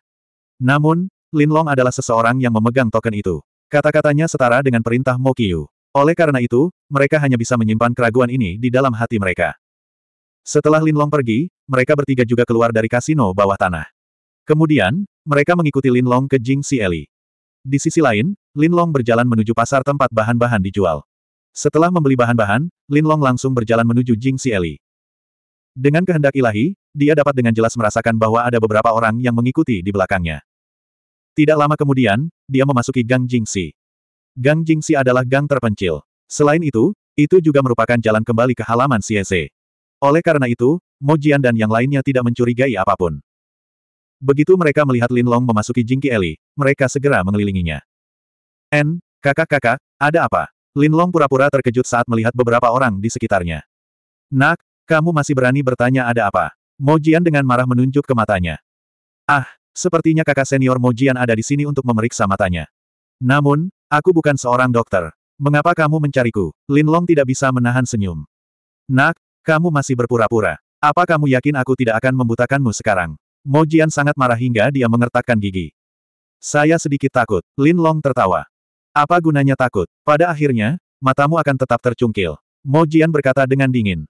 A: Namun, Lin Long adalah seseorang yang memegang token itu. Kata-katanya setara dengan perintah Yu. Oleh karena itu, mereka hanya bisa menyimpan keraguan ini di dalam hati mereka. Setelah Lin Long pergi, mereka bertiga juga keluar dari kasino bawah tanah. Kemudian, mereka mengikuti Lin Long ke Jingxi Eli. Di sisi lain, Lin Long berjalan menuju pasar tempat bahan-bahan dijual. Setelah membeli bahan-bahan, Lin Long langsung berjalan menuju Jingxi Eli. Dengan kehendak ilahi, dia dapat dengan jelas merasakan bahwa ada beberapa orang yang mengikuti di belakangnya. Tidak lama kemudian, dia memasuki Gang Jingxi. Gang Jingxi adalah gang terpencil. Selain itu, itu juga merupakan jalan kembali ke halaman CSE. Oleh karena itu, Mojian dan yang lainnya tidak mencurigai apapun. Begitu mereka melihat Lin Long memasuki Jingki Eli, mereka segera mengelilinginya. N, kakak-kakak, ada apa? Lin Long pura-pura terkejut saat melihat beberapa orang di sekitarnya. Nak, kamu masih berani bertanya ada apa? Mojian dengan marah menunjuk ke matanya. Ah, sepertinya kakak senior Mojian ada di sini untuk memeriksa matanya. Namun, aku bukan seorang dokter. Mengapa kamu mencariku? Lin Long tidak bisa menahan senyum. Nak, kamu masih berpura-pura. Apa kamu yakin aku tidak akan membutakanmu sekarang? Mo Jian sangat marah hingga dia mengertakkan gigi. Saya sedikit takut, Lin Long tertawa. Apa gunanya takut? Pada akhirnya, matamu akan tetap tercungkil. Mo Jian berkata dengan dingin.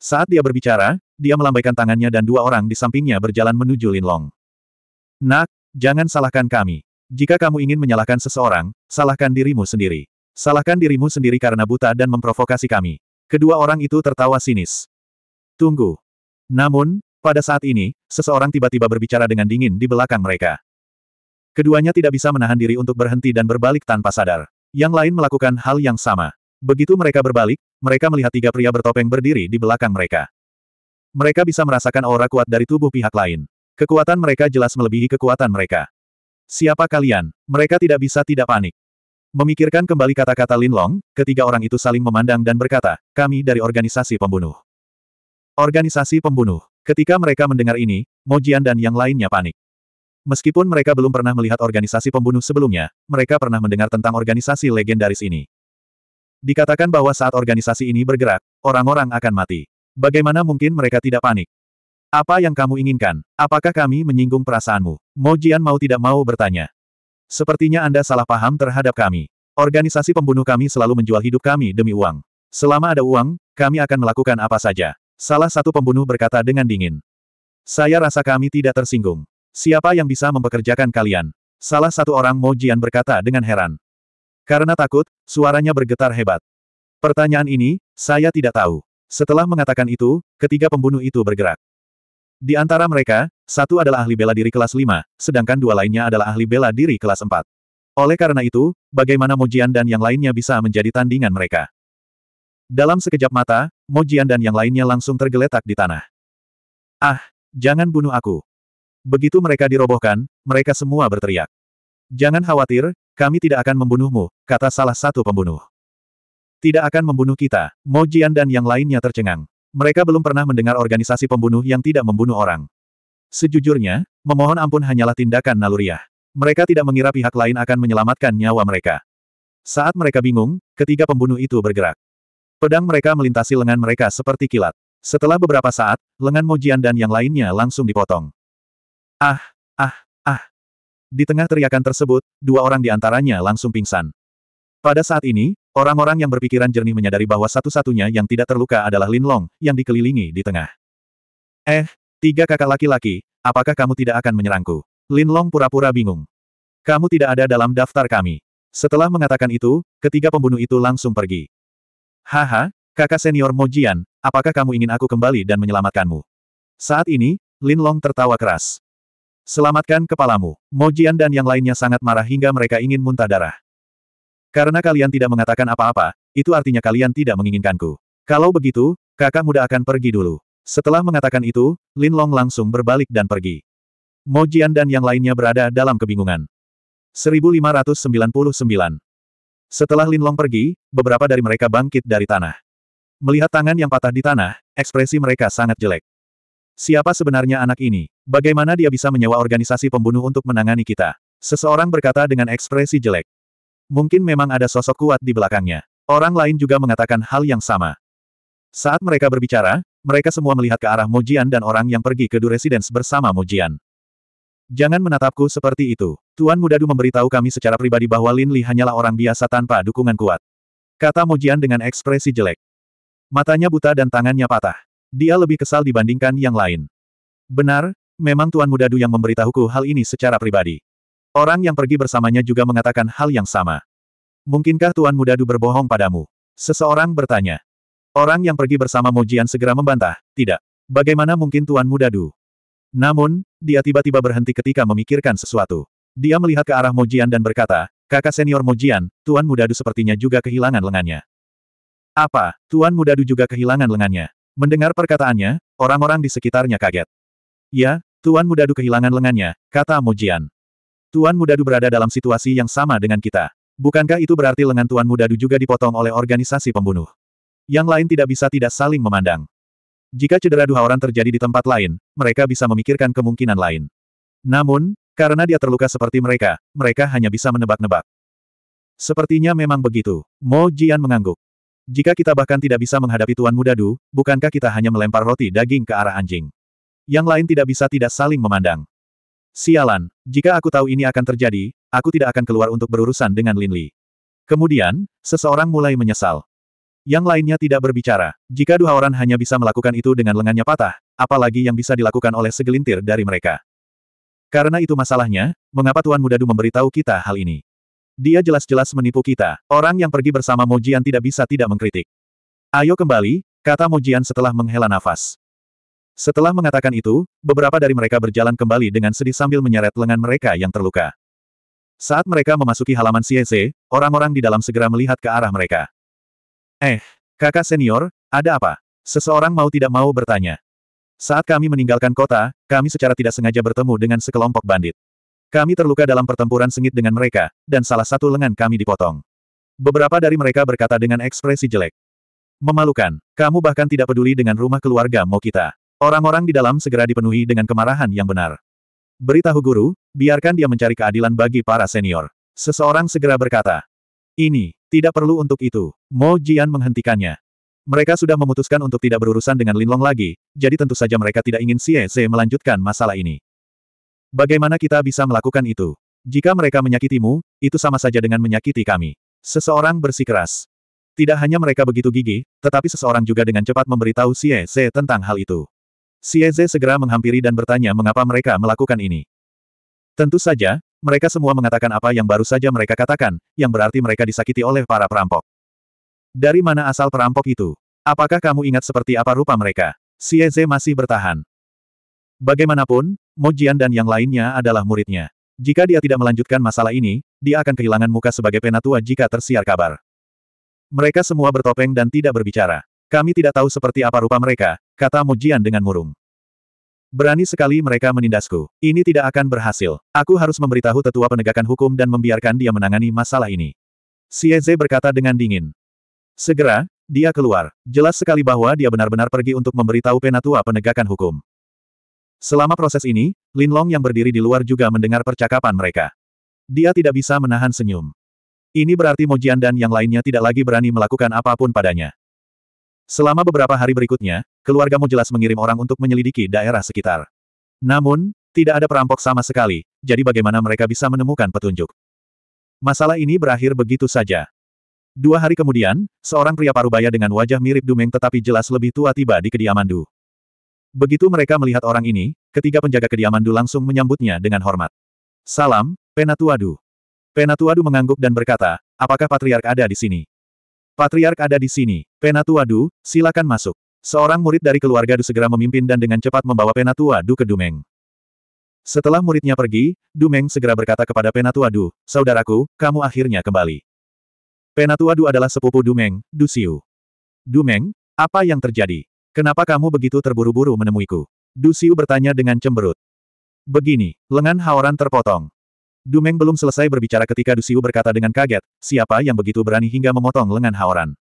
A: Saat dia berbicara, dia melambaikan tangannya dan dua orang di sampingnya berjalan menuju Lin Long. Nak, jangan salahkan kami. Jika kamu ingin menyalahkan seseorang, salahkan dirimu sendiri. Salahkan dirimu sendiri karena buta dan memprovokasi kami. Kedua orang itu tertawa sinis. Tunggu. Namun, pada saat ini, seseorang tiba-tiba berbicara dengan dingin di belakang mereka. Keduanya tidak bisa menahan diri untuk berhenti dan berbalik tanpa sadar. Yang lain melakukan hal yang sama. Begitu mereka berbalik, mereka melihat tiga pria bertopeng berdiri di belakang mereka. Mereka bisa merasakan aura kuat dari tubuh pihak lain. Kekuatan mereka jelas melebihi kekuatan mereka. Siapa kalian? Mereka tidak bisa tidak panik. Memikirkan kembali kata-kata Lin Long, ketiga orang itu saling memandang dan berkata, kami dari organisasi pembunuh. Organisasi pembunuh. Ketika mereka mendengar ini, Mojian dan yang lainnya panik. Meskipun mereka belum pernah melihat organisasi pembunuh sebelumnya, mereka pernah mendengar tentang organisasi legendaris ini. Dikatakan bahwa saat organisasi ini bergerak, orang-orang akan mati. Bagaimana mungkin mereka tidak panik? Apa yang kamu inginkan? Apakah kami menyinggung perasaanmu? Mojian mau tidak mau bertanya. Sepertinya Anda salah paham terhadap kami. Organisasi pembunuh kami selalu menjual hidup kami demi uang. Selama ada uang, kami akan melakukan apa saja. Salah satu pembunuh berkata dengan dingin. Saya rasa kami tidak tersinggung. Siapa yang bisa mempekerjakan kalian? Salah satu orang Mo Jian berkata dengan heran. Karena takut, suaranya bergetar hebat. Pertanyaan ini, saya tidak tahu. Setelah mengatakan itu, ketiga pembunuh itu bergerak. Di antara mereka, satu adalah ahli bela diri kelas 5, sedangkan dua lainnya adalah ahli bela diri kelas 4. Oleh karena itu, bagaimana Mojian dan yang lainnya bisa menjadi tandingan mereka? Dalam sekejap mata, Mojian dan yang lainnya langsung tergeletak di tanah. Ah, jangan bunuh aku. Begitu mereka dirobohkan, mereka semua berteriak. Jangan khawatir, kami tidak akan membunuhmu, kata salah satu pembunuh. Tidak akan membunuh kita, Mojian dan yang lainnya tercengang. Mereka belum pernah mendengar organisasi pembunuh yang tidak membunuh orang. Sejujurnya, memohon ampun hanyalah tindakan naluriah. Mereka tidak mengira pihak lain akan menyelamatkan nyawa mereka. Saat mereka bingung, ketiga pembunuh itu bergerak. Pedang mereka melintasi lengan mereka seperti kilat. Setelah beberapa saat, lengan Mojian dan yang lainnya langsung dipotong. Ah, ah, ah. Di tengah teriakan tersebut, dua orang di antaranya langsung pingsan. Pada saat ini, orang-orang yang berpikiran jernih menyadari bahwa satu-satunya yang tidak terluka adalah Lin Long, yang dikelilingi di tengah. Eh, tiga kakak laki-laki, apakah kamu tidak akan menyerangku? Lin Long pura-pura bingung. Kamu tidak ada dalam daftar kami. Setelah mengatakan itu, ketiga pembunuh itu langsung pergi. Haha, kakak senior Mojian, apakah kamu ingin aku kembali dan menyelamatkanmu? Saat ini, Lin Long tertawa keras. Selamatkan kepalamu. Mojian dan yang lainnya sangat marah hingga mereka ingin muntah darah. Karena kalian tidak mengatakan apa-apa, itu artinya kalian tidak menginginkanku. Kalau begitu, kakak muda akan pergi dulu. Setelah mengatakan itu, Lin Long langsung berbalik dan pergi. Mojian dan yang lainnya berada dalam kebingungan. 1599 setelah Lin Long pergi, beberapa dari mereka bangkit dari tanah. Melihat tangan yang patah di tanah, ekspresi mereka sangat jelek. Siapa sebenarnya anak ini? Bagaimana dia bisa menyewa organisasi pembunuh untuk menangani kita? Seseorang berkata dengan ekspresi jelek. Mungkin memang ada sosok kuat di belakangnya. Orang lain juga mengatakan hal yang sama. Saat mereka berbicara, mereka semua melihat ke arah Mojian dan orang yang pergi ke Duresidence bersama Mojian. Jangan menatapku seperti itu. Tuan Muda Du memberitahu kami secara pribadi bahwa Lin Li hanyalah orang biasa tanpa dukungan kuat. Kata Mojian dengan ekspresi jelek. Matanya buta dan tangannya patah. Dia lebih kesal dibandingkan yang lain. Benar, memang Tuan Muda Du yang memberitahuku hal ini secara pribadi. Orang yang pergi bersamanya juga mengatakan hal yang sama. Mungkinkah Tuan Muda Du berbohong padamu? Seseorang bertanya. Orang yang pergi bersama Mojian segera membantah, tidak. Bagaimana mungkin Tuan Muda Du? Namun, dia tiba-tiba berhenti ketika memikirkan sesuatu. Dia melihat ke arah Mojian dan berkata, kakak senior Mojian, Tuan Mudadu sepertinya juga kehilangan lengannya. Apa, Tuan Mudadu juga kehilangan lengannya? Mendengar perkataannya, orang-orang di sekitarnya kaget. Ya, Tuan Mudadu kehilangan lengannya, kata Mojian. Tuan Mudadu berada dalam situasi yang sama dengan kita. Bukankah itu berarti lengan Tuan Mudadu juga dipotong oleh organisasi pembunuh? Yang lain tidak bisa tidak saling memandang. Jika cedera dua orang terjadi di tempat lain, mereka bisa memikirkan kemungkinan lain. Namun, karena dia terluka seperti mereka, mereka hanya bisa menebak-nebak. Sepertinya memang begitu. Mo Jian mengangguk. Jika kita bahkan tidak bisa menghadapi Tuan Muda Du, bukankah kita hanya melempar roti daging ke arah anjing? Yang lain tidak bisa tidak saling memandang. Sialan, jika aku tahu ini akan terjadi, aku tidak akan keluar untuk berurusan dengan Lin Li. Kemudian, seseorang mulai menyesal. Yang lainnya tidak berbicara. Jika dua orang hanya bisa melakukan itu dengan lengannya patah, apalagi yang bisa dilakukan oleh segelintir dari mereka. Karena itu masalahnya, mengapa Tuan Muda Du memberitahu kita hal ini? Dia jelas-jelas menipu kita. Orang yang pergi bersama Mojian tidak bisa tidak mengkritik. Ayo kembali, kata Mojian setelah menghela nafas. Setelah mengatakan itu, beberapa dari mereka berjalan kembali dengan sedih sambil menyeret lengan mereka yang terluka. Saat mereka memasuki halaman Sieze, orang-orang di dalam segera melihat ke arah mereka. Eh, kakak senior, ada apa? Seseorang mau tidak mau bertanya. Saat kami meninggalkan kota, kami secara tidak sengaja bertemu dengan sekelompok bandit. Kami terluka dalam pertempuran sengit dengan mereka, dan salah satu lengan kami dipotong. Beberapa dari mereka berkata dengan ekspresi jelek. Memalukan, kamu bahkan tidak peduli dengan rumah keluarga mau kita. Orang-orang di dalam segera dipenuhi dengan kemarahan yang benar. Beritahu guru, biarkan dia mencari keadilan bagi para senior. Seseorang segera berkata, ini, tidak perlu untuk itu. Mo Jian menghentikannya. Mereka sudah memutuskan untuk tidak berurusan dengan Linlong lagi, jadi tentu saja mereka tidak ingin Xie Ze melanjutkan masalah ini. Bagaimana kita bisa melakukan itu? Jika mereka menyakitimu, itu sama saja dengan menyakiti kami. Seseorang bersikeras. Tidak hanya mereka begitu gigih, tetapi seseorang juga dengan cepat memberitahu Xie Ze tentang hal itu. Xie Ze segera menghampiri dan bertanya mengapa mereka melakukan ini. Tentu saja, mereka semua mengatakan apa yang baru saja mereka katakan, yang berarti mereka disakiti oleh para perampok. Dari mana asal perampok itu? Apakah kamu ingat seperti apa rupa mereka? Sieze masih bertahan. Bagaimanapun, Mojian dan yang lainnya adalah muridnya. Jika dia tidak melanjutkan masalah ini, dia akan kehilangan muka sebagai penatua jika tersiar kabar. Mereka semua bertopeng dan tidak berbicara. Kami tidak tahu seperti apa rupa mereka, kata Mojian dengan murung. Berani sekali mereka menindasku. Ini tidak akan berhasil. Aku harus memberitahu tetua penegakan hukum dan membiarkan dia menangani masalah ini. Sieze berkata dengan dingin. Segera, dia keluar. Jelas sekali bahwa dia benar-benar pergi untuk memberitahu penatua penegakan hukum. Selama proses ini, Lin Long yang berdiri di luar juga mendengar percakapan mereka. Dia tidak bisa menahan senyum. Ini berarti Mojian dan yang lainnya tidak lagi berani melakukan apapun padanya. Selama beberapa hari berikutnya, keluargamu jelas mengirim orang untuk menyelidiki daerah sekitar. Namun, tidak ada perampok sama sekali, jadi bagaimana mereka bisa menemukan petunjuk? Masalah ini berakhir begitu saja. Dua hari kemudian, seorang pria parubaya dengan wajah mirip Dumeng tetapi jelas lebih tua tiba di kediaman Du. Begitu mereka melihat orang ini, ketiga penjaga kediaman Du langsung menyambutnya dengan hormat. Salam, Penatua Du. Penatua Du mengangguk dan berkata, apakah patriark ada di sini? Patriark ada di sini. Penatua Du, silakan masuk. Seorang murid dari keluarga Du segera memimpin dan dengan cepat membawa Penatua Du ke Dumeng. Setelah muridnya pergi, Dumeng segera berkata kepada Penatua Du, Saudaraku, kamu akhirnya kembali. Penatua Du adalah sepupu Dumeng, Dusiu. Dumeng, apa yang terjadi? Kenapa kamu begitu terburu-buru menemuiku? Dusiu bertanya dengan cemberut. Begini, lengan Haoran terpotong. Dumeng belum selesai berbicara ketika Dusiu berkata dengan kaget, siapa yang begitu berani hingga memotong lengan Haoran.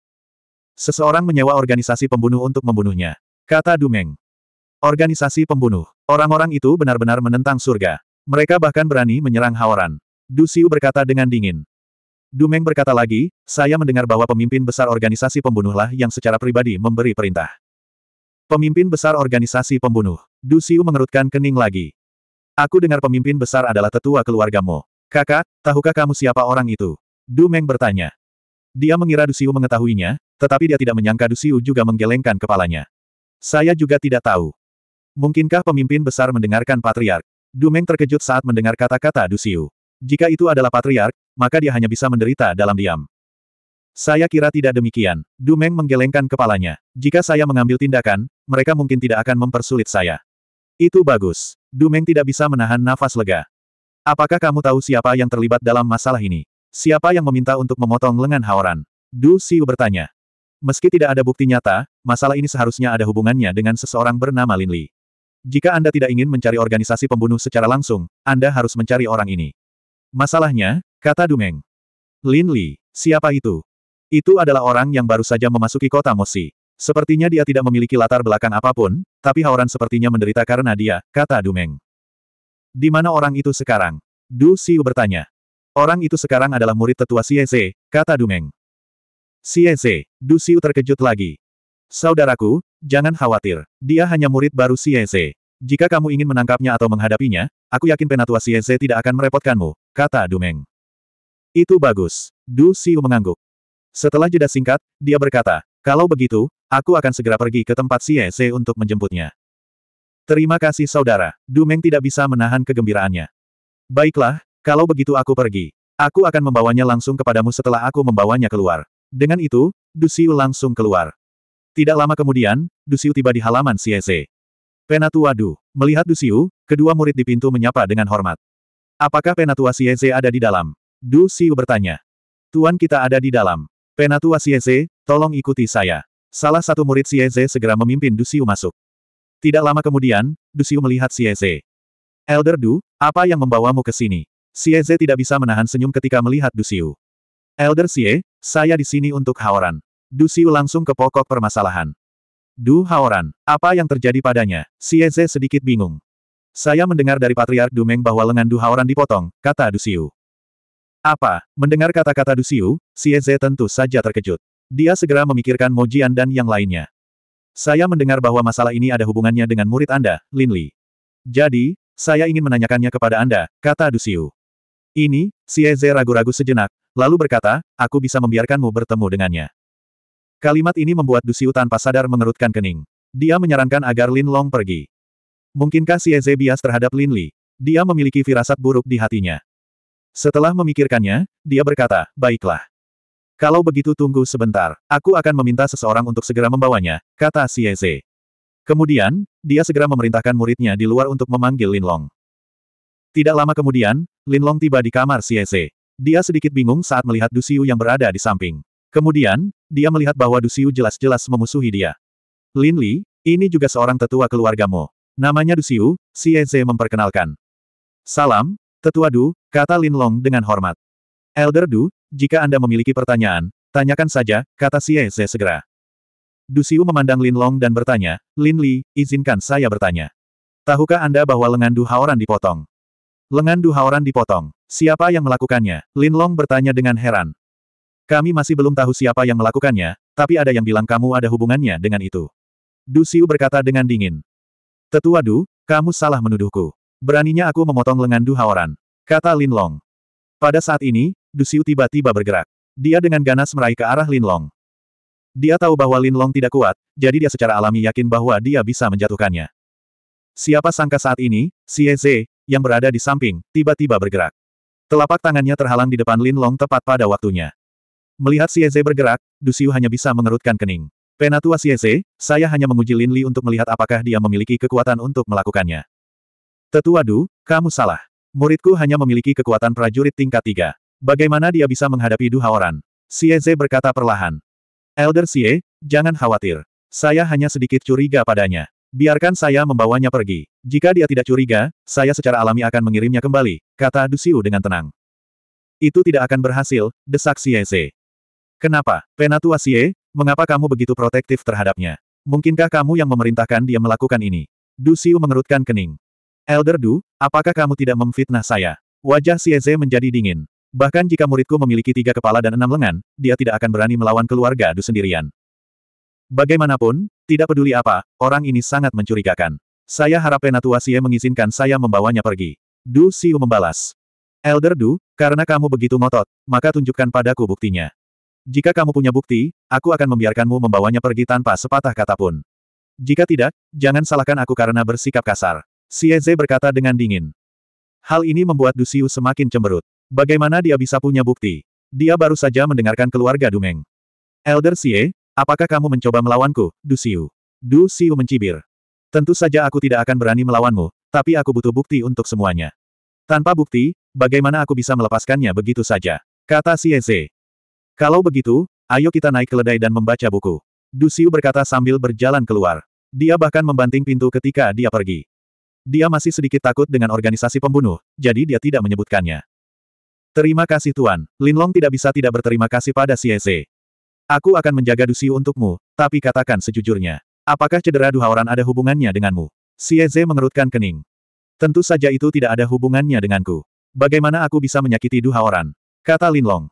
A: Seseorang menyewa organisasi pembunuh untuk membunuhnya. Kata Dumeng. Organisasi pembunuh. Orang-orang itu benar-benar menentang surga. Mereka bahkan berani menyerang Haoran. Dusiu berkata dengan dingin. Dumeng berkata lagi, saya mendengar bahwa pemimpin besar organisasi pembunuhlah yang secara pribadi memberi perintah. Pemimpin besar organisasi pembunuh. Dusiu mengerutkan kening lagi. Aku dengar pemimpin besar adalah tetua keluargamu. Kakak, tahukah kamu siapa orang itu? Du Meng bertanya. Dia mengira Dusiu mengetahuinya, tetapi dia tidak menyangka Dusiu juga menggelengkan kepalanya. Saya juga tidak tahu. Mungkinkah pemimpin besar mendengarkan patriark? Du Meng terkejut saat mendengar kata-kata Dusiu. Jika itu adalah patriark, maka dia hanya bisa menderita dalam diam. Saya kira tidak demikian. Du Meng menggelengkan kepalanya. Jika saya mengambil tindakan, mereka mungkin tidak akan mempersulit saya. Itu bagus. Dumeng tidak bisa menahan nafas lega. Apakah kamu tahu siapa yang terlibat dalam masalah ini? Siapa yang meminta untuk memotong lengan Haoran? Du Siu bertanya. Meski tidak ada bukti nyata, masalah ini seharusnya ada hubungannya dengan seseorang bernama Lin Li. Jika Anda tidak ingin mencari organisasi pembunuh secara langsung, Anda harus mencari orang ini. Masalahnya, kata Dumeng. Lin Li, siapa itu? Itu adalah orang yang baru saja memasuki kota Mosi. Sepertinya dia tidak memiliki latar belakang apapun, tapi Haoran sepertinya menderita karena dia, kata Dumeng. Di mana orang itu sekarang? Du Siu bertanya. Orang itu sekarang adalah murid tetua Xieze, kata Dumeng. Xieze, Du Siu terkejut lagi. Saudaraku, jangan khawatir, dia hanya murid baru Xieze. Jika kamu ingin menangkapnya atau menghadapinya, aku yakin penatua Xieze tidak akan merepotkanmu, kata Dumeng. Itu bagus. Du Siu mengangguk. Setelah jeda singkat, dia berkata, kalau begitu, aku akan segera pergi ke tempat si untuk menjemputnya. Terima kasih saudara. Dumeng tidak bisa menahan kegembiraannya. Baiklah, kalau begitu aku pergi. Aku akan membawanya langsung kepadamu setelah aku membawanya keluar. Dengan itu, Dusiu langsung keluar. Tidak lama kemudian, Dusiu tiba di halaman Siese. Penatua Du. Melihat Dusiu, kedua murid di pintu menyapa dengan hormat. Apakah Penatua Siese ada di dalam? Dusiu bertanya. Tuan kita ada di dalam. Penatua Sieze, tolong ikuti saya. Salah satu murid Sieze segera memimpin Dusiu masuk. Tidak lama kemudian, Dusiu melihat Sieze. Elder Du, apa yang membawamu ke sini? Sieze tidak bisa menahan senyum ketika melihat Dusiu. Elder Sie, saya di sini untuk Haoran. Dusiu langsung ke pokok permasalahan. Du Haoran, apa yang terjadi padanya? Sieze sedikit bingung. Saya mendengar dari Patriark Dumeng bahwa lengan Du Haoran dipotong, kata Dusiu. Apa? Mendengar kata-kata Dusiu, Xie tentu saja terkejut. Dia segera memikirkan Mo Jian dan yang lainnya. Saya mendengar bahwa masalah ini ada hubungannya dengan murid Anda, Lin Li. Jadi, saya ingin menanyakannya kepada Anda, kata Dusiu. Ini, Xie ragu-ragu sejenak, lalu berkata, aku bisa membiarkanmu bertemu dengannya. Kalimat ini membuat Dusiu tanpa sadar mengerutkan kening. Dia menyarankan agar Lin Long pergi. Mungkinkah Xie bias terhadap Lin Li? Dia memiliki firasat buruk di hatinya. Setelah memikirkannya, dia berkata, baiklah. Kalau begitu tunggu sebentar, aku akan meminta seseorang untuk segera membawanya, kata Xieze. Kemudian, dia segera memerintahkan muridnya di luar untuk memanggil Lin Long. Tidak lama kemudian, Lin Long tiba di kamar Xieze. Dia sedikit bingung saat melihat Dusiu yang berada di samping. Kemudian, dia melihat bahwa Dusiu jelas-jelas memusuhi dia. Lin Li, ini juga seorang tetua keluargamu. Namanya Dusiu, Xieze memperkenalkan. Salam, Tetua Du, Kata Lin Long dengan hormat. Elder Du, jika Anda memiliki pertanyaan, tanyakan saja, kata Xieze segera. Du Xiu memandang Lin Long dan bertanya, Lin Li, izinkan saya bertanya. Tahukah Anda bahwa lengan Du Haoran dipotong? Lengan Du Haoran dipotong. Siapa yang melakukannya? Lin Long bertanya dengan heran. Kami masih belum tahu siapa yang melakukannya, tapi ada yang bilang kamu ada hubungannya dengan itu. Du Xiu berkata dengan dingin. Tetua Du, kamu salah menuduhku. Beraninya aku memotong lengan Du Haoran. Kata Lin Long. Pada saat ini, Dusiu tiba-tiba bergerak. Dia dengan ganas meraih ke arah Lin Long. Dia tahu bahwa Lin Long tidak kuat, jadi dia secara alami yakin bahwa dia bisa menjatuhkannya. Siapa sangka saat ini, Si Eze, yang berada di samping, tiba-tiba bergerak. Telapak tangannya terhalang di depan Lin Long tepat pada waktunya. Melihat Si Eze bergerak, Dusiu hanya bisa mengerutkan kening. Penatua Si Eze, saya hanya menguji Lin Li untuk melihat apakah dia memiliki kekuatan untuk melakukannya. Tetua Du, kamu salah. Muridku hanya memiliki kekuatan prajurit tingkat tiga. Bagaimana dia bisa menghadapi Duhaoran? Sieze berkata perlahan. Elder Sie, jangan khawatir. Saya hanya sedikit curiga padanya. Biarkan saya membawanya pergi. Jika dia tidak curiga, saya secara alami akan mengirimnya kembali, kata Dusiu dengan tenang. Itu tidak akan berhasil, desak Sieze. Kenapa, Penatua Sie, mengapa kamu begitu protektif terhadapnya? Mungkinkah kamu yang memerintahkan dia melakukan ini? Dusiu mengerutkan kening. Elder Du, apakah kamu tidak memfitnah saya? Wajah Sieze menjadi dingin. Bahkan jika muridku memiliki tiga kepala dan enam lengan, dia tidak akan berani melawan keluarga Du sendirian. Bagaimanapun, tidak peduli apa, orang ini sangat mencurigakan. Saya harap Penatua Sie mengizinkan saya membawanya pergi. Du Siu membalas. Elder Du, karena kamu begitu ngotot, maka tunjukkan padaku buktinya. Jika kamu punya bukti, aku akan membiarkanmu membawanya pergi tanpa sepatah kata pun. Jika tidak, jangan salahkan aku karena bersikap kasar. Xieze berkata dengan dingin. Hal ini membuat Dusiu semakin cemberut. Bagaimana dia bisa punya bukti? Dia baru saja mendengarkan keluarga Dumeng. Elder Xie, apakah kamu mencoba melawanku, Dusiu? Dusiu mencibir. Tentu saja aku tidak akan berani melawanmu, tapi aku butuh bukti untuk semuanya. Tanpa bukti, bagaimana aku bisa melepaskannya begitu saja? Kata Xie Kalau begitu, ayo kita naik keledai dan membaca buku. Dusiu berkata sambil berjalan keluar. Dia bahkan membanting pintu ketika dia pergi. Dia masih sedikit takut dengan organisasi pembunuh, jadi dia tidak menyebutkannya. Terima kasih Tuan, Linlong tidak bisa tidak berterima kasih pada Xieze. Aku akan menjaga Dusi untukmu, tapi katakan sejujurnya. Apakah cedera Duhaoran ada hubungannya denganmu? Xieze mengerutkan kening. Tentu saja itu tidak ada hubungannya denganku. Bagaimana aku bisa menyakiti Duhaoran? Kata Linlong.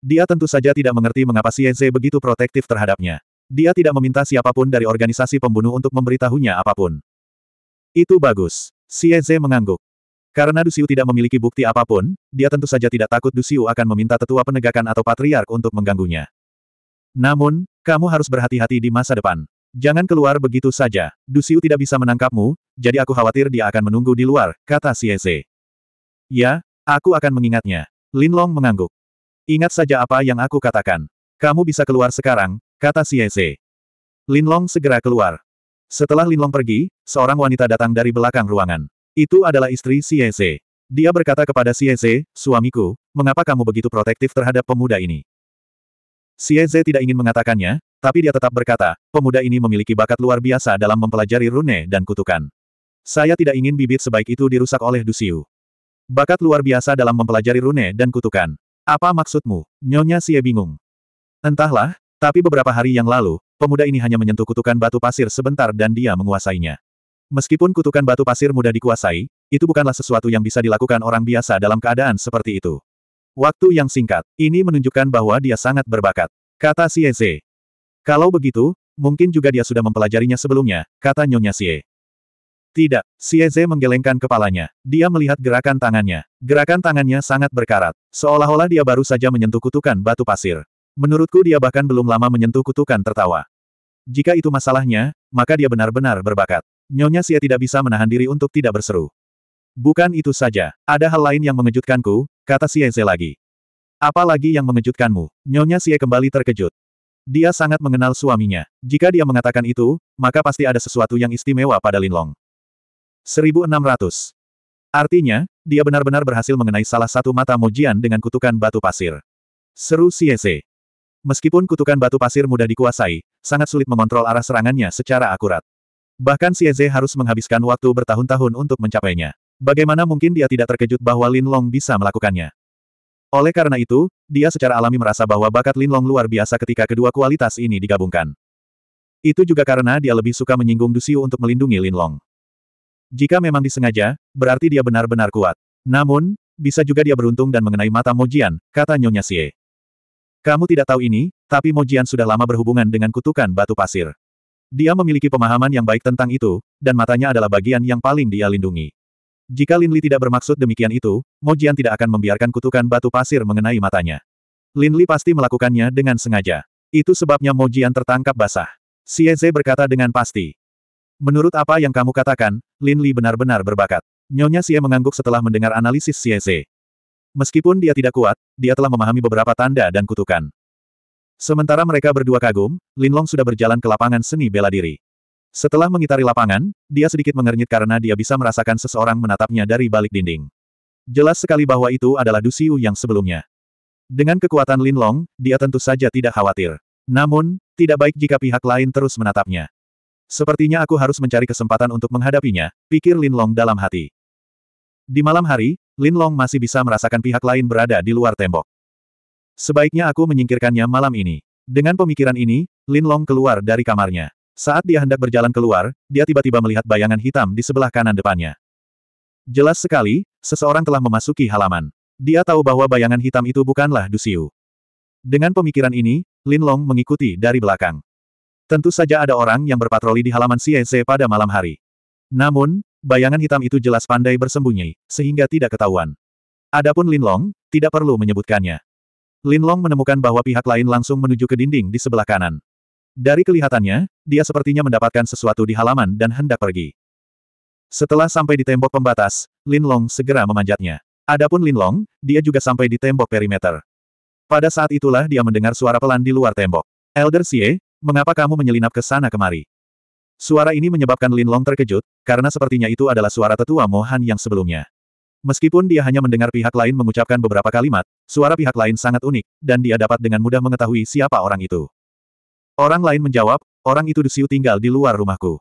A: Dia tentu saja tidak mengerti mengapa Xieze begitu protektif terhadapnya. Dia tidak meminta siapapun dari organisasi pembunuh untuk memberitahunya apapun. Itu bagus. Xie mengangguk. Karena Dusiu tidak memiliki bukti apapun, dia tentu saja tidak takut Dusiu akan meminta tetua penegakan atau patriark untuk mengganggunya. Namun, kamu harus berhati-hati di masa depan. Jangan keluar begitu saja. Dusiu tidak bisa menangkapmu, jadi aku khawatir dia akan menunggu di luar, kata Sieze. Ya, aku akan mengingatnya. Linlong mengangguk. Ingat saja apa yang aku katakan. Kamu bisa keluar sekarang, kata Sieze. Linlong segera keluar. Setelah Linlong pergi, seorang wanita datang dari belakang ruangan. Itu adalah istri Sieze. Dia berkata kepada Sieze, suamiku, mengapa kamu begitu protektif terhadap pemuda ini? Sieze tidak ingin mengatakannya, tapi dia tetap berkata, pemuda ini memiliki bakat luar biasa dalam mempelajari rune dan kutukan. Saya tidak ingin bibit sebaik itu dirusak oleh Dusiu. Bakat luar biasa dalam mempelajari rune dan kutukan. Apa maksudmu? Nyonya Xie bingung. Entahlah, tapi beberapa hari yang lalu, pemuda ini hanya menyentuh kutukan batu pasir sebentar dan dia menguasainya. Meskipun kutukan batu pasir mudah dikuasai, itu bukanlah sesuatu yang bisa dilakukan orang biasa dalam keadaan seperti itu. Waktu yang singkat, ini menunjukkan bahwa dia sangat berbakat. Kata Xie Zhe. Kalau begitu, mungkin juga dia sudah mempelajarinya sebelumnya, kata Nyonya Xie. Tidak, Xie Zhe menggelengkan kepalanya. Dia melihat gerakan tangannya. Gerakan tangannya sangat berkarat, seolah-olah dia baru saja menyentuh kutukan batu pasir. Menurutku dia bahkan belum lama menyentuh kutukan tertawa. Jika itu masalahnya, maka dia benar-benar berbakat. Nyonya Xie tidak bisa menahan diri untuk tidak berseru. Bukan itu saja, ada hal lain yang mengejutkanku, kata Xie Ze lagi. lagi yang mengejutkanmu? Nyonya Xie kembali terkejut. Dia sangat mengenal suaminya. Jika dia mengatakan itu, maka pasti ada sesuatu yang istimewa pada Linlong. 1600. Artinya, dia benar-benar berhasil mengenai salah satu mata Mojian dengan kutukan batu pasir. Seru Xie Ze. Meskipun kutukan batu pasir mudah dikuasai, sangat sulit mengontrol arah serangannya secara akurat. Bahkan Xie harus menghabiskan waktu bertahun-tahun untuk mencapainya. Bagaimana mungkin dia tidak terkejut bahwa Lin Long bisa melakukannya? Oleh karena itu, dia secara alami merasa bahwa bakat Lin Long luar biasa ketika kedua kualitas ini digabungkan. Itu juga karena dia lebih suka menyinggung Dusiu untuk melindungi Lin Long. Jika memang disengaja, berarti dia benar-benar kuat. Namun, bisa juga dia beruntung dan mengenai mata Mojian, kata Nyonya Xie. Kamu tidak tahu ini, tapi Mojian sudah lama berhubungan dengan kutukan batu pasir. Dia memiliki pemahaman yang baik tentang itu, dan matanya adalah bagian yang paling dia lindungi. Jika Lin Li tidak bermaksud demikian itu, Mojian tidak akan membiarkan kutukan batu pasir mengenai matanya. Lin Li pasti melakukannya dengan sengaja. Itu sebabnya Mojian tertangkap basah. Xieze berkata dengan pasti. Menurut apa yang kamu katakan, Lin Li benar-benar berbakat. Nyonya Xie mengangguk setelah mendengar analisis Xieze. Meskipun dia tidak kuat, dia telah memahami beberapa tanda dan kutukan. Sementara mereka berdua kagum, Linlong sudah berjalan ke lapangan seni bela diri. Setelah mengitari lapangan, dia sedikit mengernyit karena dia bisa merasakan seseorang menatapnya dari balik dinding. Jelas sekali bahwa itu adalah Dusiu yang sebelumnya. Dengan kekuatan Linlong, dia tentu saja tidak khawatir. Namun, tidak baik jika pihak lain terus menatapnya. Sepertinya aku harus mencari kesempatan untuk menghadapinya, pikir Linlong dalam hati. Di malam hari, Lin Long masih bisa merasakan pihak lain berada di luar tembok. Sebaiknya aku menyingkirkannya malam ini. Dengan pemikiran ini, Lin Long keluar dari kamarnya. Saat dia hendak berjalan keluar, dia tiba-tiba melihat bayangan hitam di sebelah kanan depannya. Jelas sekali, seseorang telah memasuki halaman. Dia tahu bahwa bayangan hitam itu bukanlah Dusiu. Dengan pemikiran ini, Lin Long mengikuti dari belakang. Tentu saja ada orang yang berpatroli di halaman CEC pada malam hari. Namun, bayangan hitam itu jelas pandai bersembunyi, sehingga tidak ketahuan. Adapun Lin Long, tidak perlu menyebutkannya. Lin Long menemukan bahwa pihak lain langsung menuju ke dinding di sebelah kanan. Dari kelihatannya, dia sepertinya mendapatkan sesuatu di halaman dan hendak pergi. Setelah sampai di tembok pembatas, Lin Long segera memanjatnya. Adapun Lin Long, dia juga sampai di tembok perimeter. Pada saat itulah dia mendengar suara pelan di luar tembok. Elder Xie, mengapa kamu menyelinap ke sana kemari? Suara ini menyebabkan Lin Long terkejut, karena sepertinya itu adalah suara tetua Mohan yang sebelumnya. Meskipun dia hanya mendengar pihak lain mengucapkan beberapa kalimat, suara pihak lain sangat unik, dan dia dapat dengan mudah mengetahui siapa orang itu. Orang lain menjawab, orang itu Dusiu tinggal di luar rumahku.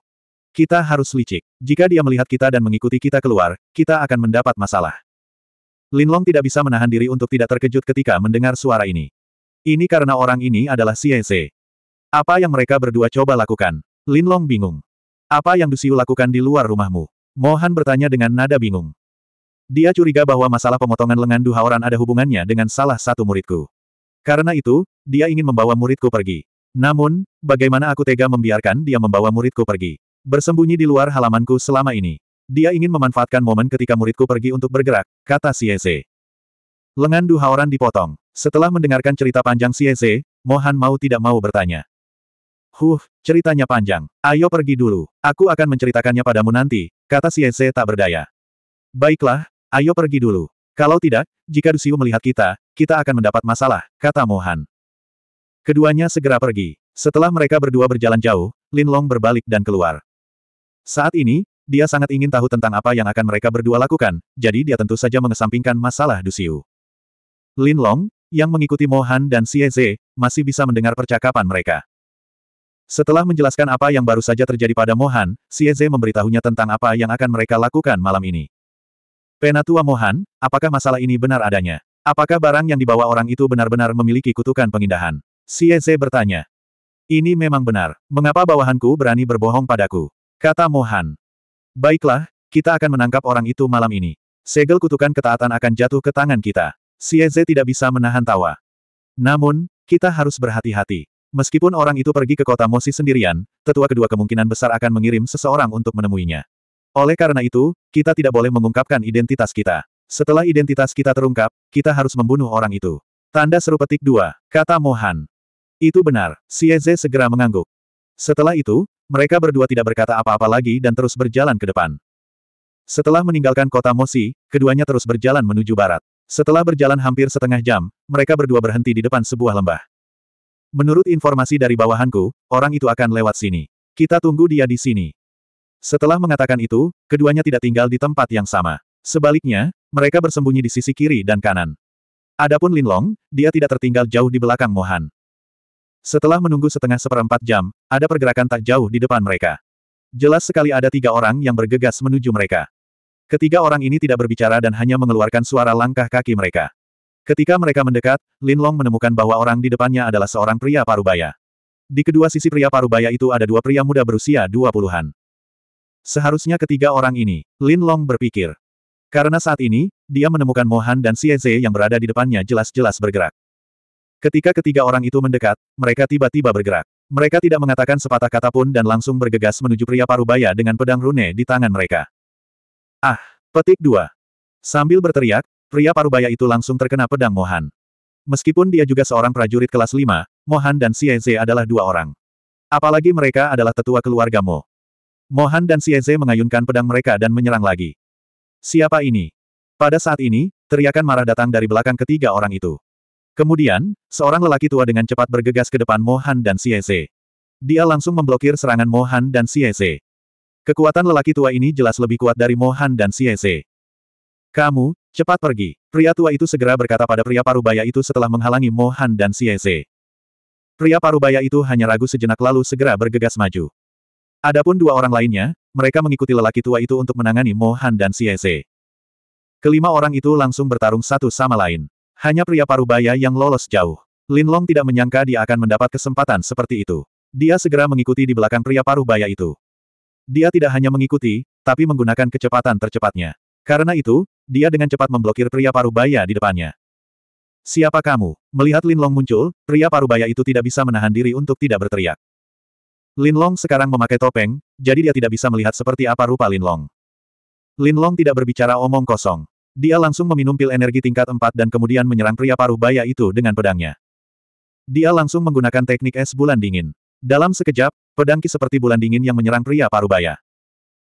A: Kita harus licik. Jika dia melihat kita dan mengikuti kita keluar, kita akan mendapat masalah. Lin Long tidak bisa menahan diri untuk tidak terkejut ketika mendengar suara ini. Ini karena orang ini adalah Xie Apa yang mereka berdua coba lakukan? Linlong bingung. Apa yang Dusiu lakukan di luar rumahmu? Mohan bertanya dengan nada bingung. Dia curiga bahwa masalah pemotongan lengan Duhaoran ada hubungannya dengan salah satu muridku. Karena itu, dia ingin membawa muridku pergi. Namun, bagaimana aku tega membiarkan dia membawa muridku pergi? Bersembunyi di luar halamanku selama ini. Dia ingin memanfaatkan momen ketika muridku pergi untuk bergerak, kata Sieze. Lengan Duhaoran dipotong. Setelah mendengarkan cerita panjang Sieze, Mohan mau tidak mau bertanya. Huh, ceritanya panjang. Ayo pergi dulu. Aku akan menceritakannya padamu nanti, kata Xieze tak berdaya. Baiklah, ayo pergi dulu. Kalau tidak, jika Dusiu melihat kita, kita akan mendapat masalah, kata Mohan. Keduanya segera pergi. Setelah mereka berdua berjalan jauh, Lin Long berbalik dan keluar. Saat ini, dia sangat ingin tahu tentang apa yang akan mereka berdua lakukan, jadi dia tentu saja mengesampingkan masalah Dusiu. Lin Long yang mengikuti Mohan dan Xieze, masih bisa mendengar percakapan mereka. Setelah menjelaskan apa yang baru saja terjadi pada Mohan, Xieze memberitahunya tentang apa yang akan mereka lakukan malam ini. Penatua Mohan, apakah masalah ini benar adanya? Apakah barang yang dibawa orang itu benar-benar memiliki kutukan pengindahan? Xieze bertanya. Ini memang benar. Mengapa bawahanku berani berbohong padaku? Kata Mohan. Baiklah, kita akan menangkap orang itu malam ini. Segel kutukan ketaatan akan jatuh ke tangan kita. Xieze tidak bisa menahan tawa. Namun, kita harus berhati-hati. Meskipun orang itu pergi ke kota Mosi sendirian, tetua kedua kemungkinan besar akan mengirim seseorang untuk menemuinya. Oleh karena itu, kita tidak boleh mengungkapkan identitas kita. Setelah identitas kita terungkap, kita harus membunuh orang itu. Tanda seru petik dua, kata Mohan. Itu benar, Sieze segera mengangguk. Setelah itu, mereka berdua tidak berkata apa-apa lagi dan terus berjalan ke depan. Setelah meninggalkan kota Mosi, keduanya terus berjalan menuju barat. Setelah berjalan hampir setengah jam, mereka berdua berhenti di depan sebuah lembah. Menurut informasi dari bawahanku, orang itu akan lewat sini. Kita tunggu dia di sini. Setelah mengatakan itu, keduanya tidak tinggal di tempat yang sama. Sebaliknya, mereka bersembunyi di sisi kiri dan kanan. Adapun Lin Long, dia tidak tertinggal jauh di belakang Mohan. Setelah menunggu setengah seperempat jam, ada pergerakan tak jauh di depan mereka. Jelas sekali ada tiga orang yang bergegas menuju mereka. Ketiga orang ini tidak berbicara dan hanya mengeluarkan suara langkah kaki mereka. Ketika mereka mendekat, Lin Long menemukan bahwa orang di depannya adalah seorang pria parubaya. Di kedua sisi pria parubaya itu ada dua pria muda berusia dua puluhan. Seharusnya ketiga orang ini, Lin Long berpikir. Karena saat ini, dia menemukan Mohan dan Xie yang berada di depannya jelas-jelas bergerak. Ketika ketiga orang itu mendekat, mereka tiba-tiba bergerak. Mereka tidak mengatakan sepatah kata pun dan langsung bergegas menuju pria parubaya dengan pedang rune di tangan mereka. Ah! Petik dua, Sambil berteriak, Pria parubaya itu langsung terkena pedang Mohan. Meskipun dia juga seorang prajurit kelas 5, Mohan dan Xieze adalah dua orang. Apalagi mereka adalah tetua keluarga Mo. Mohan dan Xieze mengayunkan pedang mereka dan menyerang lagi. Siapa ini? Pada saat ini, teriakan marah datang dari belakang ketiga orang itu. Kemudian, seorang lelaki tua dengan cepat bergegas ke depan Mohan dan Xieze. Dia langsung memblokir serangan Mohan dan Xieze. Kekuatan lelaki tua ini jelas lebih kuat dari Mohan dan Xieze. Kamu, Cepat pergi. Pria tua itu segera berkata pada pria parubaya itu setelah menghalangi Mohan dan Xieze. Pria parubaya itu hanya ragu sejenak lalu segera bergegas maju. Adapun dua orang lainnya, mereka mengikuti lelaki tua itu untuk menangani Mohan dan Xieze. Kelima orang itu langsung bertarung satu sama lain. Hanya pria parubaya yang lolos jauh. Lin Long tidak menyangka dia akan mendapat kesempatan seperti itu. Dia segera mengikuti di belakang pria parubaya itu. Dia tidak hanya mengikuti, tapi menggunakan kecepatan tercepatnya. Karena itu, dia dengan cepat memblokir pria parubaya di depannya. Siapa kamu? Melihat Lin Long muncul, pria parubaya itu tidak bisa menahan diri untuk tidak berteriak. Lin Long sekarang memakai topeng, jadi dia tidak bisa melihat seperti apa rupa Lin Long. Lin Long tidak berbicara omong kosong. Dia langsung meminum pil energi tingkat 4 dan kemudian menyerang pria parubaya itu dengan pedangnya. Dia langsung menggunakan teknik es bulan dingin. Dalam sekejap, pedangki seperti bulan dingin yang menyerang pria parubaya.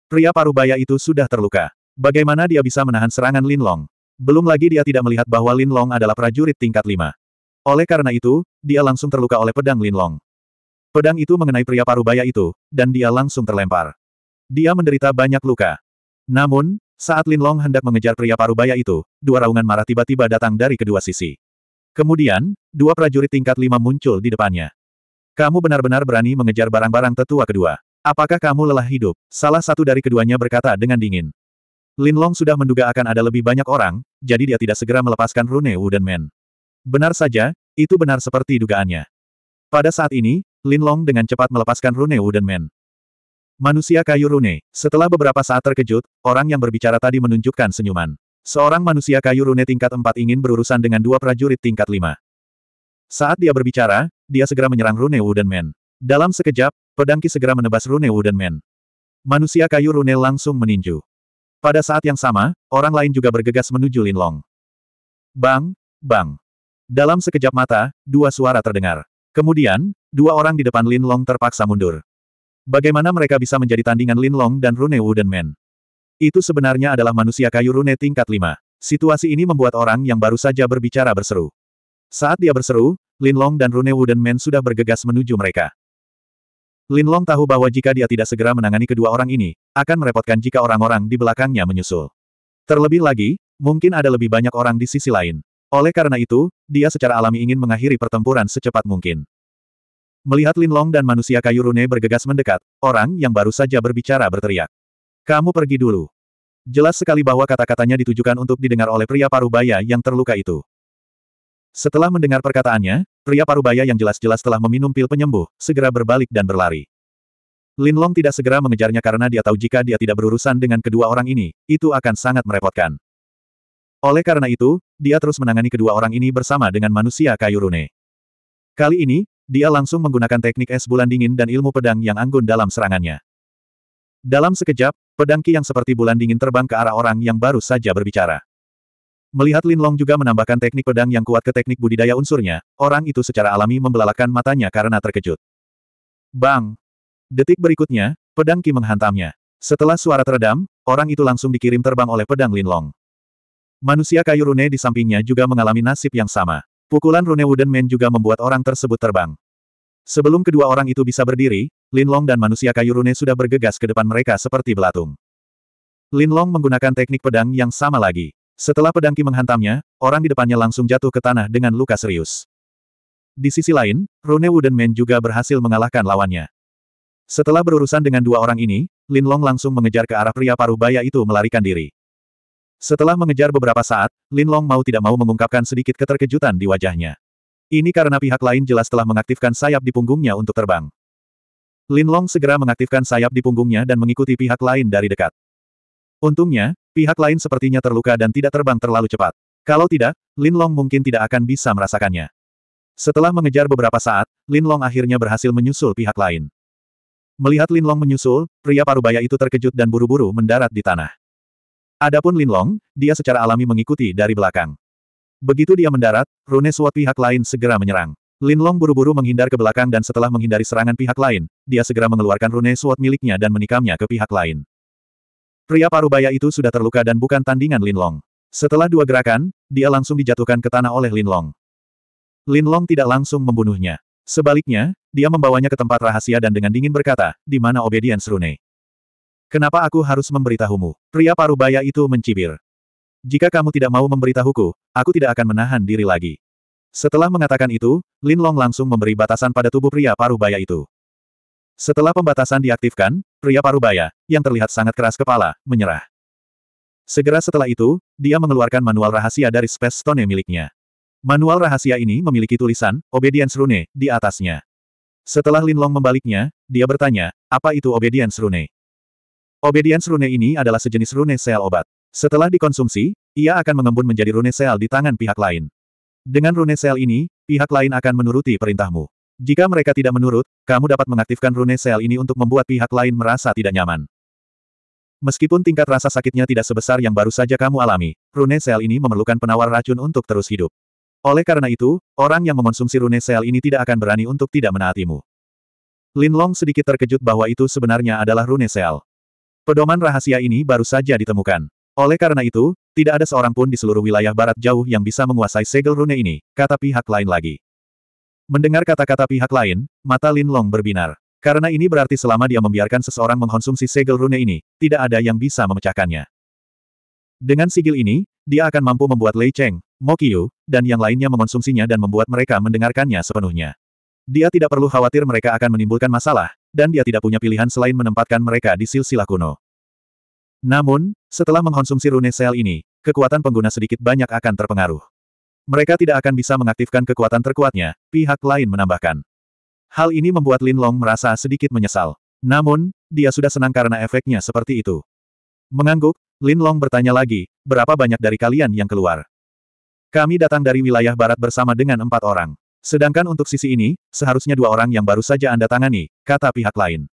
A: Pria parubaya itu sudah terluka. Bagaimana dia bisa menahan serangan Lin Long? Belum lagi dia tidak melihat bahwa Lin Long adalah prajurit tingkat lima. Oleh karena itu, dia langsung terluka oleh pedang Lin Long. Pedang itu mengenai pria parubaya itu, dan dia langsung terlempar. Dia menderita banyak luka. Namun, saat Lin Long hendak mengejar pria parubaya itu, dua raungan marah tiba-tiba datang dari kedua sisi. Kemudian, dua prajurit tingkat lima muncul di depannya. Kamu benar-benar berani mengejar barang-barang tetua kedua. Apakah kamu lelah hidup? Salah satu dari keduanya berkata dengan dingin. Linlong sudah menduga akan ada lebih banyak orang, jadi dia tidak segera melepaskan Rune Wu dan Men. Benar saja, itu benar seperti dugaannya. Pada saat ini, Linlong dengan cepat melepaskan Rune Wu dan Men. Manusia kayu Rune, setelah beberapa saat terkejut, orang yang berbicara tadi menunjukkan senyuman. Seorang manusia kayu Rune tingkat 4 ingin berurusan dengan dua prajurit tingkat 5. Saat dia berbicara, dia segera menyerang Rune Wu dan Men. Dalam sekejap, pedangki segera menebas Rune Wu dan Men. Manusia kayu Rune langsung meninju. Pada saat yang sama, orang lain juga bergegas menuju Linlong. Bang, bang. Dalam sekejap mata, dua suara terdengar. Kemudian, dua orang di depan Linlong terpaksa mundur. Bagaimana mereka bisa menjadi tandingan Linlong dan Rune Wooden Man? Itu sebenarnya adalah manusia kayu Rune tingkat 5. Situasi ini membuat orang yang baru saja berbicara berseru. Saat dia berseru, Linlong dan Rune Wooden Man sudah bergegas menuju mereka. Linlong tahu bahwa jika dia tidak segera menangani kedua orang ini, akan merepotkan jika orang-orang di belakangnya menyusul. Terlebih lagi, mungkin ada lebih banyak orang di sisi lain. Oleh karena itu, dia secara alami ingin mengakhiri pertempuran secepat mungkin. Melihat Linlong dan manusia kayu rune bergegas mendekat, orang yang baru saja berbicara berteriak. Kamu pergi dulu. Jelas sekali bahwa kata-katanya ditujukan untuk didengar oleh pria parubaya yang terluka itu. Setelah mendengar perkataannya, pria parubaya yang jelas-jelas telah meminum pil penyembuh, segera berbalik dan berlari. Lin Long tidak segera mengejarnya karena dia tahu jika dia tidak berurusan dengan kedua orang ini, itu akan sangat merepotkan. Oleh karena itu, dia terus menangani kedua orang ini bersama dengan manusia kayu rune. Kali ini, dia langsung menggunakan teknik es bulan dingin dan ilmu pedang yang anggun dalam serangannya. Dalam sekejap, pedang Ki yang seperti bulan dingin terbang ke arah orang yang baru saja berbicara. Melihat Lin Long juga menambahkan teknik pedang yang kuat ke teknik budidaya unsurnya, orang itu secara alami membelalakan matanya karena terkejut. Bang! Detik berikutnya, pedang Ki menghantamnya. Setelah suara teredam, orang itu langsung dikirim terbang oleh pedang Lin Long. Manusia kayu rune di sampingnya juga mengalami nasib yang sama. Pukulan rune Wooden Man juga membuat orang tersebut terbang. Sebelum kedua orang itu bisa berdiri, Lin Long dan manusia kayu rune sudah bergegas ke depan mereka seperti belatung. Lin Long menggunakan teknik pedang yang sama lagi. Setelah pedangki menghantamnya, orang di depannya langsung jatuh ke tanah dengan luka serius. Di sisi lain, Rune Wooden Man juga berhasil mengalahkan lawannya. Setelah berurusan dengan dua orang ini, Lin Long langsung mengejar ke arah pria paruh baya itu melarikan diri. Setelah mengejar beberapa saat, Lin Long mau tidak mau mengungkapkan sedikit keterkejutan di wajahnya. Ini karena pihak lain jelas telah mengaktifkan sayap di punggungnya untuk terbang. Lin Long segera mengaktifkan sayap di punggungnya dan mengikuti pihak lain dari dekat. Untungnya, Pihak lain sepertinya terluka dan tidak terbang terlalu cepat. Kalau tidak, Lin Long mungkin tidak akan bisa merasakannya. Setelah mengejar beberapa saat, Lin Long akhirnya berhasil menyusul pihak lain. Melihat Lin Long menyusul, pria parubaya itu terkejut dan buru-buru mendarat di tanah. Adapun Lin Long, dia secara alami mengikuti dari belakang. Begitu dia mendarat, rune suat pihak lain segera menyerang. Lin Long buru-buru menghindar ke belakang dan setelah menghindari serangan pihak lain, dia segera mengeluarkan rune suat miliknya dan menikamnya ke pihak lain. Pria parubaya itu sudah terluka dan bukan tandingan Lin Long. Setelah dua gerakan, dia langsung dijatuhkan ke tanah oleh Lin Long. Lin Long tidak langsung membunuhnya. Sebaliknya, dia membawanya ke tempat rahasia dan dengan dingin berkata, di mana obedience rune. Kenapa aku harus memberitahumu? Pria parubaya itu mencibir. Jika kamu tidak mau memberitahuku, aku tidak akan menahan diri lagi. Setelah mengatakan itu, Lin Long langsung memberi batasan pada tubuh pria parubaya itu. Setelah pembatasan diaktifkan, pria parubaya, yang terlihat sangat keras kepala, menyerah. Segera setelah itu, dia mengeluarkan manual rahasia dari Space Stone miliknya. Manual rahasia ini memiliki tulisan, Obedience Rune, di atasnya. Setelah Lin Long membaliknya, dia bertanya, apa itu Obedience Rune? Obedience Rune ini adalah sejenis rune sel obat. Setelah dikonsumsi, ia akan mengembun menjadi rune sel di tangan pihak lain. Dengan rune sel ini, pihak lain akan menuruti perintahmu. Jika mereka tidak menurut, kamu dapat mengaktifkan rune sel ini untuk membuat pihak lain merasa tidak nyaman. Meskipun tingkat rasa sakitnya tidak sebesar yang baru saja kamu alami, rune sel ini memerlukan penawar racun untuk terus hidup. Oleh karena itu, orang yang mengonsumsi rune sel ini tidak akan berani untuk tidak menaatimu. Lin Long sedikit terkejut bahwa itu sebenarnya adalah rune sel. Pedoman rahasia ini baru saja ditemukan. Oleh karena itu, tidak ada seorang pun di seluruh wilayah barat jauh yang bisa menguasai segel rune ini, kata pihak lain lagi. Mendengar kata-kata pihak lain, mata Lin Long berbinar. Karena ini berarti selama dia membiarkan seseorang mengkonsumsi segel rune ini, tidak ada yang bisa memecahkannya. Dengan sigil ini, dia akan mampu membuat Lei Cheng, Mo Qiu, dan yang lainnya mengonsumsinya dan membuat mereka mendengarkannya sepenuhnya. Dia tidak perlu khawatir mereka akan menimbulkan masalah, dan dia tidak punya pilihan selain menempatkan mereka di silsilah kuno. Namun, setelah mengkonsumsi rune sel ini, kekuatan pengguna sedikit banyak akan terpengaruh. Mereka tidak akan bisa mengaktifkan kekuatan terkuatnya, pihak lain menambahkan. Hal ini membuat Lin Long merasa sedikit menyesal. Namun, dia sudah senang karena efeknya seperti itu. Mengangguk, Lin Long bertanya lagi, berapa banyak dari kalian yang keluar? Kami datang dari wilayah barat bersama dengan empat orang. Sedangkan untuk sisi ini, seharusnya dua orang yang baru saja Anda tangani, kata pihak lain.